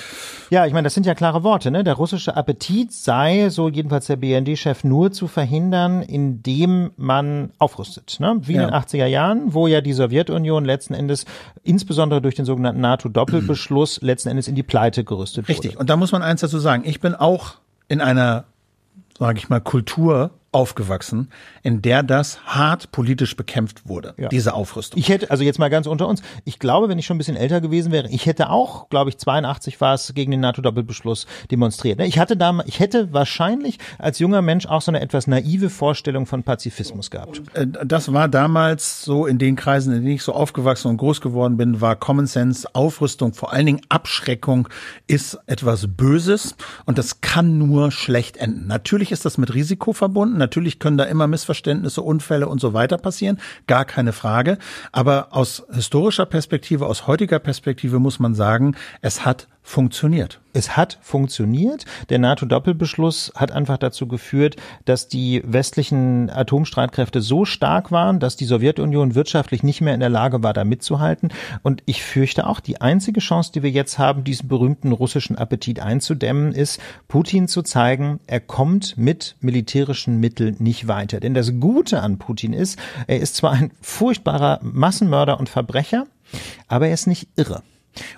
ja ich meine, das sind ja klare Worte. Ne? Der russische Appetit sei, so jedenfalls der BND-Chef, nur zu verhindern, indem man aufrüstet. Ne? Wie ja. in den 80er Jahren, wo ja die Sowjetunion letzten Endes, insbesondere durch den sogenannten NATO-Doppelbeschluss, letzten Endes in die Pleite gerüstet Richtig. wurde. Richtig, und da muss man eins dazu sagen. Ich bin auch in einer, sage ich mal, Kultur aufgewachsen, in der das hart politisch bekämpft wurde, ja. diese Aufrüstung. Ich hätte, also jetzt mal ganz unter uns, ich glaube, wenn ich schon ein bisschen älter gewesen wäre, ich hätte auch, glaube ich, 82 war es, gegen den NATO-Doppelbeschluss demonstriert. Ne, ich hatte damals, ich hätte wahrscheinlich als junger Mensch auch so eine etwas naive Vorstellung von Pazifismus gehabt. Äh, das war damals so in den Kreisen, in denen ich so aufgewachsen und groß geworden bin, war Common Sense, Aufrüstung, vor allen Dingen Abschreckung ist etwas Böses und das kann nur schlecht enden. Natürlich ist das mit Risiko verbunden, Natürlich können da immer Missverständnisse, Unfälle und so weiter passieren, gar keine Frage. Aber aus historischer Perspektive, aus heutiger Perspektive muss man sagen, es hat funktioniert. Es hat funktioniert. Der NATO-Doppelbeschluss hat einfach dazu geführt, dass die westlichen Atomstreitkräfte so stark waren, dass die Sowjetunion wirtschaftlich nicht mehr in der Lage war, da mitzuhalten. Und ich fürchte auch, die einzige Chance, die wir jetzt haben, diesen berühmten russischen Appetit einzudämmen, ist, Putin zu zeigen, er kommt mit militärischen Mitteln nicht weiter. Denn das Gute an Putin ist, er ist zwar ein furchtbarer Massenmörder und Verbrecher, aber er ist nicht irre.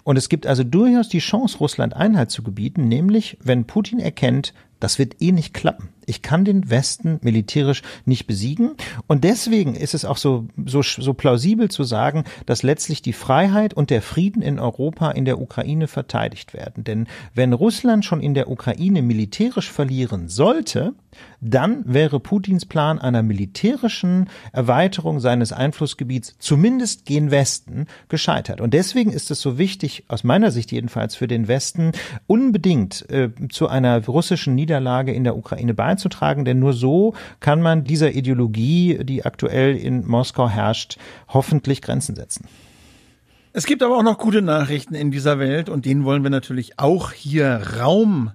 Und es gibt also durchaus die Chance, Russland Einhalt zu gebieten, nämlich wenn Putin erkennt, das wird eh nicht klappen. Ich kann den Westen militärisch nicht besiegen. Und deswegen ist es auch so, so, so plausibel zu sagen, dass letztlich die Freiheit und der Frieden in Europa in der Ukraine verteidigt werden. Denn wenn Russland schon in der Ukraine militärisch verlieren sollte, dann wäre Putins Plan einer militärischen Erweiterung seines Einflussgebiets zumindest gen Westen gescheitert. Und deswegen ist es so wichtig, aus meiner Sicht jedenfalls für den Westen, unbedingt äh, zu einer russischen Niederlage Niederlage in der Ukraine beizutragen, denn nur so kann man dieser Ideologie, die aktuell in Moskau herrscht, hoffentlich Grenzen setzen. Es gibt aber auch noch gute Nachrichten in dieser Welt und denen wollen wir natürlich auch hier Raum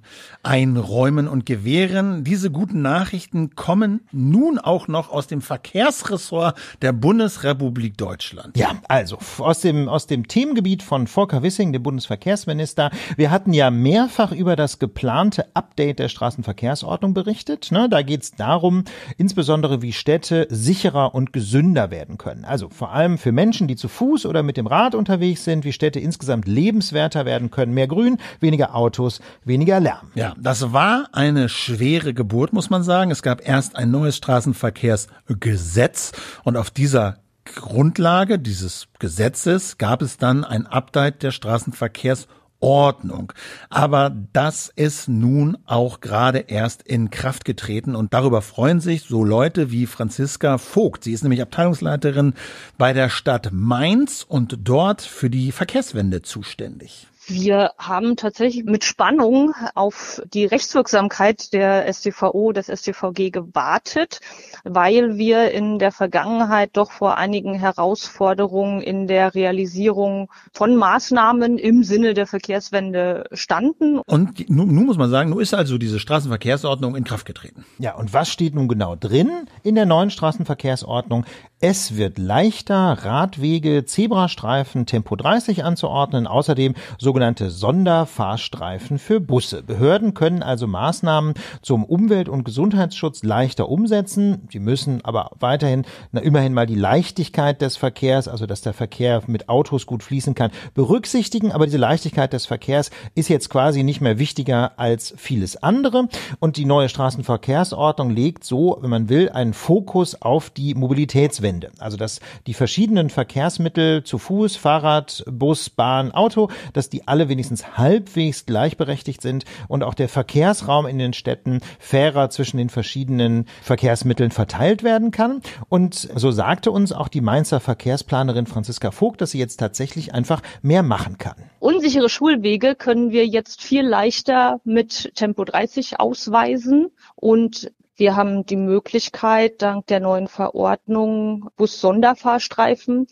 einräumen und gewähren. Diese guten Nachrichten kommen nun auch noch aus dem Verkehrsressort der Bundesrepublik Deutschland. Ja, also aus dem, aus dem Themengebiet von Volker Wissing, dem Bundesverkehrsminister. Wir hatten ja mehrfach über das geplante Update der Straßenverkehrsordnung berichtet. Ne, da geht es darum, insbesondere wie Städte sicherer und gesünder werden können. Also vor allem für Menschen, die zu Fuß oder mit dem Rad unterwegs sind, wie Städte insgesamt lebenswerter werden können. Mehr Grün, weniger Autos, weniger Lärm. Ja, das war eine schwere Geburt, muss man sagen. Es gab erst ein neues Straßenverkehrsgesetz und auf dieser Grundlage dieses Gesetzes gab es dann ein Update der Straßenverkehrsordnung. Aber das ist nun auch gerade erst in Kraft getreten und darüber freuen sich so Leute wie Franziska Vogt. Sie ist nämlich Abteilungsleiterin bei der Stadt Mainz und dort für die Verkehrswende zuständig. Wir haben tatsächlich mit Spannung auf die Rechtswirksamkeit der SDVO, des SDVG gewartet, weil wir in der Vergangenheit doch vor einigen Herausforderungen in der Realisierung von Maßnahmen im Sinne der Verkehrswende standen. Und nun, muss man sagen, nun ist also diese Straßenverkehrsordnung in Kraft getreten. Ja, und was steht nun genau drin in der neuen Straßenverkehrsordnung? Es wird leichter, Radwege, Zebrastreifen, Tempo 30 anzuordnen, außerdem sogar sogenannte Sonderfahrstreifen für Busse. Behörden können also Maßnahmen zum Umwelt- und Gesundheitsschutz leichter umsetzen. Sie müssen aber weiterhin na, immerhin mal die Leichtigkeit des Verkehrs, also dass der Verkehr mit Autos gut fließen kann, berücksichtigen. Aber diese Leichtigkeit des Verkehrs ist jetzt quasi nicht mehr wichtiger als vieles andere. Und die neue Straßenverkehrsordnung legt so, wenn man will, einen Fokus auf die Mobilitätswende. Also dass die verschiedenen Verkehrsmittel zu Fuß, Fahrrad, Bus, Bahn, Auto, dass die alle wenigstens halbwegs gleichberechtigt sind und auch der Verkehrsraum in den Städten fairer zwischen den verschiedenen Verkehrsmitteln verteilt werden kann. Und so sagte uns auch die Mainzer Verkehrsplanerin Franziska Vogt, dass sie jetzt tatsächlich einfach mehr machen kann. Unsichere Schulwege können wir jetzt viel leichter mit Tempo 30 ausweisen und wir haben die Möglichkeit, dank der neuen Verordnung Bus-Sonderfahrstreifen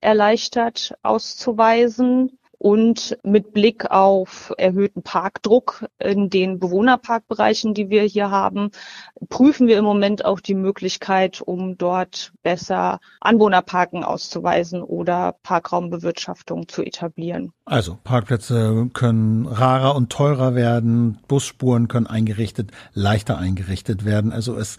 erleichtert auszuweisen und mit Blick auf erhöhten Parkdruck in den Bewohnerparkbereichen, die wir hier haben, prüfen wir im Moment auch die Möglichkeit, um dort besser Anwohnerparken auszuweisen oder Parkraumbewirtschaftung zu etablieren. Also Parkplätze können rarer und teurer werden, Busspuren können eingerichtet, leichter eingerichtet werden. Also es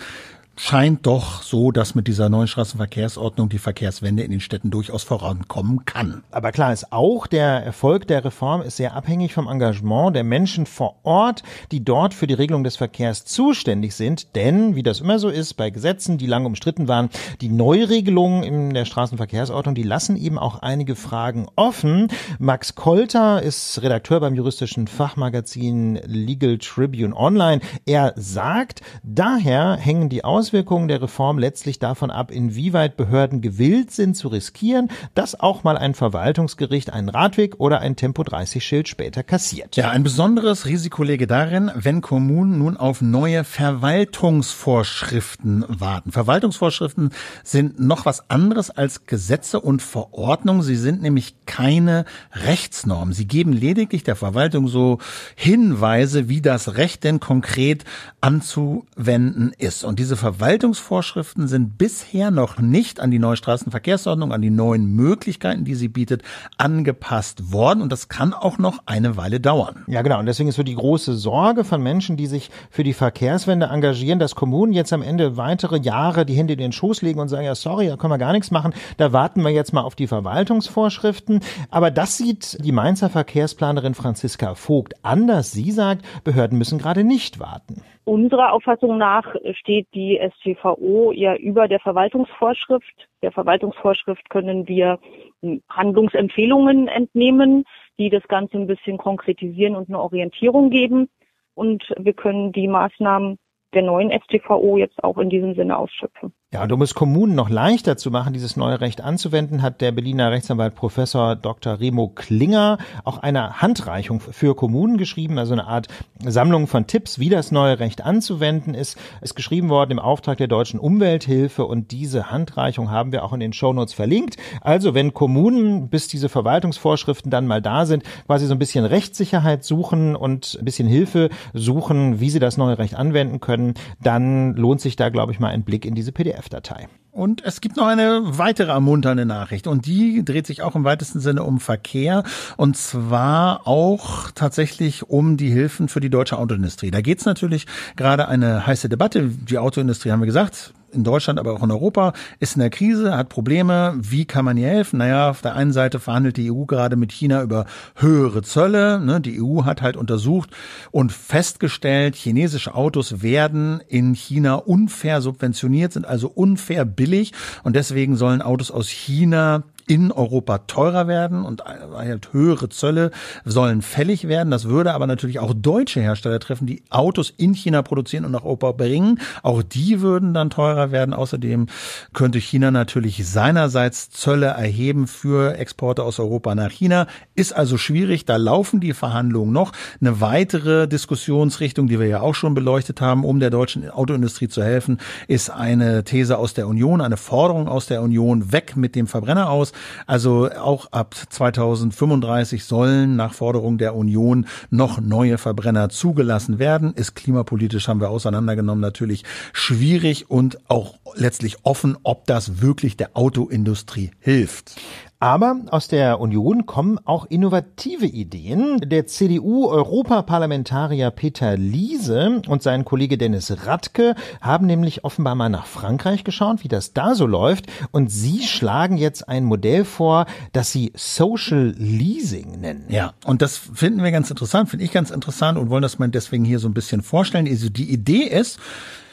scheint doch so, dass mit dieser neuen Straßenverkehrsordnung die Verkehrswende in den Städten durchaus vorankommen kann. Aber klar ist auch, der Erfolg der Reform ist sehr abhängig vom Engagement der Menschen vor Ort, die dort für die Regelung des Verkehrs zuständig sind. Denn, wie das immer so ist, bei Gesetzen, die lange umstritten waren, die Neuregelungen in der Straßenverkehrsordnung, die lassen eben auch einige Fragen offen. Max Kolter ist Redakteur beim juristischen Fachmagazin Legal Tribune Online. Er sagt, daher hängen die Aus Auswirkungen der Reform letztlich davon ab, inwieweit Behörden gewillt sind zu riskieren, dass auch mal ein Verwaltungsgericht einen Radweg oder ein Tempo 30 Schild später kassiert. Ja, ein besonderes Risiko läge darin, wenn Kommunen nun auf neue Verwaltungsvorschriften warten. Verwaltungsvorschriften sind noch was anderes als Gesetze und Verordnungen. Sie sind nämlich keine Rechtsnorm. Sie geben lediglich der Verwaltung so Hinweise, wie das Recht denn konkret anzuwenden ist. Und diese Ver Verwaltungsvorschriften sind bisher noch nicht an die neue Straßenverkehrsordnung, an die neuen Möglichkeiten, die sie bietet, angepasst worden. Und das kann auch noch eine Weile dauern. Ja, genau. Und deswegen ist so die große Sorge von Menschen, die sich für die Verkehrswende engagieren, dass Kommunen jetzt am Ende weitere Jahre die Hände in den Schoß legen und sagen, ja, sorry, da können wir gar nichts machen. Da warten wir jetzt mal auf die Verwaltungsvorschriften. Aber das sieht die Mainzer Verkehrsplanerin Franziska Vogt anders. Sie sagt, Behörden müssen gerade nicht warten. Unserer Auffassung nach steht die STVO ja über der Verwaltungsvorschrift. Der Verwaltungsvorschrift können wir hm, Handlungsempfehlungen entnehmen, die das Ganze ein bisschen konkretisieren und eine Orientierung geben. Und wir können die Maßnahmen der neuen STVO jetzt auch in diesem Sinne ausschöpfen. Ja, und um es Kommunen noch leichter zu machen, dieses neue Recht anzuwenden, hat der Berliner Rechtsanwalt Professor Dr. Remo Klinger auch eine Handreichung für Kommunen geschrieben, also eine Art Sammlung von Tipps, wie das neue Recht anzuwenden ist. Ist geschrieben worden im Auftrag der Deutschen Umwelthilfe und diese Handreichung haben wir auch in den Shownotes verlinkt. Also wenn Kommunen, bis diese Verwaltungsvorschriften dann mal da sind, quasi so ein bisschen Rechtssicherheit suchen und ein bisschen Hilfe suchen, wie sie das neue Recht anwenden können, dann lohnt sich da, glaube ich, mal ein Blick in diese PDF. PDF-Datei. Und es gibt noch eine weitere ermunternde Nachricht und die dreht sich auch im weitesten Sinne um Verkehr und zwar auch tatsächlich um die Hilfen für die deutsche Autoindustrie. Da geht es natürlich gerade eine heiße Debatte. Die Autoindustrie haben wir gesagt, in Deutschland, aber auch in Europa, ist in der Krise, hat Probleme. Wie kann man ihr helfen? Naja, auf der einen Seite verhandelt die EU gerade mit China über höhere Zölle. Ne? Die EU hat halt untersucht und festgestellt, chinesische Autos werden in China unfair subventioniert, sind also unfair billig. Und deswegen sollen Autos aus China in Europa teurer werden und halt höhere Zölle sollen fällig werden. Das würde aber natürlich auch deutsche Hersteller treffen, die Autos in China produzieren und nach Europa bringen. Auch die würden dann teurer werden. Außerdem könnte China natürlich seinerseits Zölle erheben für Exporte aus Europa nach China. Ist also schwierig. Da laufen die Verhandlungen noch. Eine weitere Diskussionsrichtung, die wir ja auch schon beleuchtet haben, um der deutschen Autoindustrie zu helfen, ist eine These aus der Union, eine Forderung aus der Union weg mit dem Verbrenner aus also auch ab 2035 sollen nach Forderung der Union noch neue Verbrenner zugelassen werden. Ist klimapolitisch, haben wir auseinandergenommen, natürlich schwierig und auch letztlich offen, ob das wirklich der Autoindustrie hilft. Aber aus der Union kommen auch innovative Ideen. Der CDU-Europaparlamentarier Peter Liese und sein Kollege Dennis Radke haben nämlich offenbar mal nach Frankreich geschaut, wie das da so läuft. Und sie schlagen jetzt ein Modell vor, das sie Social Leasing nennen. Ja, und das finden wir ganz interessant, finde ich ganz interessant und wollen das mal deswegen hier so ein bisschen vorstellen. Also die Idee ist,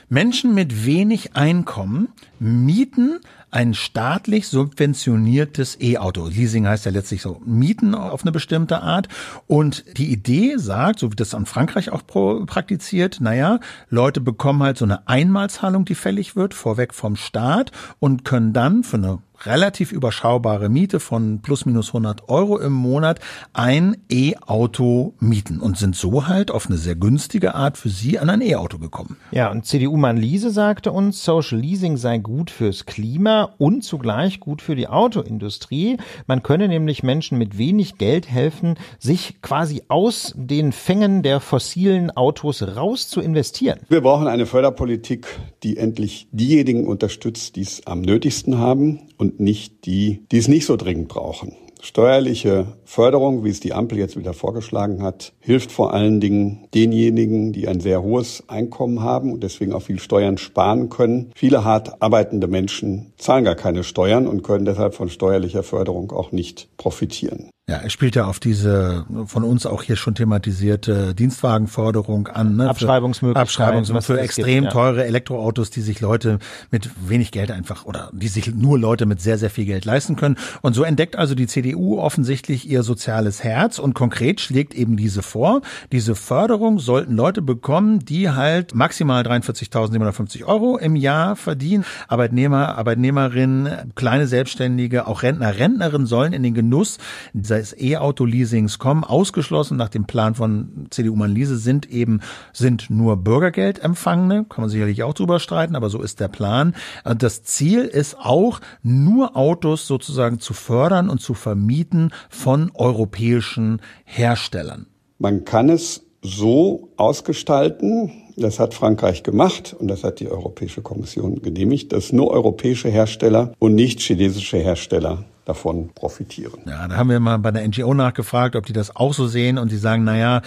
Menschen mit wenig Einkommen mieten ein staatlich subventioniertes E-Auto. Leasing heißt ja letztlich so Mieten auf eine bestimmte Art. Und die Idee sagt, so wie das in Frankreich auch praktiziert, naja, Leute bekommen halt so eine Einmalzahlung, die fällig wird, vorweg vom Staat und können dann für eine relativ überschaubare Miete von plus minus 100 Euro im Monat ein E-Auto mieten und sind so halt auf eine sehr günstige Art für sie an ein E-Auto gekommen. Ja, und CDU-Mann Liese sagte uns, Social Leasing sei gut fürs Klima und zugleich gut für die Autoindustrie. Man könne nämlich Menschen mit wenig Geld helfen, sich quasi aus den Fängen der fossilen Autos raus zu investieren. Wir brauchen eine Förderpolitik, die endlich diejenigen unterstützt, die es am nötigsten haben und und nicht die, die es nicht so dringend brauchen. Steuerliche Förderung, wie es die Ampel jetzt wieder vorgeschlagen hat, hilft vor allen Dingen denjenigen, die ein sehr hohes Einkommen haben und deswegen auch viel Steuern sparen können. Viele hart arbeitende Menschen zahlen gar keine Steuern und können deshalb von steuerlicher Förderung auch nicht profitieren. Ja, er spielt ja auf diese von uns auch hier schon thematisierte Dienstwagenforderung an. Ne? Abschreibungsmöglichkeiten. Abschreibungsmöglichkeiten für extrem gibt, ja. teure Elektroautos, die sich Leute mit wenig Geld einfach oder die sich nur Leute mit sehr, sehr viel Geld leisten können. Und so entdeckt also die CDU offensichtlich ihr soziales Herz und konkret schlägt eben diese vor. Diese Förderung sollten Leute bekommen, die halt maximal 43.750 Euro im Jahr verdienen. Arbeitnehmer, Arbeitnehmerinnen, kleine Selbstständige, auch Rentner, Rentnerinnen sollen in den Genuss dieser des E-Auto-Leasings kommen. Ausgeschlossen nach dem Plan von CDU-Mann Liese sind eben sind nur Bürgergeldempfangene. Kann man sicherlich auch drüber streiten, aber so ist der Plan. Äh, das Ziel ist auch, nur Autos sozusagen zu fördern und zu vermieten von europäischen Herstellern. Man kann es so ausgestalten, das hat Frankreich gemacht und das hat die Europäische Kommission genehmigt, dass nur europäische Hersteller und nicht chinesische Hersteller davon profitieren. Ja, da haben wir mal bei der NGO nachgefragt, ob die das auch so sehen und sie sagen, naja,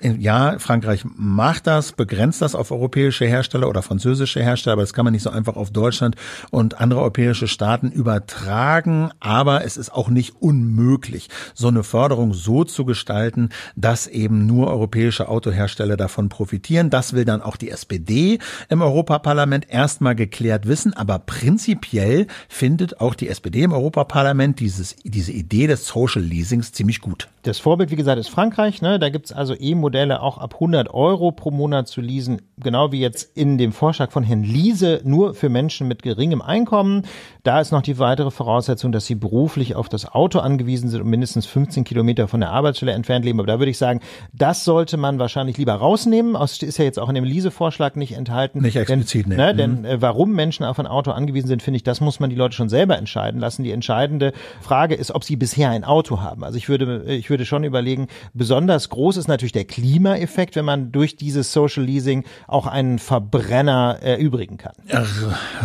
ja, Frankreich macht das, begrenzt das auf europäische Hersteller oder französische Hersteller, aber das kann man nicht so einfach auf Deutschland und andere europäische Staaten übertragen, aber es ist auch nicht unmöglich, so eine Förderung so zu gestalten, dass eben nur europäische Autohersteller davon profitieren. Das will dann auch die SPD im Europaparlament erstmal geklärt wissen, aber prinzipiell findet auch die SPD im Europaparlament Moment dieses, diese Idee des Social Leasings ziemlich gut. Das Vorbild, wie gesagt, ist Frankreich. Ne? Da gibt es also E-Modelle auch ab 100 Euro pro Monat zu leasen. Genau wie jetzt in dem Vorschlag von Herrn Liese, nur für Menschen mit geringem Einkommen. Da ist noch die weitere Voraussetzung, dass sie beruflich auf das Auto angewiesen sind und mindestens 15 Kilometer von der Arbeitsstelle entfernt leben. Aber da würde ich sagen, das sollte man wahrscheinlich lieber rausnehmen. Aus, ist ja jetzt auch in dem Liese-Vorschlag nicht enthalten. Nicht explizit, ne, denn, ne? Mhm. Denn äh, warum Menschen auf ein Auto angewiesen sind, finde ich, das muss man die Leute schon selber entscheiden lassen. Die entscheidende Frage ist, ob sie bisher ein Auto haben. Also ich würde, ich würde schon überlegen, besonders groß ist natürlich der Klimaeffekt, wenn man durch dieses Social Leasing auch einen Verbrenner erübrigen kann.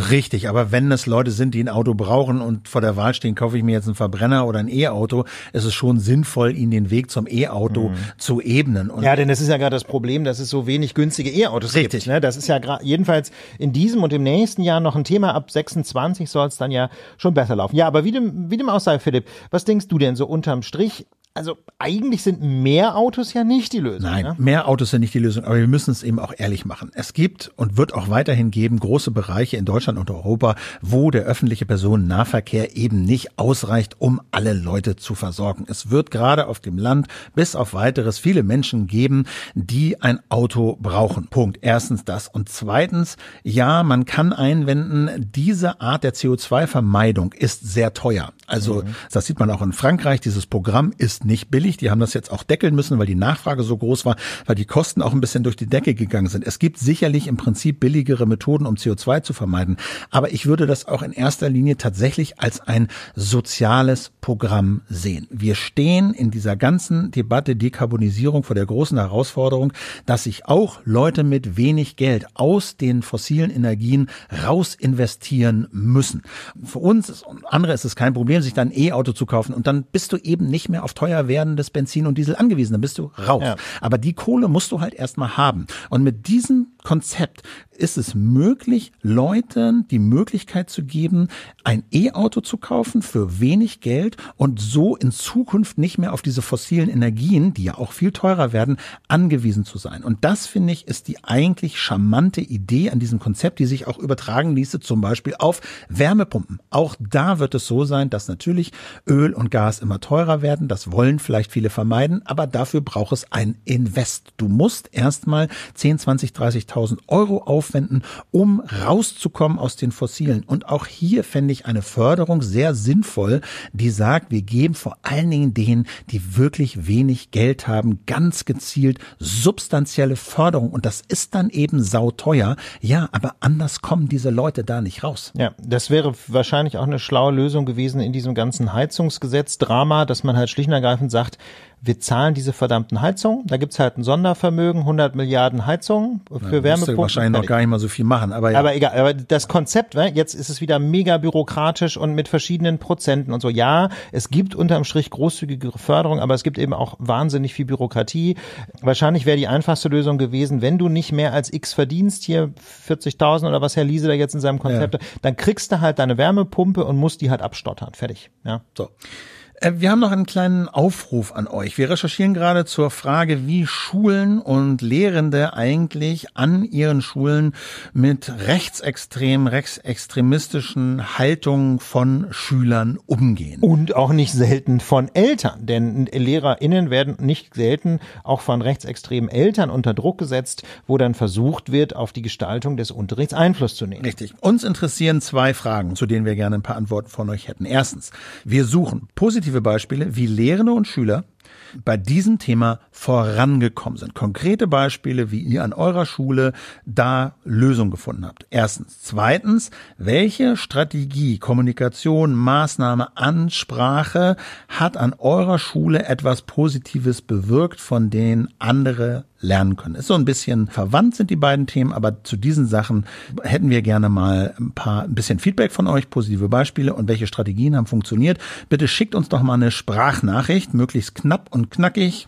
richtig, aber wenn es Leute sind, die ein Auto brauchen und vor der Wahl stehen, kaufe ich mir jetzt einen Verbrenner oder ein E-Auto, ist es schon sinnvoll, ihnen den Weg zum E-Auto mhm. zu ebnen. Und ja, denn das ist ja gerade das Problem, dass es so wenig günstige E-Autos gibt. Richtig. Ne? Das ist ja jedenfalls in diesem und im nächsten Jahr noch ein Thema. Ab 26 soll es dann ja schon besser laufen. Ja, aber wie dem, wie dem dem Philipp, was denkst du denn so unterm Strich? also eigentlich sind mehr Autos ja nicht die Lösung. Nein, ne? mehr Autos sind nicht die Lösung, aber wir müssen es eben auch ehrlich machen. Es gibt und wird auch weiterhin geben große Bereiche in Deutschland und Europa, wo der öffentliche Personennahverkehr eben nicht ausreicht, um alle Leute zu versorgen. Es wird gerade auf dem Land bis auf weiteres viele Menschen geben, die ein Auto brauchen. Punkt. Erstens das. Und zweitens, ja, man kann einwenden, diese Art der CO2-Vermeidung ist sehr teuer. Also mhm. das sieht man auch in Frankreich. Dieses Programm ist nicht billig. Die haben das jetzt auch deckeln müssen, weil die Nachfrage so groß war, weil die Kosten auch ein bisschen durch die Decke gegangen sind. Es gibt sicherlich im Prinzip billigere Methoden, um CO2 zu vermeiden. Aber ich würde das auch in erster Linie tatsächlich als ein soziales Programm sehen. Wir stehen in dieser ganzen Debatte Dekarbonisierung vor der großen Herausforderung, dass sich auch Leute mit wenig Geld aus den fossilen Energien raus investieren müssen. Für uns und andere ist es kein Problem, sich dann ein E-Auto zu kaufen und dann bist du eben nicht mehr auf teuer teuer werdendes Benzin und Diesel angewiesen. Dann bist du raus. Ja. Aber die Kohle musst du halt erstmal haben. Und mit diesem Konzept ist es möglich, Leuten die Möglichkeit zu geben, ein E-Auto zu kaufen für wenig Geld und so in Zukunft nicht mehr auf diese fossilen Energien, die ja auch viel teurer werden, angewiesen zu sein. Und das, finde ich, ist die eigentlich charmante Idee an diesem Konzept, die sich auch übertragen ließe, zum Beispiel auf Wärmepumpen. Auch da wird es so sein, dass natürlich Öl und Gas immer teurer werden. Das wollen vielleicht viele vermeiden, aber dafür braucht es ein Invest. Du musst erstmal 10, 20, 30.000 Euro auf aufwenden, um rauszukommen aus den Fossilen. Und auch hier fände ich eine Förderung sehr sinnvoll, die sagt, wir geben vor allen Dingen denen, die wirklich wenig Geld haben, ganz gezielt substanzielle Förderung. Und das ist dann eben sauteuer. Ja, aber anders kommen diese Leute da nicht raus. Ja, das wäre wahrscheinlich auch eine schlaue Lösung gewesen in diesem ganzen Heizungsgesetz-Drama, dass man halt schlicht und ergreifend sagt, wir zahlen diese verdammten Heizungen. Da gibt's halt ein Sondervermögen, 100 Milliarden Heizungen für ja, Wärmepumpen. wahrscheinlich noch gar nicht mal so viel machen. Aber, ja. aber egal, aber das Konzept, ne, jetzt ist es wieder mega bürokratisch und mit verschiedenen Prozenten und so. Ja, es gibt unterm Strich großzügige Förderung, aber es gibt eben auch wahnsinnig viel Bürokratie. Wahrscheinlich wäre die einfachste Lösung gewesen, wenn du nicht mehr als X verdienst, hier 40.000 oder was Herr Liese da jetzt in seinem Konzept, ja. dann kriegst du halt deine Wärmepumpe und musst die halt abstottern. Fertig. Ja. So. Äh, wir haben noch einen kleinen Aufruf an euch. Wir recherchieren gerade zur Frage, wie Schulen und Lehrende eigentlich an ihren Schulen mit rechtsextremen, rechtsextremistischen Haltungen von Schülern umgehen. Und auch nicht selten von Eltern, denn LehrerInnen werden nicht selten auch von rechtsextremen Eltern unter Druck gesetzt, wo dann versucht wird, auf die Gestaltung des Unterrichts Einfluss zu nehmen. Richtig. Uns interessieren zwei Fragen, zu denen wir gerne ein paar Antworten von euch hätten. Erstens, wir suchen positive positive Beispiele, wie Lehrende und Schüler bei diesem Thema vorangekommen sind. Konkrete Beispiele, wie ihr an eurer Schule da Lösungen gefunden habt. Erstens. Zweitens, welche Strategie, Kommunikation, Maßnahme, Ansprache hat an eurer Schule etwas Positives bewirkt, von denen andere lernen können. Ist so ein bisschen verwandt sind die beiden Themen, aber zu diesen Sachen hätten wir gerne mal ein paar ein bisschen Feedback von euch, positive Beispiele und welche Strategien haben funktioniert. Bitte schickt uns doch mal eine Sprachnachricht, möglichst knapp und knackig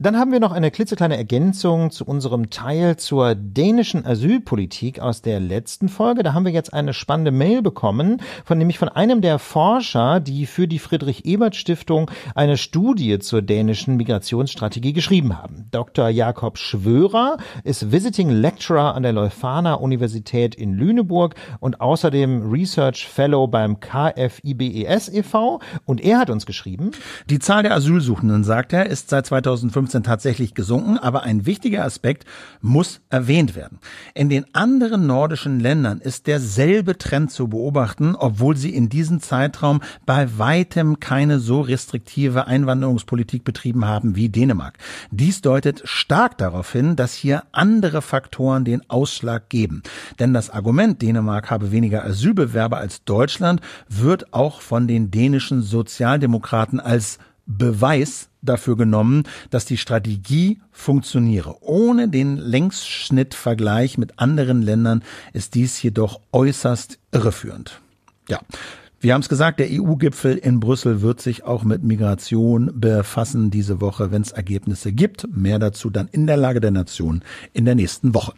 Dann haben wir noch eine klitzekleine Ergänzung zu unserem Teil zur dänischen Asylpolitik aus der letzten Folge. Da haben wir jetzt eine spannende Mail bekommen, von nämlich von einem der Forscher, die für die Friedrich-Ebert-Stiftung eine Studie zur dänischen Migrationsstrategie geschrieben haben. Dr. Jakob Schwörer ist Visiting Lecturer an der Leuphana Universität in Lüneburg und außerdem Research Fellow beim KFIBES e.V. Und er hat uns geschrieben, die Zahl der Asylsuchenden, sagt er, ist seit 2015 sind tatsächlich gesunken, aber ein wichtiger Aspekt muss erwähnt werden. In den anderen nordischen Ländern ist derselbe Trend zu beobachten, obwohl sie in diesem Zeitraum bei weitem keine so restriktive Einwanderungspolitik betrieben haben wie Dänemark. Dies deutet stark darauf hin, dass hier andere Faktoren den Ausschlag geben. Denn das Argument, Dänemark habe weniger Asylbewerber als Deutschland, wird auch von den dänischen Sozialdemokraten als Beweis dafür genommen, dass die Strategie funktioniere. Ohne den Längsschnittvergleich mit anderen Ländern ist dies jedoch äußerst irreführend. Ja. Wir haben es gesagt, der EU-Gipfel in Brüssel wird sich auch mit Migration befassen diese Woche, wenn es Ergebnisse gibt. Mehr dazu dann in der Lage der Nation in der nächsten Woche.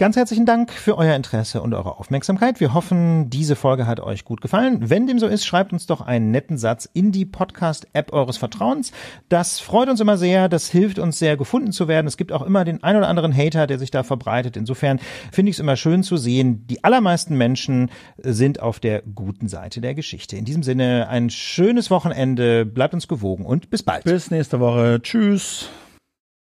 Ganz herzlichen Dank für euer Interesse und eure Aufmerksamkeit. Wir hoffen, diese Folge hat euch gut gefallen. Wenn dem so ist, schreibt uns doch einen netten Satz in die Podcast-App eures Vertrauens. Das freut uns immer sehr, das hilft uns sehr, gefunden zu werden. Es gibt auch immer den ein oder anderen Hater, der sich da verbreitet. Insofern finde ich es immer schön zu sehen, die allermeisten Menschen sind auf der guten Seite der Geschichte. In diesem Sinne ein schönes Wochenende, bleibt uns gewogen und bis bald. Bis nächste Woche. Tschüss.